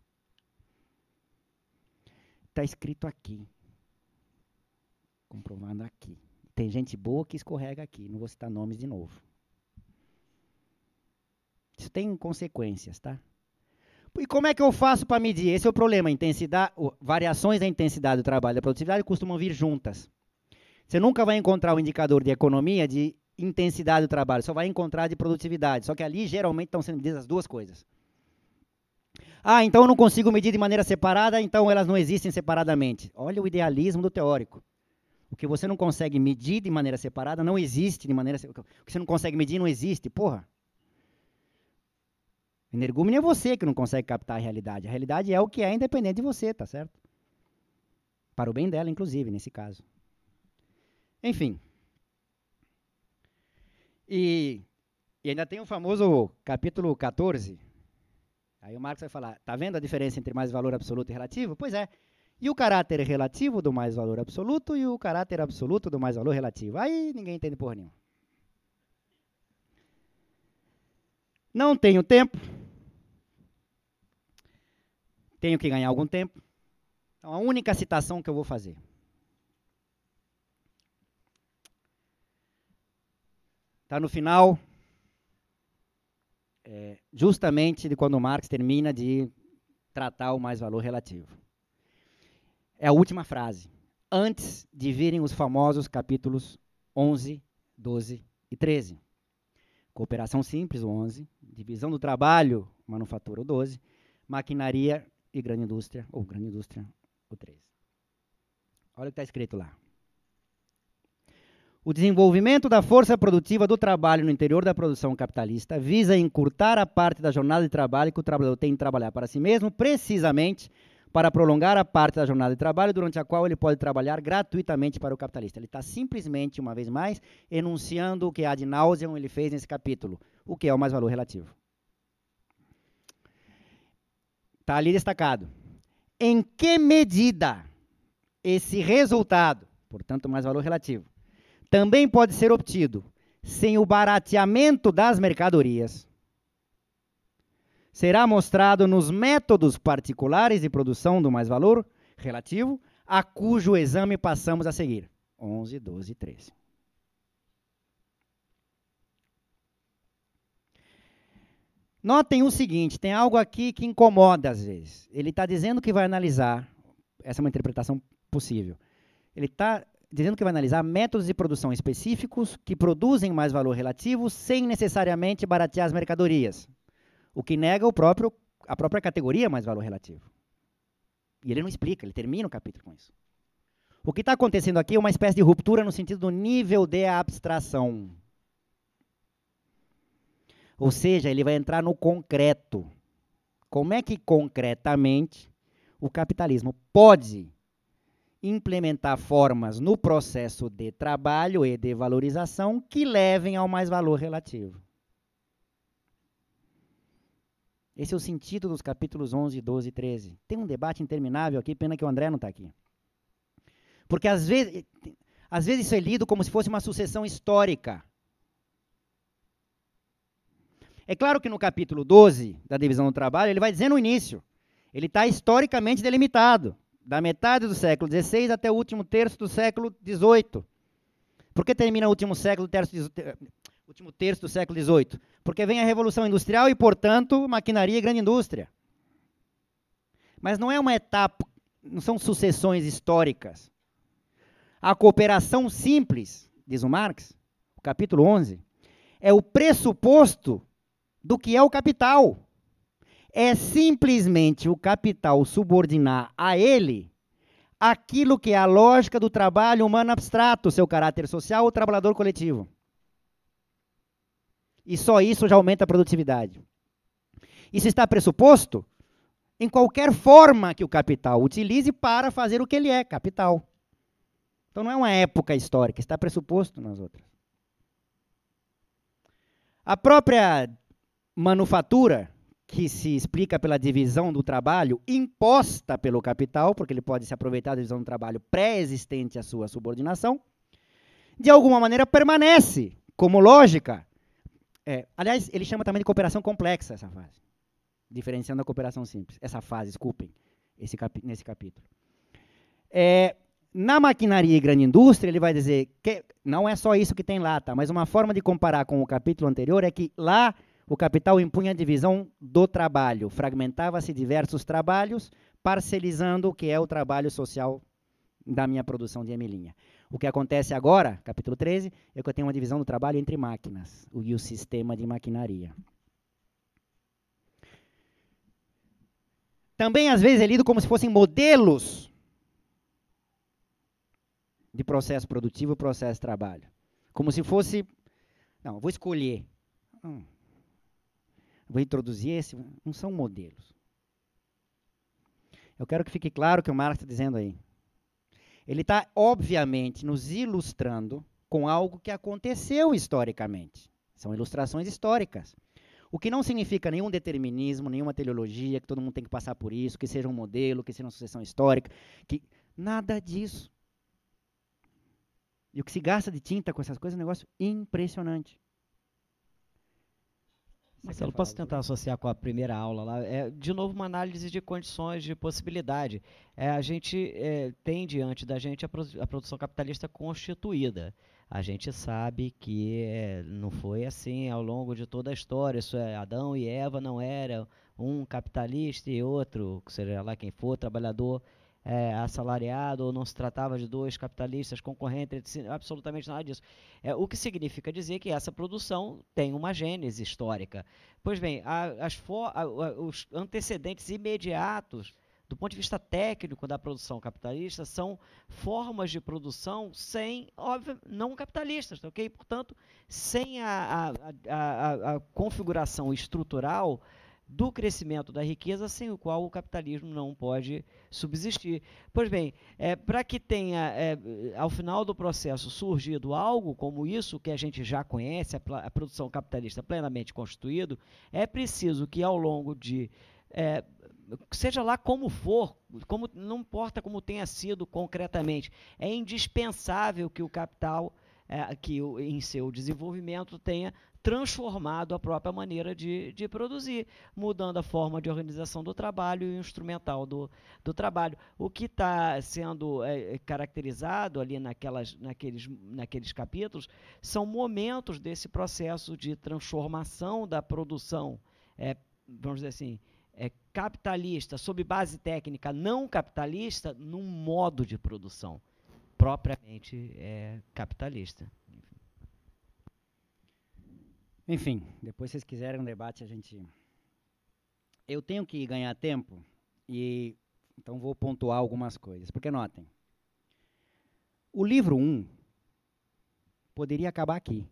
Está escrito aqui. Comprovando aqui. Tem gente boa que escorrega aqui, não vou citar nomes de novo. Isso tem consequências, tá? E como é que eu faço para medir? Esse é o problema. Intensidade, variações da intensidade do trabalho e da produtividade costumam vir juntas. Você nunca vai encontrar o um indicador de economia de intensidade do trabalho, só vai encontrar de produtividade. Só que ali geralmente estão sendo medidas as duas coisas. Ah, então eu não consigo medir de maneira separada, então elas não existem separadamente. Olha o idealismo do teórico. O que você não consegue medir de maneira separada não existe de maneira. O que você não consegue medir não existe, porra. Energúmeno é você que não consegue captar a realidade. A realidade é o que é independente de você, tá certo? Para o bem dela, inclusive, nesse caso. Enfim. E, e ainda tem o famoso capítulo 14. Aí o Marx vai falar: tá vendo a diferença entre mais valor absoluto e relativo? Pois é. E o caráter relativo do mais valor absoluto e o caráter absoluto do mais valor relativo. Aí ninguém entende porra nenhuma. Não tenho tempo tenho que ganhar algum tempo. Então, a única citação que eu vou fazer. Está no final, é, justamente de quando Marx termina de tratar o mais-valor relativo. É a última frase, antes de virem os famosos capítulos 11, 12 e 13. Cooperação simples, o 11, divisão do trabalho, manufatura, o 12, maquinaria e grande indústria, ou grande indústria, o 3. Olha o que está escrito lá. O desenvolvimento da força produtiva do trabalho no interior da produção capitalista visa encurtar a parte da jornada de trabalho que o trabalhador tem de trabalhar para si mesmo, precisamente para prolongar a parte da jornada de trabalho durante a qual ele pode trabalhar gratuitamente para o capitalista. Ele está simplesmente, uma vez mais, enunciando o que a de ele fez nesse capítulo, o que é o mais valor relativo. Está ali destacado. Em que medida esse resultado, portanto, mais valor relativo, também pode ser obtido sem o barateamento das mercadorias, será mostrado nos métodos particulares de produção do mais valor relativo, a cujo exame passamos a seguir. 11, 12 e 13. Notem o seguinte: tem algo aqui que incomoda às vezes. Ele está dizendo que vai analisar, essa é uma interpretação possível. Ele está dizendo que vai analisar métodos de produção específicos que produzem mais valor relativo sem necessariamente baratear as mercadorias, o que nega o próprio, a própria categoria mais valor relativo. E ele não explica, ele termina o capítulo com isso. O que está acontecendo aqui é uma espécie de ruptura no sentido do nível de abstração. Ou seja, ele vai entrar no concreto. Como é que concretamente o capitalismo pode implementar formas no processo de trabalho e de valorização que levem ao mais valor relativo? Esse é o sentido dos capítulos 11, 12 e 13. Tem um debate interminável aqui, pena que o André não está aqui. Porque às vezes, às vezes isso é lido como se fosse uma sucessão histórica. É claro que no capítulo 12 da divisão do trabalho, ele vai dizer no início, ele está historicamente delimitado, da metade do século XVI até o último terço do século XVIII. Por que termina o último, século, terço, último terço do século XVIII? Porque vem a Revolução Industrial e, portanto, maquinaria e grande indústria. Mas não é uma etapa, não são sucessões históricas. A cooperação simples, diz o Marx, capítulo 11, é o pressuposto do que é o capital. É simplesmente o capital subordinar a ele aquilo que é a lógica do trabalho humano abstrato, seu caráter social ou trabalhador coletivo. E só isso já aumenta a produtividade. Isso está pressuposto em qualquer forma que o capital utilize para fazer o que ele é, capital. Então não é uma época histórica, está pressuposto nas outras. A própria manufatura, que se explica pela divisão do trabalho imposta pelo capital, porque ele pode se aproveitar da divisão do trabalho pré-existente à sua subordinação, de alguma maneira permanece como lógica. É, aliás, ele chama também de cooperação complexa essa fase, diferenciando da cooperação simples. Essa fase, desculpem, esse capi nesse capítulo. É, na maquinaria e grande indústria, ele vai dizer que não é só isso que tem lá, tá? mas uma forma de comparar com o capítulo anterior é que lá o capital impunha a divisão do trabalho, fragmentava-se diversos trabalhos, parcelizando o que é o trabalho social da minha produção de emelinha. O que acontece agora, capítulo 13, é que eu tenho uma divisão do trabalho entre máquinas o, e o sistema de maquinaria. Também, às vezes, é lido como se fossem modelos de processo produtivo, processo de trabalho. Como se fosse. Não, vou escolher. Hum, vou introduzir esse, não são modelos. Eu quero que fique claro o que o Marx está dizendo aí. Ele está, obviamente, nos ilustrando com algo que aconteceu historicamente. São ilustrações históricas. O que não significa nenhum determinismo, nenhuma teleologia, que todo mundo tem que passar por isso, que seja um modelo, que seja uma sucessão histórica, que nada disso. E o que se gasta de tinta com essas coisas é um negócio impressionante. Marcelo, posso tentar né? associar com a primeira aula lá? É, de novo, uma análise de condições, de possibilidade. É, a gente é, tem diante da gente a, pro, a, produção capitalista constituída. A gente sabe que é, não foi assim ao longo de toda a história. Isso é Adão e Eva não eram um capitalista e outro, seja lá quem for, trabalhador é, assalariado ou não se tratava de dois capitalistas concorrentes, absolutamente nada disso. É, o que significa dizer que essa produção tem uma gênese histórica. Pois bem, a, as for, a, a, os antecedentes imediatos do ponto de vista técnico da produção capitalista, são formas de produção sem, óbvio, não capitalistas, ok? Portanto, sem a, a, a, a configuração estrutural do crescimento da riqueza sem o qual o capitalismo não pode subsistir. Pois bem, é, para que tenha, é, ao final do processo, surgido algo como isso que a gente já conhece, a, a produção capitalista plenamente constituído, é preciso que ao longo de. É, seja lá como for, como, não importa como tenha sido concretamente, é indispensável que o capital é, que em seu desenvolvimento tenha transformado a própria maneira de, de produzir, mudando a forma de organização do trabalho e o instrumental do, do trabalho. O que está sendo é, é, caracterizado ali naquelas, naqueles, naqueles capítulos são momentos desse processo de transformação da produção, é, vamos dizer assim, é, capitalista, sob base técnica não capitalista, num modo de produção propriamente é, capitalista. Enfim, depois se vocês quiserem um debate, a gente. Eu tenho que ganhar tempo e então vou pontuar algumas coisas. Porque notem, o livro 1 um poderia acabar aqui.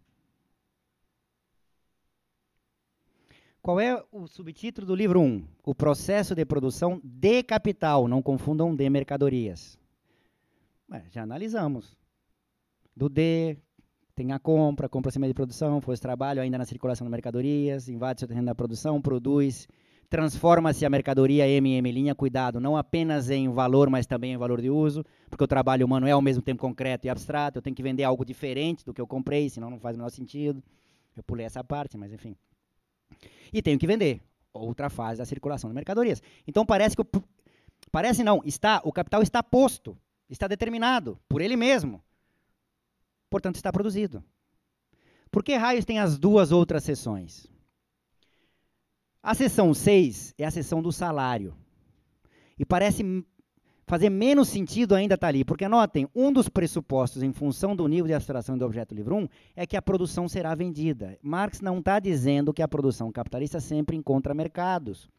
Qual é o subtítulo do livro 1? Um? O processo de produção de capital, não confundam de mercadorias. Já analisamos. Do D, tem a compra, compra acima de produção, força trabalho ainda na circulação de mercadorias, invade seu terreno da produção, produz, transforma-se a mercadoria MM linha, cuidado, não apenas em valor, mas também em valor de uso, porque o trabalho humano é ao mesmo tempo concreto e abstrato, eu tenho que vender algo diferente do que eu comprei, senão não faz o menor sentido. Eu pulei essa parte, mas enfim. E tenho que vender, outra fase da circulação de mercadorias. Então parece que o, parece não, está, o capital está posto, está determinado por ele mesmo portanto está produzido. Por que raios tem as duas outras sessões. A sessão 6 é a sessão do salário. E parece fazer menos sentido ainda estar tá ali, porque notem, um dos pressupostos em função do nível de abstração do objeto livro 1 é que a produção será vendida. Marx não está dizendo que a produção capitalista sempre encontra mercados.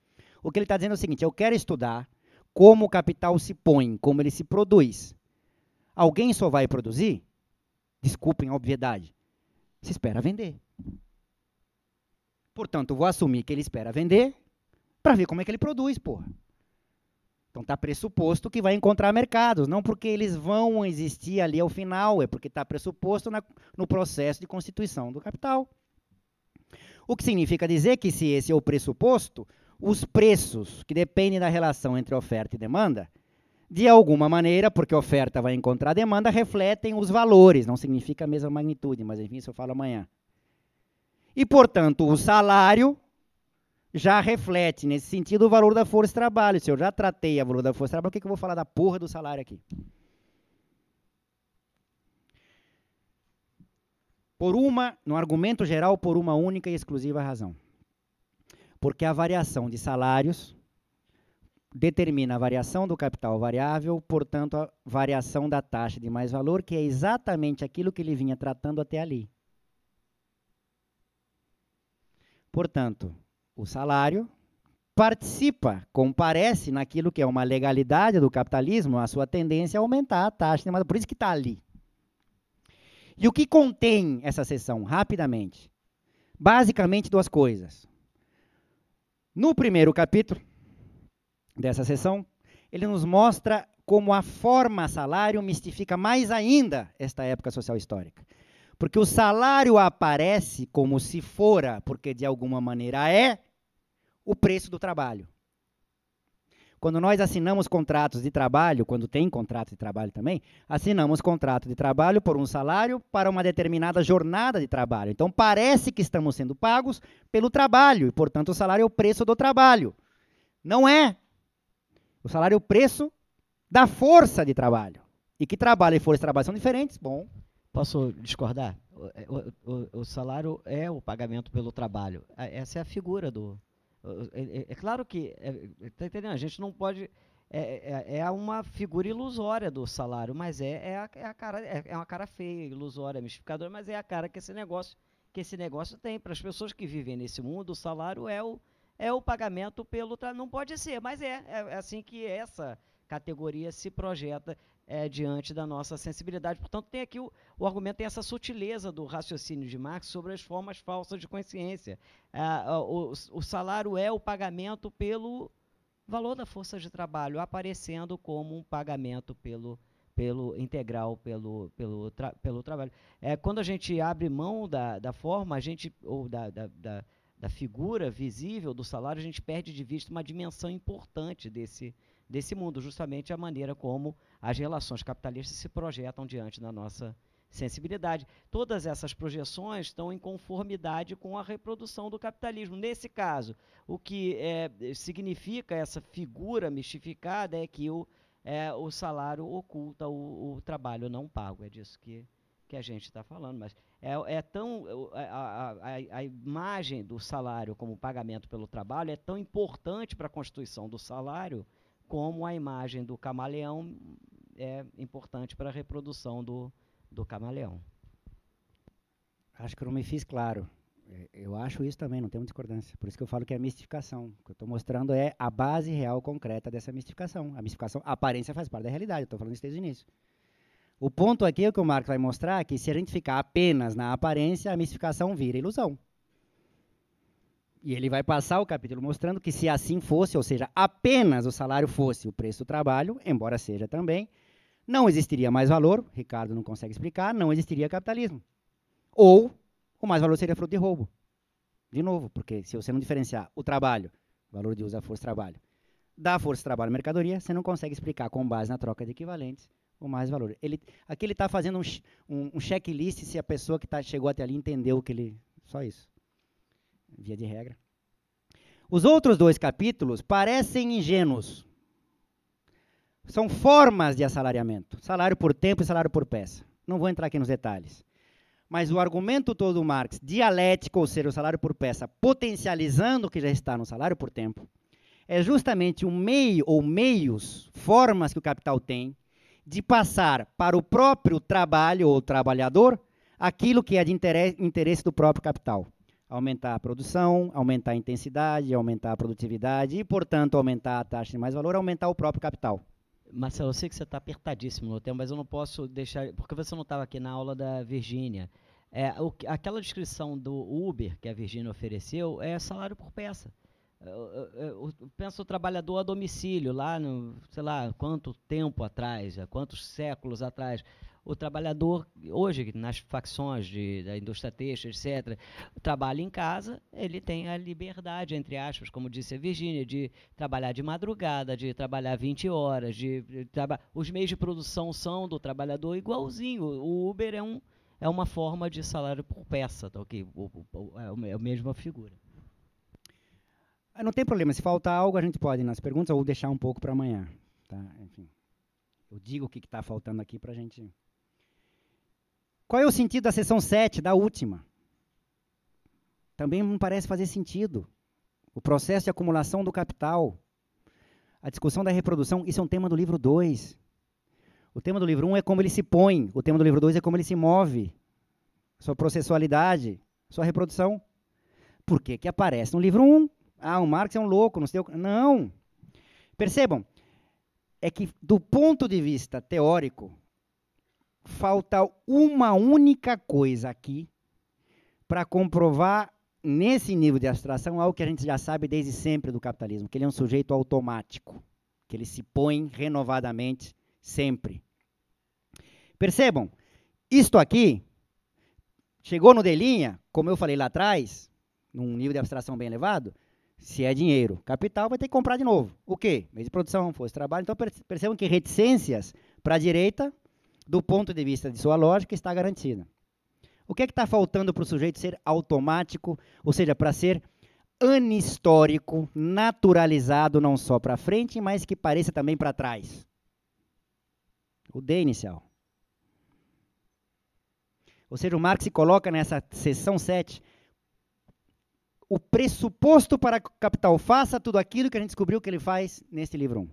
O que ele está dizendo é o seguinte: eu quero estudar como o capital se põe, como ele se produz. Alguém só vai produzir Desculpem a obviedade. Se espera vender. Portanto, vou assumir que ele espera vender para ver como é que ele produz, porra. Então está pressuposto que vai encontrar mercados, não porque eles vão existir ali ao final, é porque está pressuposto na, no processo de constituição do capital. O que significa dizer que se esse é o pressuposto, os preços que dependem da relação entre oferta e demanda de alguma maneira, porque oferta vai encontrar demanda, refletem os valores, não significa a mesma magnitude, mas enfim, isso eu falo amanhã. E, portanto, o salário já reflete, nesse sentido, o valor da força de trabalho. Se eu já tratei a valor da força de trabalho, por que, que eu vou falar da porra do salário aqui? Por uma, no argumento geral, por uma única e exclusiva razão. Porque a variação de salários determina a variação do capital variável, portanto, a variação da taxa de mais valor, que é exatamente aquilo que ele vinha tratando até ali. Portanto, o salário participa, comparece naquilo que é uma legalidade do capitalismo, a sua tendência a é aumentar a taxa de mais valor. Por isso que está ali. E o que contém essa sessão, rapidamente? Basicamente duas coisas. No primeiro capítulo, dessa sessão, ele nos mostra como a forma salário mistifica mais ainda esta época social histórica. Porque o salário aparece como se fora, porque de alguma maneira é, o preço do trabalho. Quando nós assinamos contratos de trabalho, quando tem contrato de trabalho também, assinamos contrato de trabalho por um salário para uma determinada jornada de trabalho. Então parece que estamos sendo pagos pelo trabalho, e portanto o salário é o preço do trabalho. Não é, o salário é o preço da força de trabalho. E que trabalho e força de trabalho são diferentes, bom. Posso discordar? O, é, o, o salário é o pagamento pelo trabalho. Essa é a figura do. É, é, é claro que. É, é tá entendendo? A gente não pode. É, é, é, uma figura ilusória do salário, mas é, é, a, é a cara, é, é, uma cara feia, ilusória, mistificadora, mas é a cara que esse negócio, que esse negócio tem. Para as pessoas que vivem nesse mundo, o salário é o, é o pagamento pelo trabalho. não pode ser, mas é, é, é assim que essa categoria se projeta é, diante da nossa sensibilidade. Portanto, tem aqui o, o, argumento tem essa sutileza do raciocínio de Marx sobre as formas falsas de consciência. É, o, o salário é o pagamento pelo valor da força de trabalho, aparecendo como um pagamento pelo pelo integral, pelo, pelo, tra, pelo trabalho. É, quando a gente abre mão da, da forma, a gente, ou da, da, da da figura visível do salário, a gente perde de vista uma dimensão importante desse, desse mundo, justamente a maneira como as relações capitalistas se projetam diante da nossa sensibilidade. Todas essas projeções estão em conformidade com a reprodução do capitalismo. Nesse caso, o que é, significa essa figura mistificada é que o, é, o salário oculta o, o trabalho não pago. É disso que, que a gente está falando. Mas é, é tão a, a, a, imagem do salário como pagamento pelo trabalho é tão importante para a constituição do salário como a imagem do camaleão é importante para a reprodução do, do camaleão. Acho que eu não me fiz claro. É, eu acho isso também, não tem discordância. Por isso que eu falo que é mistificação. O que eu estou mostrando é a base real concreta dessa mistificação. A mistificação, a aparência faz parte da realidade. Eu estou falando isso desde o início. O ponto aqui é que o Marx vai mostrar que se a gente ficar apenas na aparência, a mistificação vira ilusão. E ele vai passar o capítulo mostrando que se assim fosse, ou seja, apenas o salário fosse o preço do trabalho, embora seja também, não existiria mais valor, Ricardo não consegue explicar, não existiria capitalismo. Ou o mais valor seria fruto de roubo. De novo, porque se você não diferenciar o trabalho, valor de uso da força de trabalho, da força de trabalho mercadoria, você não consegue explicar com base na troca de equivalentes o mais valor. Ele, aqui ele está fazendo um, um, um checklist se a pessoa que tá, chegou até ali entendeu o que ele. Só isso. Via de regra. Os outros dois capítulos parecem ingênuos. São formas de assalariamento: salário por tempo e salário por peça. Não vou entrar aqui nos detalhes. Mas o argumento todo do Marx, dialético, ou seja, o salário por peça, potencializando o que já está no salário por tempo, é justamente um meio ou meios, formas que o capital tem de passar para o próprio trabalho ou trabalhador aquilo que é de interesse do próprio capital. Aumentar a produção, aumentar a intensidade, aumentar a produtividade e, portanto, aumentar a taxa de mais valor, aumentar o próprio capital. Marcelo, eu sei que você está apertadíssimo no tempo, mas eu não posso deixar. Porque você não estava aqui na aula da Virgínia. É, aquela descrição do Uber que a Virgínia ofereceu é salário por peça. Pensa o trabalhador a domicílio, lá no, sei lá, quanto tempo atrás, há quantos séculos atrás. O trabalhador, hoje, nas facções de, da indústria textil etc., trabalha em casa, ele tem a liberdade, entre aspas, como disse a Virginia, de trabalhar de madrugada, de trabalhar 20 horas, de, de traba os meios de produção são do trabalhador igualzinho. O Uber é, um, é uma forma de salário por peça, tá ok? O, o, é, é a mesma figura. Ah, não tem problema, se faltar algo a gente pode ir nas perguntas ou deixar um pouco para amanhã. Tá? Enfim, eu digo o que está faltando aqui para a gente. Qual é o sentido da sessão 7, da última? Também não parece fazer sentido. O processo de acumulação do capital, a discussão da reprodução, isso é um tema do livro 2. O tema do livro 1 um é como ele se põe, o tema do livro 2 é como ele se move, sua processualidade, sua reprodução. Por que, que aparece no livro 1? Um? ah, o Marx é um louco, não sei o que. Não! Percebam, é que do ponto de vista teórico, falta uma única coisa aqui para comprovar nesse nível de abstração algo que a gente já sabe desde sempre do capitalismo, que ele é um sujeito automático, que ele se põe renovadamente sempre. Percebam, isto aqui chegou no Delinha, como eu falei lá atrás, num nível de abstração bem elevado, se é dinheiro, capital, vai ter que comprar de novo. O quê? Meio de produção, força de trabalho. Então, percebam que reticências para a direita, do ponto de vista de sua lógica, está garantida. O que é que está faltando para o sujeito ser automático, ou seja, para ser anhistórico, naturalizado não só para frente, mas que pareça também para trás? O D inicial. Ou seja, o Marx se coloca nessa seção 7 o pressuposto para que o capital faça tudo aquilo que a gente descobriu que ele faz neste livro 1. O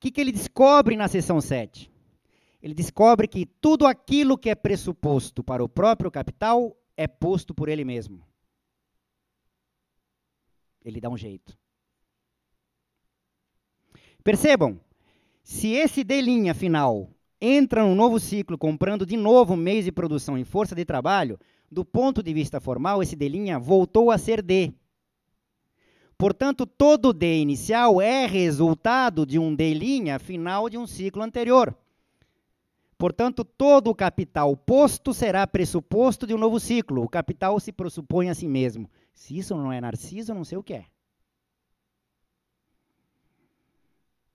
que, que ele descobre na seção 7? Ele descobre que tudo aquilo que é pressuposto para o próprio capital é posto por ele mesmo. Ele dá um jeito. Percebam, se esse D' final entra num novo ciclo comprando de novo mês de produção em força de trabalho, do ponto de vista formal, esse D' voltou a ser D. Portanto, todo D inicial é resultado de um D' final de um ciclo anterior. Portanto, todo o capital posto será pressuposto de um novo ciclo. O capital se pressupõe a si mesmo. Se isso não é narciso, eu não sei o que é.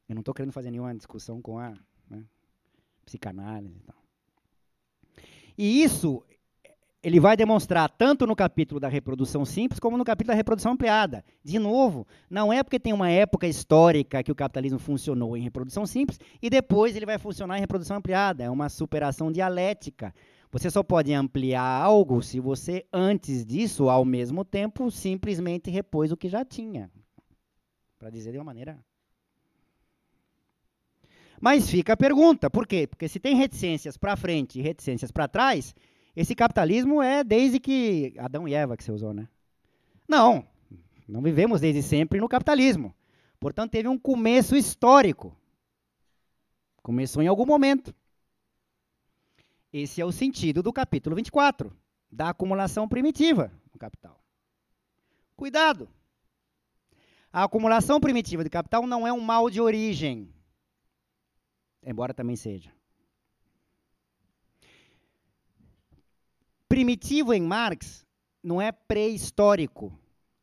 Eu não estou querendo fazer nenhuma discussão com a né, psicanálise e tal. E isso ele vai demonstrar tanto no capítulo da reprodução simples como no capítulo da reprodução ampliada. De novo, não é porque tem uma época histórica que o capitalismo funcionou em reprodução simples e depois ele vai funcionar em reprodução ampliada. É uma superação dialética. Você só pode ampliar algo se você, antes disso, ao mesmo tempo, simplesmente repôs o que já tinha. Para dizer de uma maneira. Mas fica a pergunta: por quê? Porque se tem reticências para frente e reticências para trás esse capitalismo é desde que Adão e Eva que você usou, né? Não, não vivemos desde sempre no capitalismo. Portanto, teve um começo histórico. Começou em algum momento. Esse é o sentido do capítulo 24, da acumulação primitiva do capital. Cuidado! A acumulação primitiva de capital não é um mal de origem, embora também seja. primitivo em Marx não é pré-histórico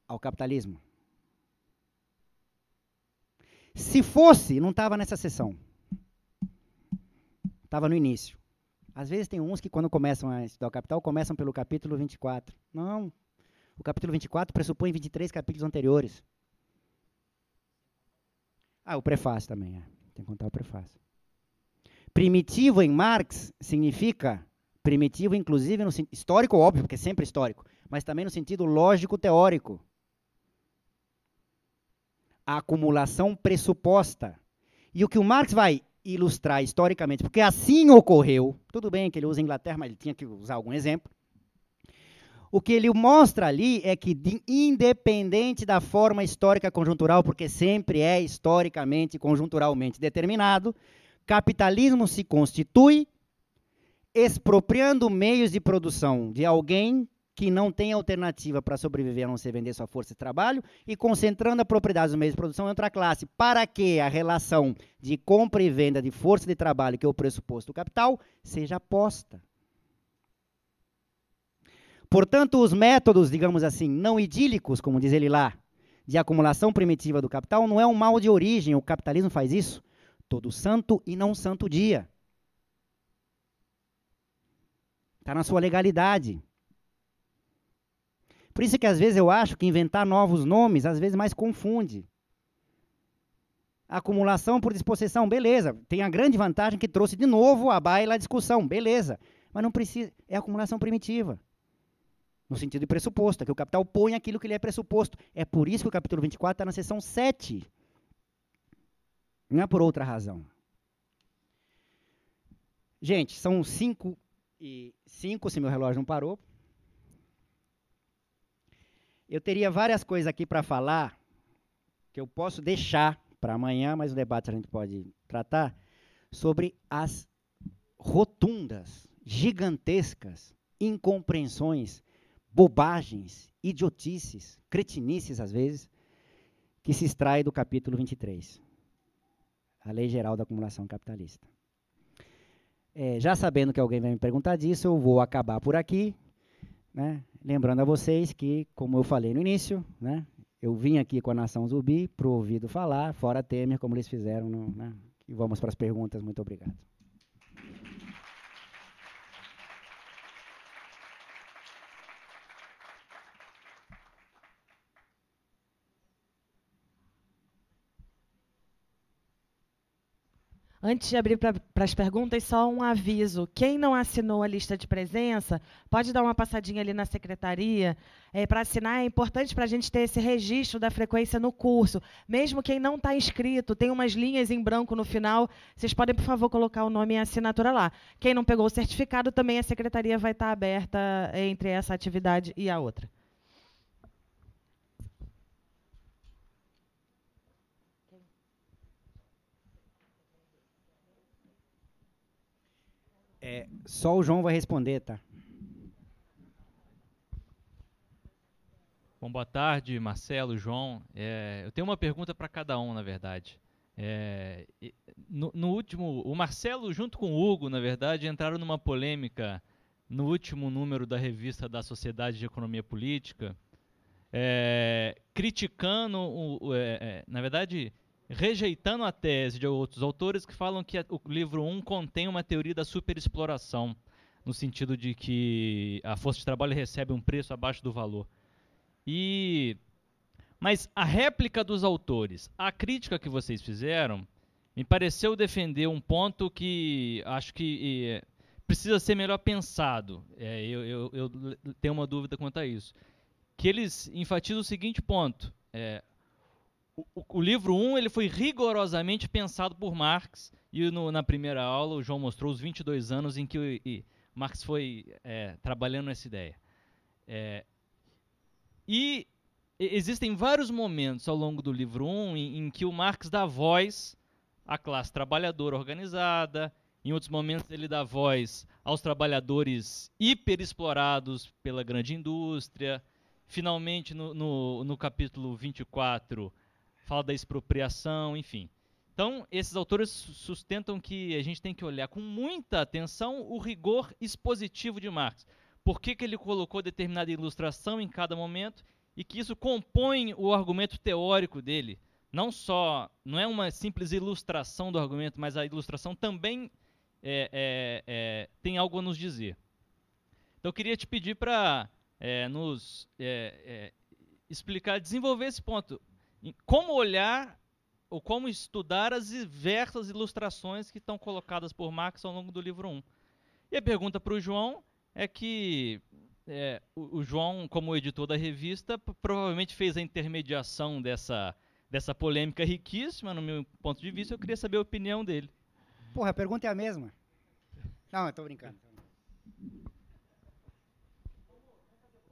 ao capitalismo. Se fosse, não estava nessa sessão. Estava no início. Às vezes tem uns que, quando começam a estudar o Capital, começam pelo capítulo 24. Não. O capítulo 24 pressupõe 23 capítulos anteriores. Ah, o prefácio também. É. Tem que contar o prefácio. Primitivo em Marx significa Primitivo, inclusive, no histórico, óbvio, porque é sempre histórico, mas também no sentido lógico-teórico. A acumulação pressuposta. E o que o Marx vai ilustrar historicamente, porque assim ocorreu, tudo bem que ele usa Inglaterra, mas ele tinha que usar algum exemplo. O que ele mostra ali é que, independente da forma histórica conjuntural, porque sempre é historicamente, conjunturalmente determinado, capitalismo se constitui expropriando meios de produção de alguém que não tem alternativa para sobreviver a não ser vender sua força de trabalho e concentrando a propriedade dos meios de produção em outra classe, para que a relação de compra e venda de força de trabalho, que é o pressuposto do capital, seja posta. Portanto, os métodos, digamos assim, não idílicos, como diz ele lá, de acumulação primitiva do capital, não é um mal de origem, o capitalismo faz isso todo santo e não santo dia. Está na sua legalidade. Por isso que às vezes eu acho que inventar novos nomes às vezes mais confunde. Acumulação por disposição, beleza. Tem a grande vantagem que trouxe de novo a baila a discussão, beleza. Mas não precisa. É acumulação primitiva. No sentido de pressuposto, é que o capital põe aquilo que ele é pressuposto. É por isso que o capítulo 24 está na seção 7. Não é por outra razão. Gente, são cinco e cinco se meu relógio não parou. Eu teria várias coisas aqui para falar que eu posso deixar para amanhã, mas o debate a gente pode tratar sobre as rotundas, gigantescas incompreensões, bobagens, idiotices, cretinices às vezes, que se extrai do capítulo 23, a Lei Geral da Acumulação Capitalista. É, já sabendo que alguém vai me perguntar disso, eu vou acabar por aqui, né? Lembrando a vocês que, como eu falei no início, né? Eu vim aqui com a Nação Zumbi para ouvido falar, fora Temer, como eles fizeram. No, né? E vamos para as perguntas. Muito obrigado. Antes de abrir para as perguntas, só um aviso. Quem não assinou a lista de presença, pode dar uma passadinha ali na secretaria. É, para assinar, é importante para a gente ter esse registro da frequência no curso. Mesmo quem não está inscrito, tem umas linhas em branco no final. Vocês podem, por favor, colocar o nome e a assinatura lá. Quem não pegou o certificado, também a secretaria vai estar tá aberta é, entre essa atividade e a outra. É, só o João vai responder, tá? Bom, boa tarde, Marcelo, João. É, eu tenho uma pergunta para cada um, na verdade. É, no, no, último, o Marcelo junto com o Hugo, na verdade, entraram numa polêmica no último número da revista da Sociedade de Economia Política, é, criticando, o, é, é, na verdade, rejeitando a tese de outros autores que falam que o livro 1 contém uma teoria da superexploração, no sentido de que a força de trabalho recebe um preço abaixo do valor. E mas a réplica dos autores, a crítica que vocês fizeram, me pareceu defender um ponto que acho que precisa ser melhor pensado. É, eu, eu, eu, tenho uma dúvida quanto a isso. Que eles enfatizam o seguinte ponto: é, o, o livro 1 um, ele foi rigorosamente pensado por Marx, e no, na primeira aula o João mostrou os 22 anos em que e, Marx foi é, trabalhando essa ideia. É, e existem vários momentos ao longo do livro 1 um em, em que o Marx dá voz à classe trabalhadora organizada, em outros momentos ele dá voz aos trabalhadores hiperexplorados pela grande indústria. Finalmente, no, no, no capítulo 24, fala da expropriação, enfim. Então, esses autores sustentam que a gente tem que olhar com muita atenção o rigor expositivo de Marx. Por que, que ele colocou determinada ilustração em cada momento e que isso compõe o argumento teórico dele. Não só, não é uma simples ilustração do argumento, mas a ilustração também é, é, é, tem algo a nos dizer. Então, eu queria te pedir para é, nos é, é, explicar, desenvolver esse ponto como olhar ou como estudar as diversas ilustrações que estão colocadas por Marx ao longo do livro 1. E a pergunta para o João é que é, o, João, como editor da revista, provavelmente fez a intermediação dessa, dessa polêmica riquíssima, no meu ponto de vista. Eu queria saber a opinião dele. Porra, a pergunta é a mesma. Não, eu tô brincando.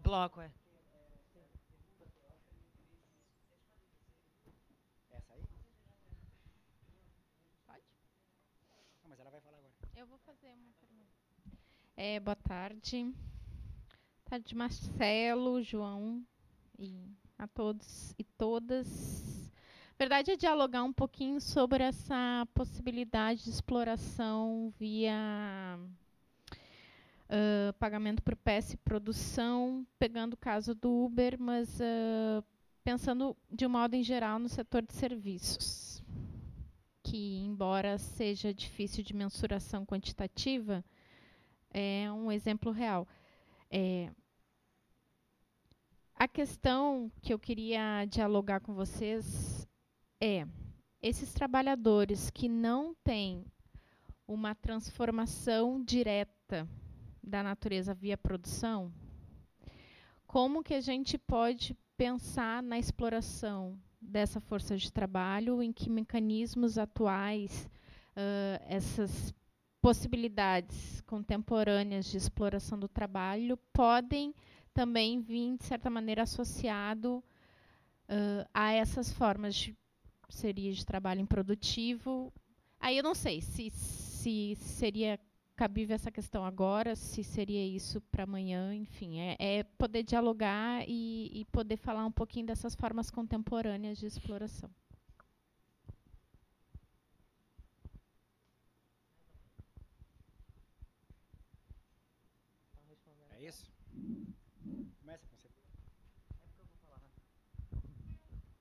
Bloco, é. É, boa tarde. Tarde, Marcelo, João e a todos e todas. verdade é dialogar um pouquinho sobre essa possibilidade de exploração via uh, pagamento por peça e produção, pegando o caso do Uber, mas uh, pensando de um modo em geral no setor de serviços, que embora seja difícil de mensuração quantitativa, é um exemplo real. É, a questão que eu queria dialogar com vocês é esses trabalhadores que não têm uma transformação direta da natureza via produção, como que a gente pode pensar na exploração dessa força de trabalho, em que mecanismos atuais uh, essas possibilidades contemporâneas de exploração do trabalho podem também vir, de certa maneira, associado uh, a essas formas de seria de trabalho improdutivo. Aí eu não sei se, se seria cabível essa questão agora, se seria isso para amanhã, enfim, é, é poder dialogar e, e poder falar um pouquinho dessas formas contemporâneas de exploração.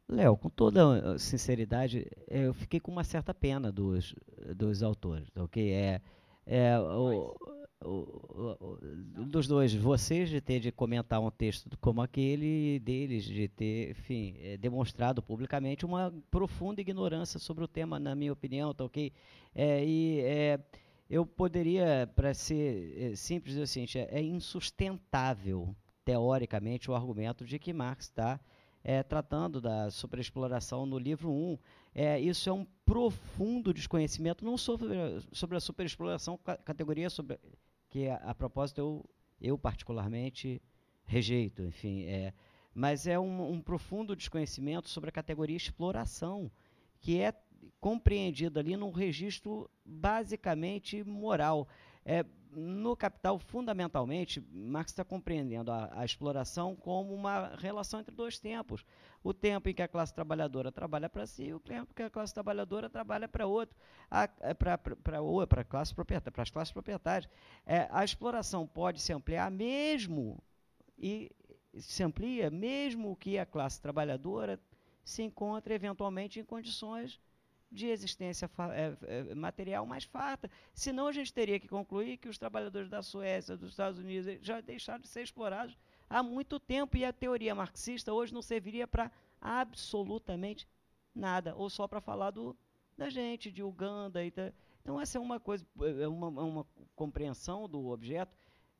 Léo, com toda eh, sinceridade, eh, eu fiquei com uma certa pena dos, dos autores, ok? É, é o, o, o, dos dois, vocês de ter de comentar um texto como aquele e deles de ter, enfim, é, demonstrado publicamente uma profunda ignorância sobre o tema, na minha opinião, tá ok? É, e é, eu poderia, para ser simples, dizer o seguinte, é, é insustentável, teoricamente, o argumento de que Marx está é, tratando da superexploração no livro 1. É, eh, isso é um profundo desconhecimento, não sobre, sobre a superexploração, categoria sobre, que, a, é, a, propósito, eu, eu particularmente rejeito, enfim. É, mas é um, um profundo desconhecimento sobre a categoria exploração, que é compreendida ali num registro basicamente moral. É, no capital, fundamentalmente, Marx está compreendendo a, a, exploração como uma relação entre dois tempos. O tempo em que a classe trabalhadora trabalha para si e o tempo em que a classe trabalhadora trabalha para outro, para a é, é classe proprietária, para as classes proprietárias. É, a exploração pode se ampliar mesmo e se amplia mesmo que a classe trabalhadora se encontre eventualmente em condições de existência é, é, material mais farta. Senão a gente teria que concluir que os trabalhadores da Suécia, dos Estados Unidos, já deixaram de ser explorados há muito tempo e a teoria marxista hoje não serviria para absolutamente nada, ou só para falar do, da gente, de Uganda. E então, essa é uma coisa, é uma, é uma compreensão do objeto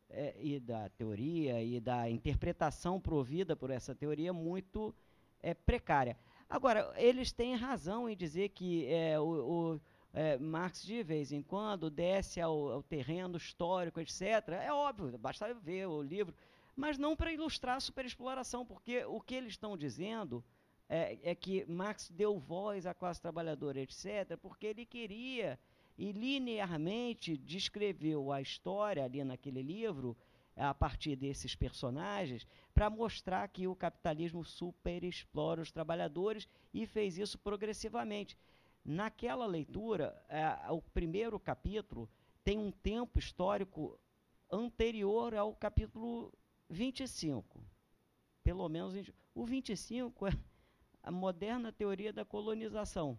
é, e da teoria e da interpretação provida por essa teoria muito é, precária. Agora, eles têm razão em dizer que é, o, o é, Marx, de vez em quando, desce ao, ao terreno histórico, etc. É óbvio, basta ver o livro. Mas não para ilustrar a superexploração, porque o que eles estão dizendo é, é que Marx deu voz à classe trabalhadora, etc., porque ele queria e linearmente descreveu a história ali naquele livro a partir desses personagens para mostrar que o capitalismo superexplora os trabalhadores e fez isso progressivamente. Naquela leitura, é, o primeiro capítulo tem um tempo histórico anterior ao capítulo 25. Pelo menos o 25 é a moderna teoria da colonização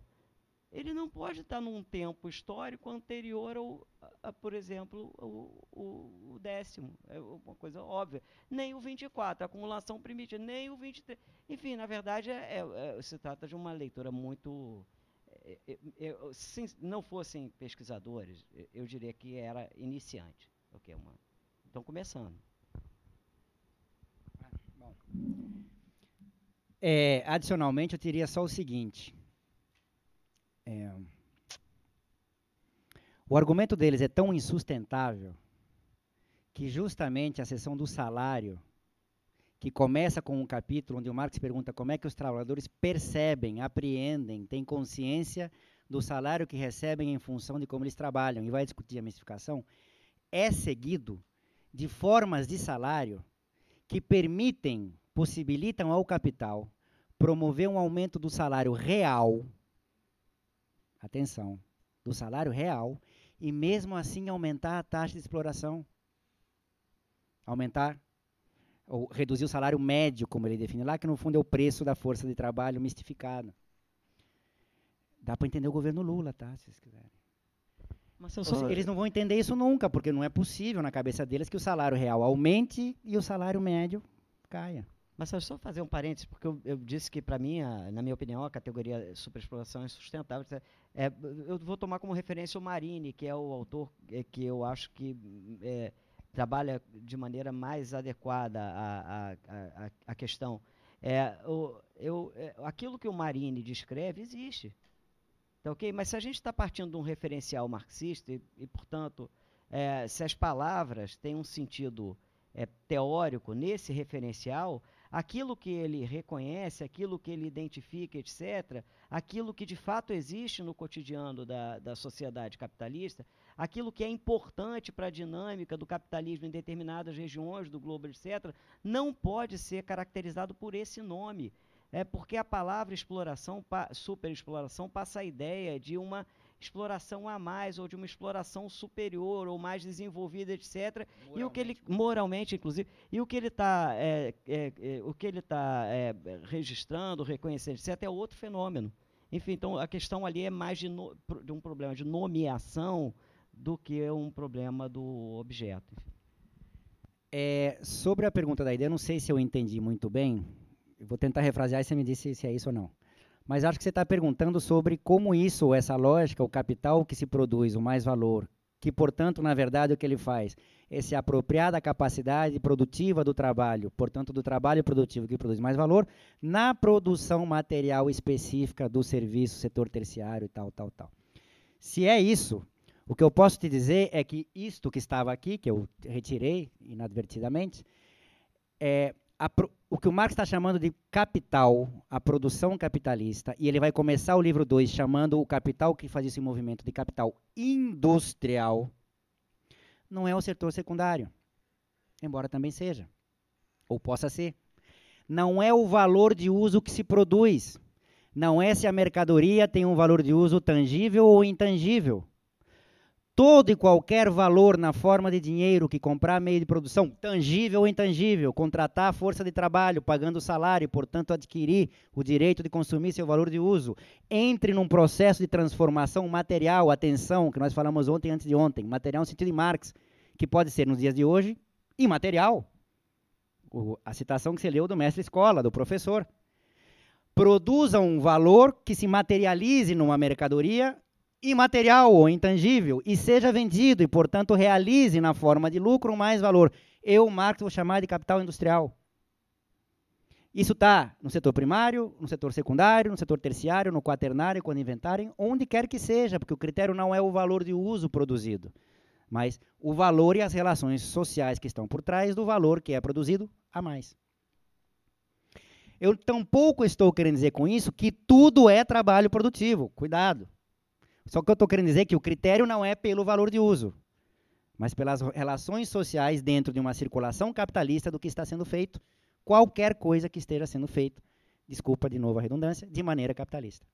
ele não pode estar num tempo histórico anterior ao, a, a, por exemplo, o, o, o, décimo, é uma coisa óbvia, nem o 24, a acumulação primitiva, nem o 23. Enfim, na verdade, é, é, é, se trata de uma leitura muito. É, é, se não fossem pesquisadores, eu diria que era iniciante. Okay, uma, estão começando. Bom. adicionalmente, eu teria só o seguinte é, o argumento deles é tão insustentável que justamente a sessão do salário, que começa com um capítulo onde o Marx pergunta como é que os trabalhadores percebem, apreendem, têm consciência do salário que recebem em função de como eles trabalham, e vai discutir a mistificação, é seguido de formas de salário que permitem, possibilitam ao capital promover um aumento do salário real atenção, do salário real e mesmo assim aumentar a taxa de exploração. Aumentar ou reduzir o salário médio, como ele define lá, que no fundo é o preço da força de trabalho mistificado. Dá para entender o governo Lula, tá? Se vocês quiserem. Mas só... Eles não vão entender isso nunca, porque não é possível na cabeça deles que o salário real aumente e o salário médio caia. Mas só fazer um parênteses, porque eu, eu disse que, para mim, a, na minha opinião, a categoria superexploração é sustentável. É, eu vou tomar como referência o Marini, que é o autor é, que eu acho que é, trabalha de maneira mais adequada a questão. É, o, eu, é, aquilo que o Marini descreve existe. Tá ok? Mas se a gente está partindo de um referencial marxista, e, e portanto, é, se as palavras têm um sentido teórico nesse referencial, aquilo que ele reconhece, aquilo que ele identifica, etc., aquilo que de fato existe no cotidiano da, da sociedade capitalista, aquilo que é importante para a dinâmica do capitalismo em determinadas regiões do globo, etc., não pode ser caracterizado por esse nome. É porque a palavra exploração, superexploração, passa a ideia de uma exploração a mais ou de uma exploração superior ou mais desenvolvida, etc. Moralmente. E o que ele né? moralmente, inclusive, e o que ele está é, é, é, o que ele tá, é, registrando, reconhecendo, etc. É outro fenômeno. Enfim, então a questão ali é mais de, no, de um problema de nomeação do que um problema do objeto. É, sobre a pergunta da ideia, não sei se eu entendi muito bem. vou tentar refrasear e você me disse se é isso ou não. Mas acho que você está perguntando sobre como isso, essa lógica, o capital que se produz, o mais valor, que, portanto, na verdade, é o que ele faz é se apropriar da capacidade produtiva do trabalho, portanto, do trabalho produtivo que produz mais valor, na produção material específica do serviço, setor terciário e tal, tal, tal. Se é isso, o que eu posso te dizer é que isto que estava aqui, que eu retirei inadvertidamente, é, a, o que o Marx está chamando de capital, a produção capitalista, e ele vai começar o livro 2 chamando o capital que faz esse movimento de capital industrial, não é o setor secundário, embora também seja, ou possa ser. Não é o valor de uso que se produz, não é se a mercadoria tem um valor de uso tangível ou intangível, todo e qualquer valor na forma de dinheiro que comprar meio de produção, tangível ou intangível, contratar a força de trabalho, pagando o salário e, portanto, adquirir o direito de consumir seu valor de uso, entre num processo de transformação material, atenção, que nós falamos ontem antes de ontem, material no sentido de Marx, que pode ser nos dias de hoje, imaterial. O, a citação que você leu do mestre escola, do professor. Produza um valor que se materialize numa mercadoria imaterial ou intangível e seja vendido e, portanto, realize na forma de lucro mais valor. Eu, Marx, vou chamar de capital industrial. Isso está no setor primário, no setor secundário, no setor terciário, no quaternário, quando inventarem, onde quer que seja, porque o critério não é o valor de uso produzido, mas o valor e as relações sociais que estão por trás do valor que é produzido a mais. Eu tampouco estou querendo dizer com isso que tudo é trabalho produtivo. Cuidado. Só que eu estou querendo dizer que o critério não é pelo valor de uso, mas pelas relações sociais dentro de uma circulação capitalista do que está sendo feito, qualquer coisa que esteja sendo feito, desculpa de novo a redundância, de maneira capitalista.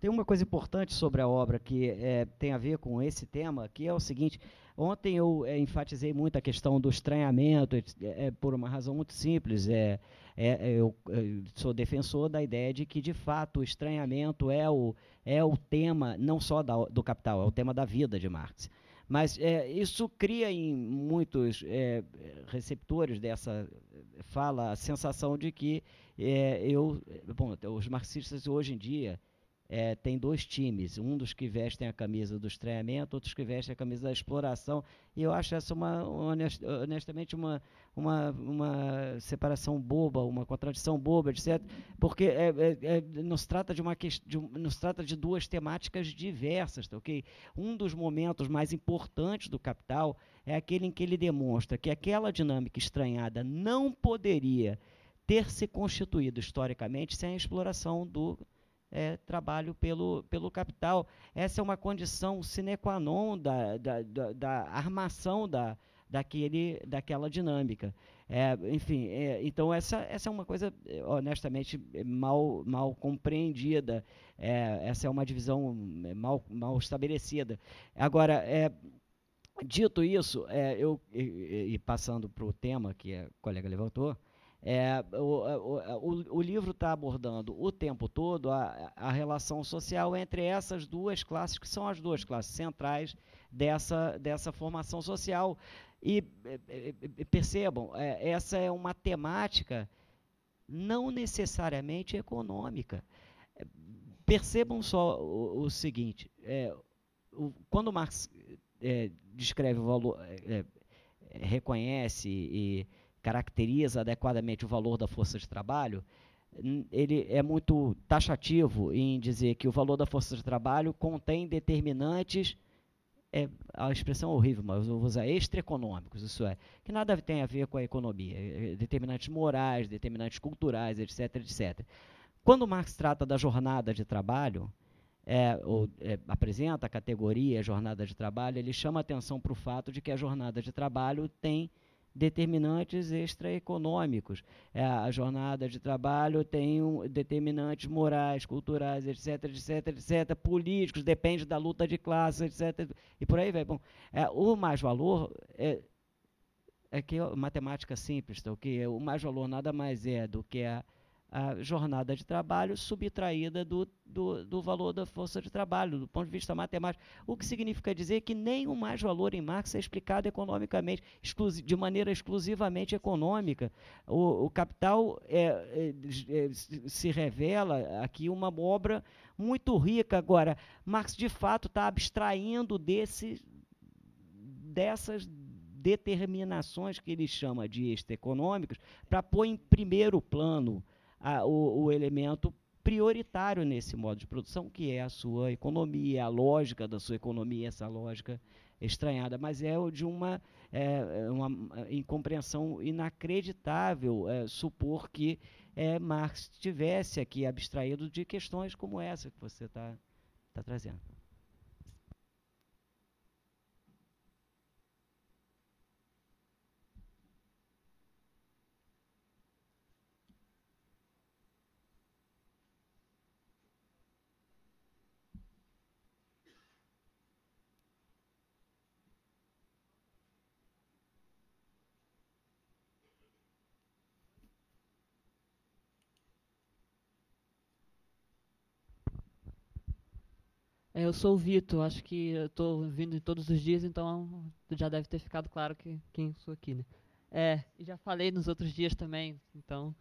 Tem uma coisa importante sobre a obra que é, tem a ver com esse tema, que é o seguinte: ontem eu é, enfatizei muito a questão do estranhamento, é, é por uma razão muito simples. É, é, é, eu, eu, é, sou defensor da ideia de que, de fato, o estranhamento é o, é o tema, não só da, do Capital, é o tema da vida de Marx. Mas é, isso cria em muitos é, receptores dessa é, fala a sensação de que é, eu. Bom, os marxistas hoje em dia é, têm dois times: um dos que vestem a camisa do estranhamento, outros que vestem a camisa da exploração. E eu acho essa, uma, honest, honestamente, uma, uma, uma separação boba, uma contradição boba, etc. Porque é, é, é, nos, trata de uma de, nos trata de duas temáticas diversas, tá, ok? Um dos momentos mais importantes do Capital é aquele em que ele demonstra que aquela dinâmica estranhada não poderia ter se constituído historicamente sem a exploração do é, trabalho pelo, pelo capital. Essa é uma condição sine qua non da, da, da, da armação da, daquele, daquela dinâmica. É, enfim, é, então essa, essa é uma coisa, eh, honestamente, eh, mal, mal compreendida, é, essa é uma divisão eh, mal, mal estabelecida. Agora, é, dito isso, é, eu, e, e passando para o tema que a colega levantou, é, o, o, o, livro está abordando o tempo todo a, a, relação social entre essas duas classes, que são as duas classes centrais dessa, dessa formação social. E eh, eh, eh, percebam, é, essa é uma temática não necessariamente econômica. É, percebam só o, o seguinte: é, o, quando Marx é, descreve o valor, é, é reconhece e caracteriza adequadamente o valor da força de trabalho, ele é muito taxativo em dizer que o valor da força de trabalho contém determinantes é a expressão é horrível, mas eu vou usar extraeconômicos, isso é, que nada tem a ver com a economia, é, é, determinantes morais, determinantes culturais, etc, etc. Quando Marx trata da jornada de trabalho, é, ou, é, apresenta a categoria jornada de trabalho, ele chama atenção para o fato de que a jornada de trabalho tem determinantes extraeconômicos. É, a jornada de trabalho tem um, determinantes morais, culturais, etc, etc, etc, políticos, depende da luta de classes, etc. E por aí vai. Bom, é, o mais valor é, é que matemática simples, tá, okay? o mais valor nada mais é do que a a jornada de trabalho subtraída do, do, do, valor da força de trabalho, do ponto de vista matemático. O que significa dizer que nenhum mais valor em Marx é explicado economicamente, de maneira exclusivamente econômica. O, o capital é, é, é, se revela aqui uma obra muito rica. Agora, Marx, de fato, está abstraindo desse, dessas determinações que ele chama de econômicas para pôr em primeiro plano a, o, o elemento prioritário nesse modo de produção, que é a sua economia, a lógica da sua economia, essa lógica estranhada, mas é de uma, é, é uma é, incompreensão inacreditável é, supor que é, Marx tivesse aqui abstraído de questões como essa que você está tá trazendo. É, eu sou o Vitor, acho que eu tô vindo todos os dias, então já deve ter ficado claro que, quem sou aqui, né? É, já falei nos outros dias também, então.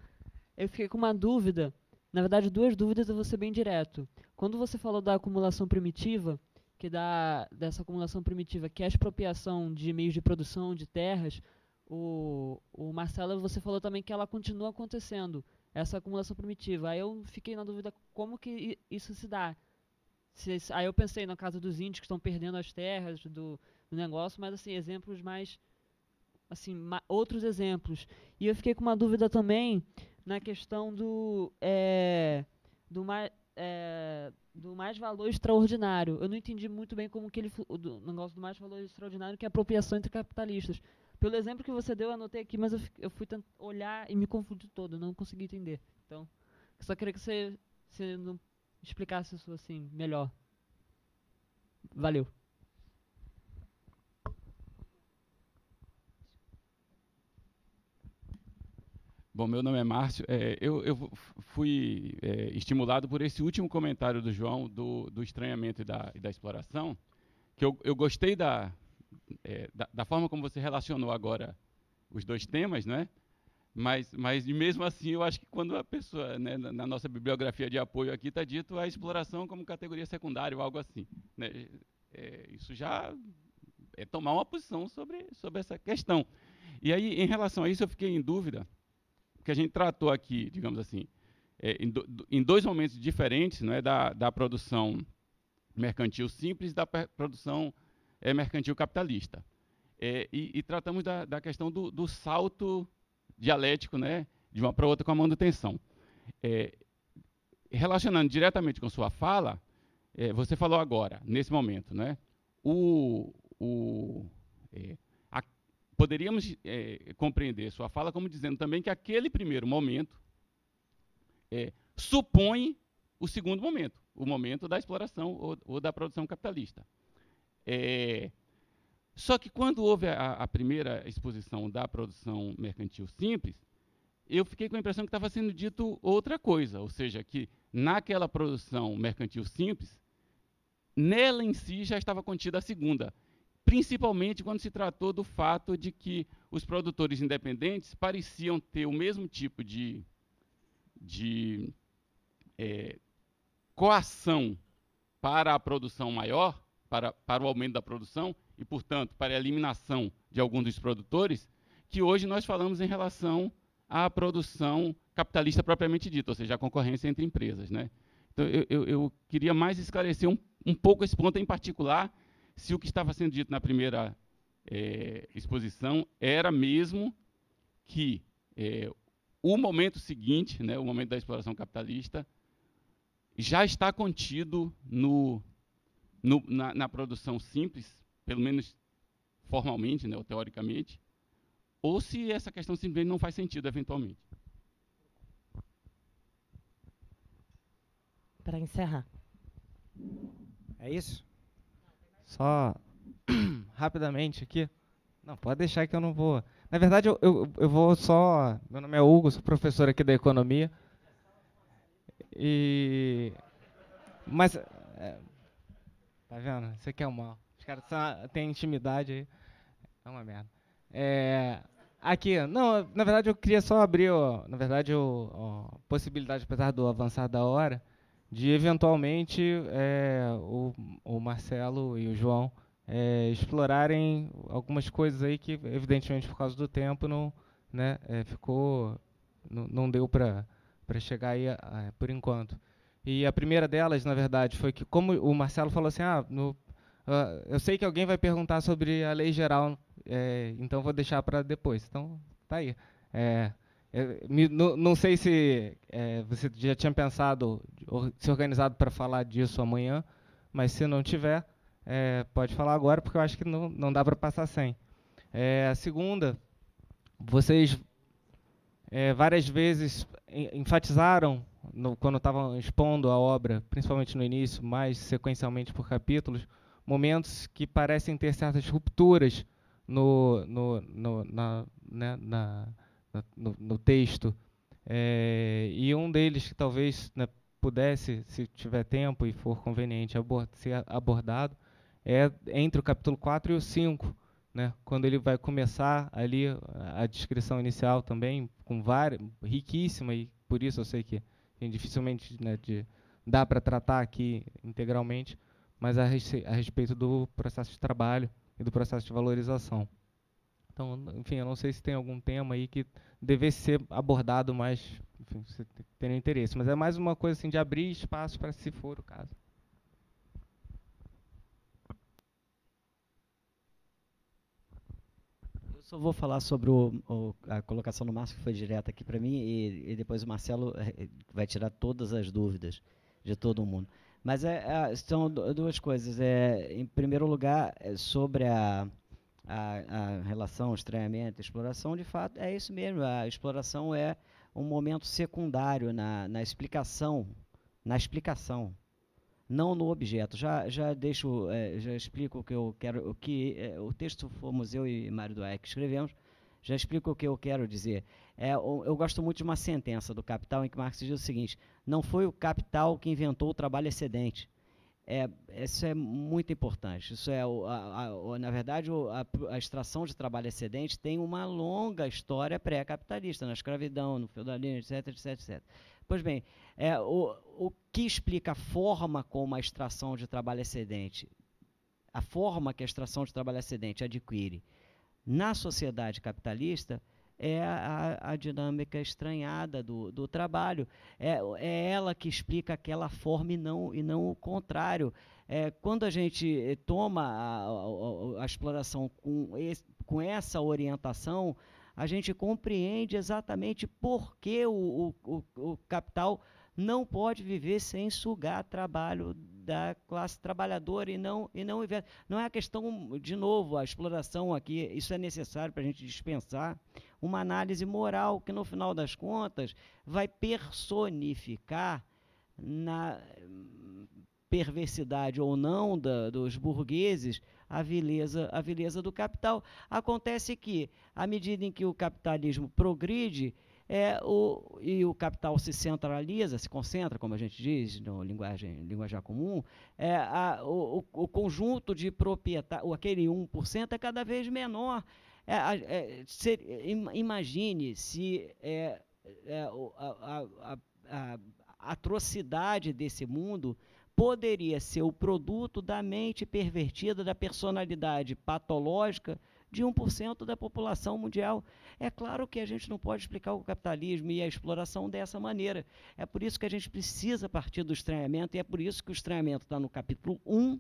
Eu fiquei com uma dúvida, na verdade, duas dúvidas, eu vou ser bem direto. Quando você falou da acumulação primitiva, que da dessa acumulação primitiva, que é a expropriação de meios de produção de terras, o, o Marcelo, você falou também que ela continua acontecendo, essa acumulação primitiva. Aí eu fiquei na dúvida como que isso se dá se, aí eu pensei na casa dos índios que estão perdendo as terras do, do negócio, mas assim, exemplos mais assim, ma outros exemplos. E eu fiquei com uma dúvida também na questão do é, do mais é, do mais valor extraordinário. Eu não entendi muito bem como que ele do negócio do mais valor extraordinário que é a apropriação entre capitalistas. Pelo exemplo que você deu, eu anotei aqui, mas eu, eu fui olhar e me confundi todo, não consegui entender. Então, só queria que você, você não explicasse isso assim melhor. Valeu. Bom, meu nome é Márcio. É, eu, eu, fui é, estimulado por esse último comentário do João do, do estranhamento e da, e da, exploração, que eu, eu gostei da, é, da, da, forma como você relacionou agora os dois temas, né? Mas, mas mesmo assim, eu acho que quando a pessoa, né, na nossa bibliografia de apoio aqui, está dito a exploração como categoria secundária ou algo assim. Né? É, isso já é tomar uma posição sobre, sobre essa questão. E aí, em relação a isso, eu fiquei em dúvida, porque a gente tratou aqui, digamos assim, é, em, do, em, dois momentos diferentes não é, da, da produção mercantil simples e da produção é, mercantil capitalista. É, e, e, tratamos da, da questão do, do salto dialético, né, de uma para outra com a manutenção. É, relacionando diretamente com sua fala, é, você falou agora, nesse momento, né, o, o, é, a, poderíamos é, compreender sua fala como dizendo também que aquele primeiro momento é, supõe o segundo momento, o momento da exploração ou, ou da produção capitalista. É, só que quando houve a, a primeira exposição da produção mercantil simples, eu fiquei com a impressão que estava sendo dito outra coisa, ou seja, que naquela produção mercantil simples, nela em si já estava contida a segunda, principalmente quando se tratou do fato de que os produtores independentes pareciam ter o mesmo tipo de, de é, coação para a produção maior, para, para o aumento da produção, e, portanto, para a eliminação de alguns dos produtores, que hoje nós falamos em relação à produção capitalista propriamente dita, ou seja, a concorrência entre empresas. Né? Então, eu, eu, eu queria mais esclarecer um, um, pouco esse ponto em particular, se o que estava sendo dito na primeira é, exposição era mesmo que é, o momento seguinte, né, o momento da exploração capitalista, já está contido no, no, na, na produção simples pelo menos formalmente, né, ou teoricamente, ou se essa questão simplesmente não faz sentido eventualmente. Para encerrar. É isso? Só rapidamente aqui. Não, pode deixar que eu não vou. Na verdade, eu, eu, eu vou só. Meu nome é Hugo, sou professor aqui da economia. E. Mas. É, tá vendo? Isso aqui é o mal caras têm tá, intimidade aí. É uma merda. É, aqui, não, na verdade eu queria só abrir, ó, na verdade, a possibilidade, apesar do avançar da hora, de eventualmente é, o, o Marcelo e o João é, explorarem algumas coisas aí que, evidentemente, por causa do tempo, não, né, é, ficou, não, deu para chegar aí é, por enquanto. E a primeira delas, na verdade, foi que, como o Marcelo falou assim, ah, no ah, eu sei que alguém vai perguntar sobre a lei geral, é, então vou deixar para depois. Então, tá aí. É, é me, não, sei se é, você já tinha pensado, se organizado para falar disso amanhã, mas se não tiver, é, pode falar agora, porque eu acho que não, não dá para passar sem. a segunda, vocês é, várias vezes enfatizaram, no, quando estavam expondo a obra, principalmente no início, mais sequencialmente por capítulos, momentos que parecem ter certas rupturas no, no, no, na, né, na, na no, no, texto. É, e um deles que talvez né, pudesse, se tiver tempo e for conveniente, ser abordado, é entre o capítulo 4 e o 5, né, quando ele vai começar ali a descrição inicial também, com várias, riquíssima, e por isso eu sei que dificilmente né, de, dá para tratar aqui integralmente, mas a, respeito do processo de trabalho e do processo de valorização. Então, enfim, eu não sei se tem algum tema aí que devesse ser abordado mais, enfim, se tem interesse, mas é mais uma coisa assim de abrir espaço para se for o caso. só vou falar sobre o, o, a colocação do Márcio, que foi direta aqui para mim, e, e, depois o Marcelo eh, vai tirar todas as dúvidas de todo mundo. Mas é, é, são duas coisas. É, em primeiro lugar, é sobre a, a, a relação estranhamento e exploração, de fato, é isso mesmo. A exploração é um momento secundário na, na explicação, na explicação, não no objeto. Já, já deixo, é, já explico o que eu quero, o que é, o texto foi museu e Mário Duarte escrevemos já explico o que eu quero dizer. É, eu, gosto muito de uma sentença do Capital em que Marx diz o seguinte: não foi o capital que inventou o trabalho excedente. É, isso é muito importante. Isso é, a, a, na verdade, a, a, extração de trabalho excedente tem uma longa história pré-capitalista, na escravidão, no feudalismo, etc, etc, etc. Pois bem, é, o, o que explica a forma como a extração de trabalho excedente, a forma que a extração de trabalho excedente adquire na sociedade capitalista é a, a dinâmica estranhada do, do trabalho. É, é, ela que explica aquela forma e não, e não o contrário. É, quando a gente eh, toma a, a, a exploração com, esse, com essa orientação, a gente compreende exatamente por que o, o, o capital não pode viver sem sugar trabalho da classe trabalhadora e não e não Não é a questão de novo a exploração aqui. Isso é necessário para a gente dispensar uma análise moral que no final das contas vai personificar na perversidade ou não da, dos burgueses a vileza, a vileza do capital. Acontece que, à medida em que o capitalismo progride, é, o, e o capital se centraliza, se concentra, como a gente diz no linguagem, linguagem comum, é, a, o, o, conjunto de proprietários, aquele 1% é cada vez menor. É, é, imagine se é, é, a, a, a atrocidade desse mundo poderia ser o produto da mente pervertida, da personalidade patológica de 1% da população mundial. É claro que a gente não pode explicar o capitalismo e a exploração dessa maneira. É por isso que a gente precisa partir do estranhamento, e é por isso que o estranhamento está no capítulo 1,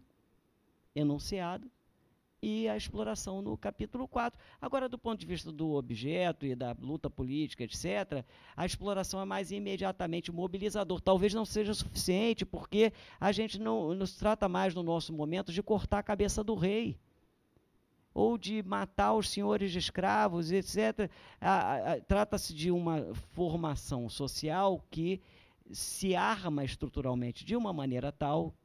enunciado, e a exploração no capítulo 4. Agora, do ponto de vista do objeto e da luta política, etc., a exploração é mais imediatamente mobilizador. Talvez não seja suficiente, porque a gente não nos trata mais no nosso momento de cortar a cabeça do rei ou de matar os senhores de escravos, etc. Trata-se de uma formação social que se arma estruturalmente de uma maneira tal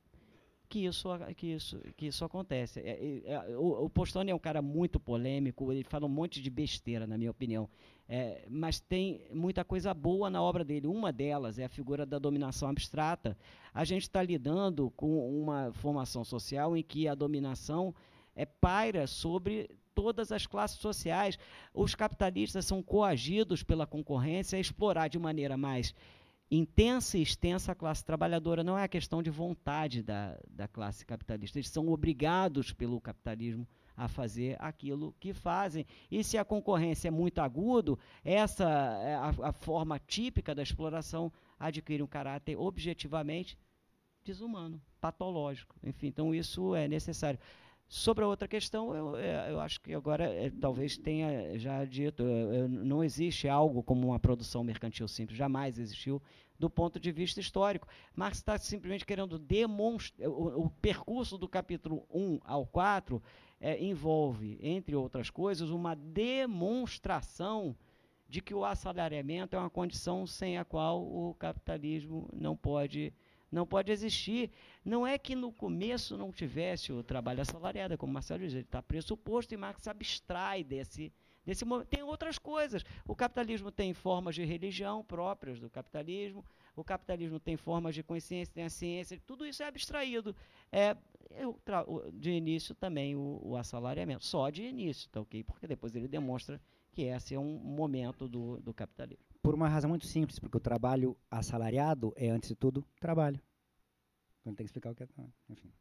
que isso, que isso, que isso acontece. É, é, é, o, Postone é um cara muito polêmico, ele fala um monte de besteira, na minha opinião. É, mas tem muita coisa boa na obra dele. Uma delas é a figura da dominação abstrata. A gente está lidando com uma formação social em que a dominação é, paira sobre todas as classes sociais. Os capitalistas são coagidos pela concorrência a explorar de maneira mais intensa e extensa a classe trabalhadora. Não é a questão de vontade da, da classe capitalista. Eles são obrigados pelo capitalismo a fazer aquilo que fazem. E se a concorrência é muito agudo, essa é, a, a forma típica da exploração adquire um caráter objetivamente desumano, patológico. Enfim, então isso é necessário. Sobre a outra questão, eu, é, eu acho que agora é, talvez tenha já dito, é, não existe algo como uma produção mercantil simples, jamais existiu do ponto de vista histórico. Marx está simplesmente querendo demonstrar. O, o, percurso do capítulo 1 ao 4 é, envolve, entre outras coisas, uma demonstração de que o assalariamento é uma condição sem a qual o capitalismo não pode não pode existir. Não é que no começo não tivesse o trabalho assalariado, é como o Marcelo diz, ele está pressuposto e Marx abstrai desse, desse momento. Tem outras coisas. O capitalismo tem formas de religião próprias do capitalismo, o capitalismo tem formas de consciência, tem a ciência, tudo isso é abstraído. É, de início também o, o assalariamento, só de início, tá ok? Porque depois ele demonstra que esse é um momento do, do capitalismo. Por uma razão muito simples, porque o trabalho assalariado é, antes de tudo, trabalho. Então tem que explicar o que é. Enfim.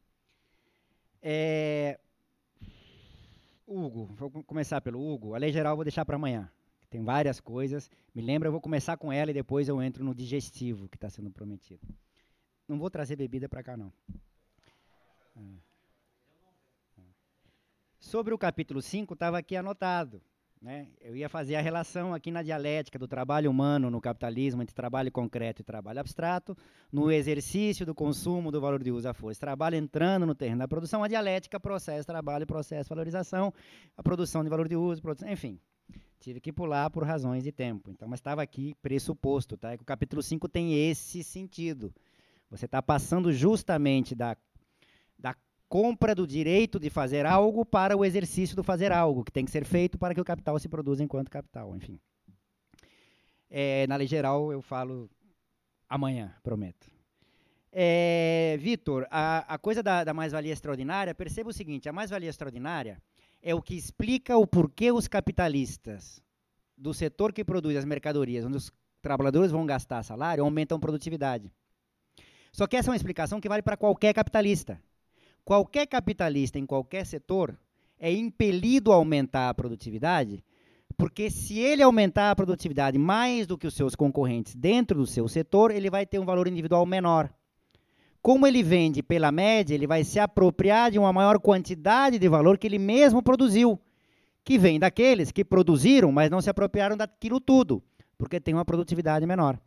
É, Hugo, vou começar pelo Hugo. A lei geral eu vou deixar para amanhã. Tem várias coisas. Me lembra, eu vou começar com ela e depois eu entro no digestivo que está sendo prometido. Não vou trazer bebida para cá, não. Ah. Sobre o capítulo 5, estava aqui anotado. Né? Eu ia fazer a relação aqui na dialética do trabalho humano no capitalismo entre trabalho concreto e trabalho abstrato, no exercício do consumo do valor de uso à força. Trabalho entrando no terreno da produção, a dialética, processo, trabalho, processo, valorização, a produção de valor de uso, produção, enfim. Tive que pular por razões de tempo. Então, mas estava aqui pressuposto, tá? É que o capítulo 5 tem esse sentido. Você está passando justamente da, da compra do direito de fazer algo para o exercício do fazer algo, que tem que ser feito para que o capital se produza enquanto capital, enfim. É, na lei geral, eu falo amanhã, prometo. É, Vitor, a, a, coisa da, da mais-valia extraordinária, perceba o seguinte: a mais-valia extraordinária é o que explica o porquê os capitalistas do setor que produz as mercadorias, onde os trabalhadores vão gastar salário, aumentam produtividade. Só que essa é uma explicação que vale para qualquer capitalista. Qualquer capitalista em qualquer setor é impelido a aumentar a produtividade, porque se ele aumentar a produtividade mais do que os seus concorrentes dentro do seu setor, ele vai ter um valor individual menor. Como ele vende pela média, ele vai se apropriar de uma maior quantidade de valor que ele mesmo produziu, que vem daqueles que produziram, mas não se apropriaram daquilo tudo, porque tem uma produtividade menor.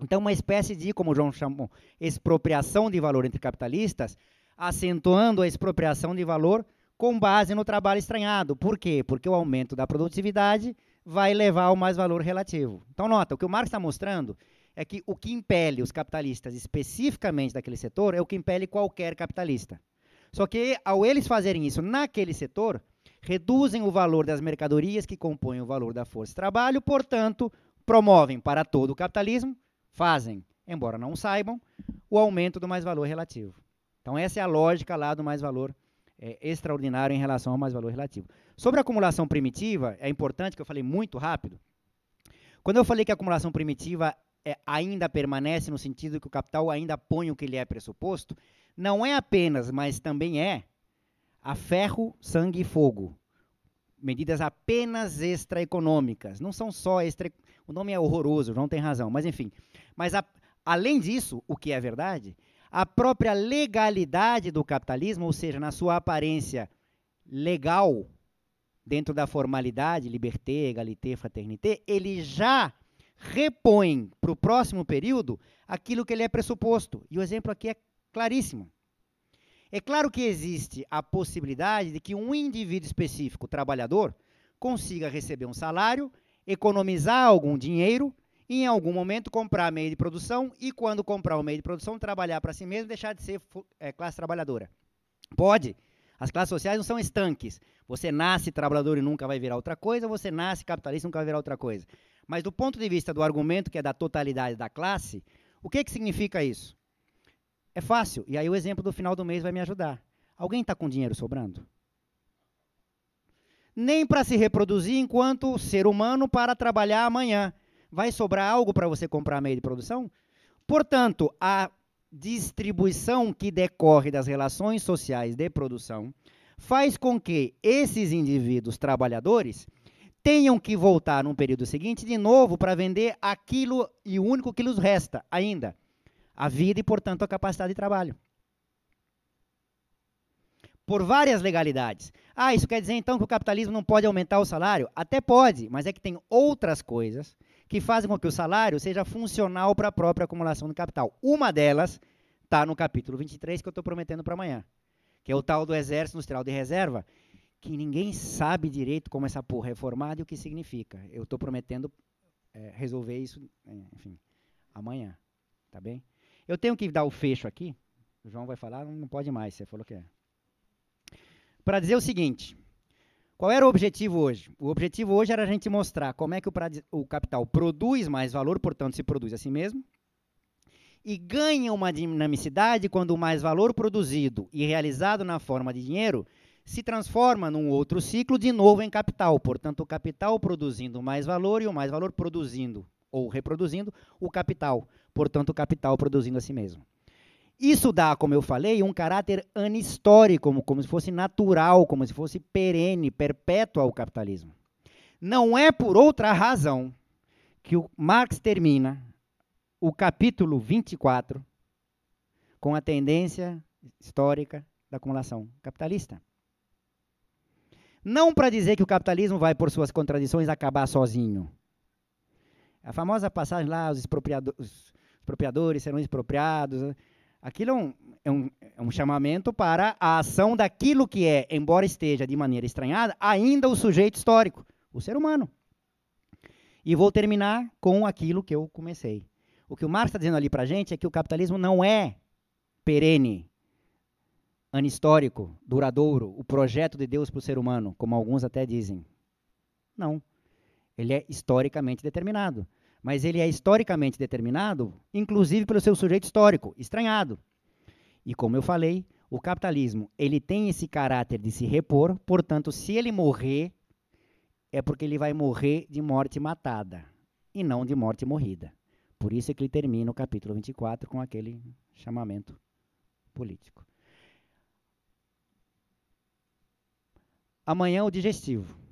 Então, uma espécie de, como o João chamou, expropriação de valor entre capitalistas, acentuando a expropriação de valor com base no trabalho estranhado. Por quê? Porque o aumento da produtividade vai levar ao mais valor relativo. Então, nota, o que o Marx está mostrando é que o que impele os capitalistas especificamente daquele setor é o que impele qualquer capitalista. Só que, ao eles fazerem isso naquele setor, reduzem o valor das mercadorias que compõem o valor da força de trabalho, portanto, promovem para todo o capitalismo, fazem, embora não saibam, o aumento do mais valor relativo. Então, essa é a lógica lá do mais valor é, extraordinário em relação ao mais valor relativo. Sobre a acumulação primitiva, é importante que eu falei muito rápido. Quando eu falei que a acumulação primitiva é, ainda permanece no sentido que o capital ainda põe o que lhe é pressuposto, não é apenas, mas também é a ferro, sangue e fogo. Medidas apenas extraeconômicas. Não são só extra. O nome é horroroso, não tem razão, mas enfim. Mas a, além disso, o que é verdade a própria legalidade do capitalismo, ou seja, na sua aparência legal, dentro da formalidade, liberté, égalité, fraternité, ele já repõe para o próximo período aquilo que ele é pressuposto. E o exemplo aqui é claríssimo. É claro que existe a possibilidade de que um indivíduo específico, trabalhador, consiga receber um salário, economizar algum dinheiro e em algum momento comprar meio de produção e quando comprar o meio de produção trabalhar para si mesmo, deixar de ser é, classe trabalhadora. Pode. As classes sociais não são estanques. Você nasce trabalhador e nunca vai virar outra coisa, você nasce capitalista e nunca vai virar outra coisa. Mas do ponto de vista do argumento que é da totalidade da classe, o que, que significa isso? É fácil, e aí o exemplo do final do mês vai me ajudar. Alguém está com dinheiro sobrando? Nem para se reproduzir enquanto ser humano para trabalhar amanhã vai sobrar algo para você comprar meio de produção? Portanto, a distribuição que decorre das relações sociais de produção faz com que esses indivíduos trabalhadores tenham que voltar num período seguinte de novo para vender aquilo e o único que lhes resta ainda, a vida e, portanto, a capacidade de trabalho. Por várias legalidades. Ah, isso quer dizer então que o capitalismo não pode aumentar o salário? Até pode, mas é que tem outras coisas que fazem com que o salário seja funcional para a própria acumulação do capital. Uma delas está no capítulo 23, que eu estou prometendo para amanhã, que é o tal do Exército Industrial de Reserva, que ninguém sabe direito como essa porra é formada e o que significa. Eu estou prometendo é, resolver isso, é, enfim, amanhã, tá bem? Eu tenho que dar o fecho aqui. O João vai falar, não pode mais, você falou que é. Para dizer o seguinte, qual era o objetivo hoje? O objetivo hoje era a gente mostrar como é que o, o capital produz mais valor, portanto, se produz a si mesmo, e ganha uma dinamicidade quando o mais valor produzido e realizado na forma de dinheiro se transforma num outro ciclo de novo em capital. Portanto, o capital produzindo mais valor e o mais valor produzindo ou reproduzindo o capital. Portanto, o capital produzindo a si mesmo. Isso dá, como eu falei, um caráter anistórico, como, como se fosse natural, como se fosse perene, perpétuo ao capitalismo. Não é por outra razão que o Marx termina o capítulo 24 com a tendência histórica da acumulação capitalista. Não para dizer que o capitalismo vai, por suas contradições, acabar sozinho. A famosa passagem lá, os, expropriado os expropriadores serão expropriados. Aquilo é um, é, um, é um chamamento para a ação daquilo que é, embora esteja de maneira estranhada, ainda o sujeito histórico, o ser humano. E vou terminar com aquilo que eu comecei. O que o Marx está dizendo ali para a gente é que o capitalismo não é perene, anistórico, duradouro, o projeto de Deus para o ser humano, como alguns até dizem. Não. Ele é historicamente determinado mas ele é historicamente determinado, inclusive pelo seu sujeito histórico, estranhado. E como eu falei, o capitalismo, ele tem esse caráter de se repor, portanto, se ele morrer, é porque ele vai morrer de morte matada e não de morte morrida. Por isso é que ele termina o capítulo 24 com aquele chamamento político. Amanhã o digestivo.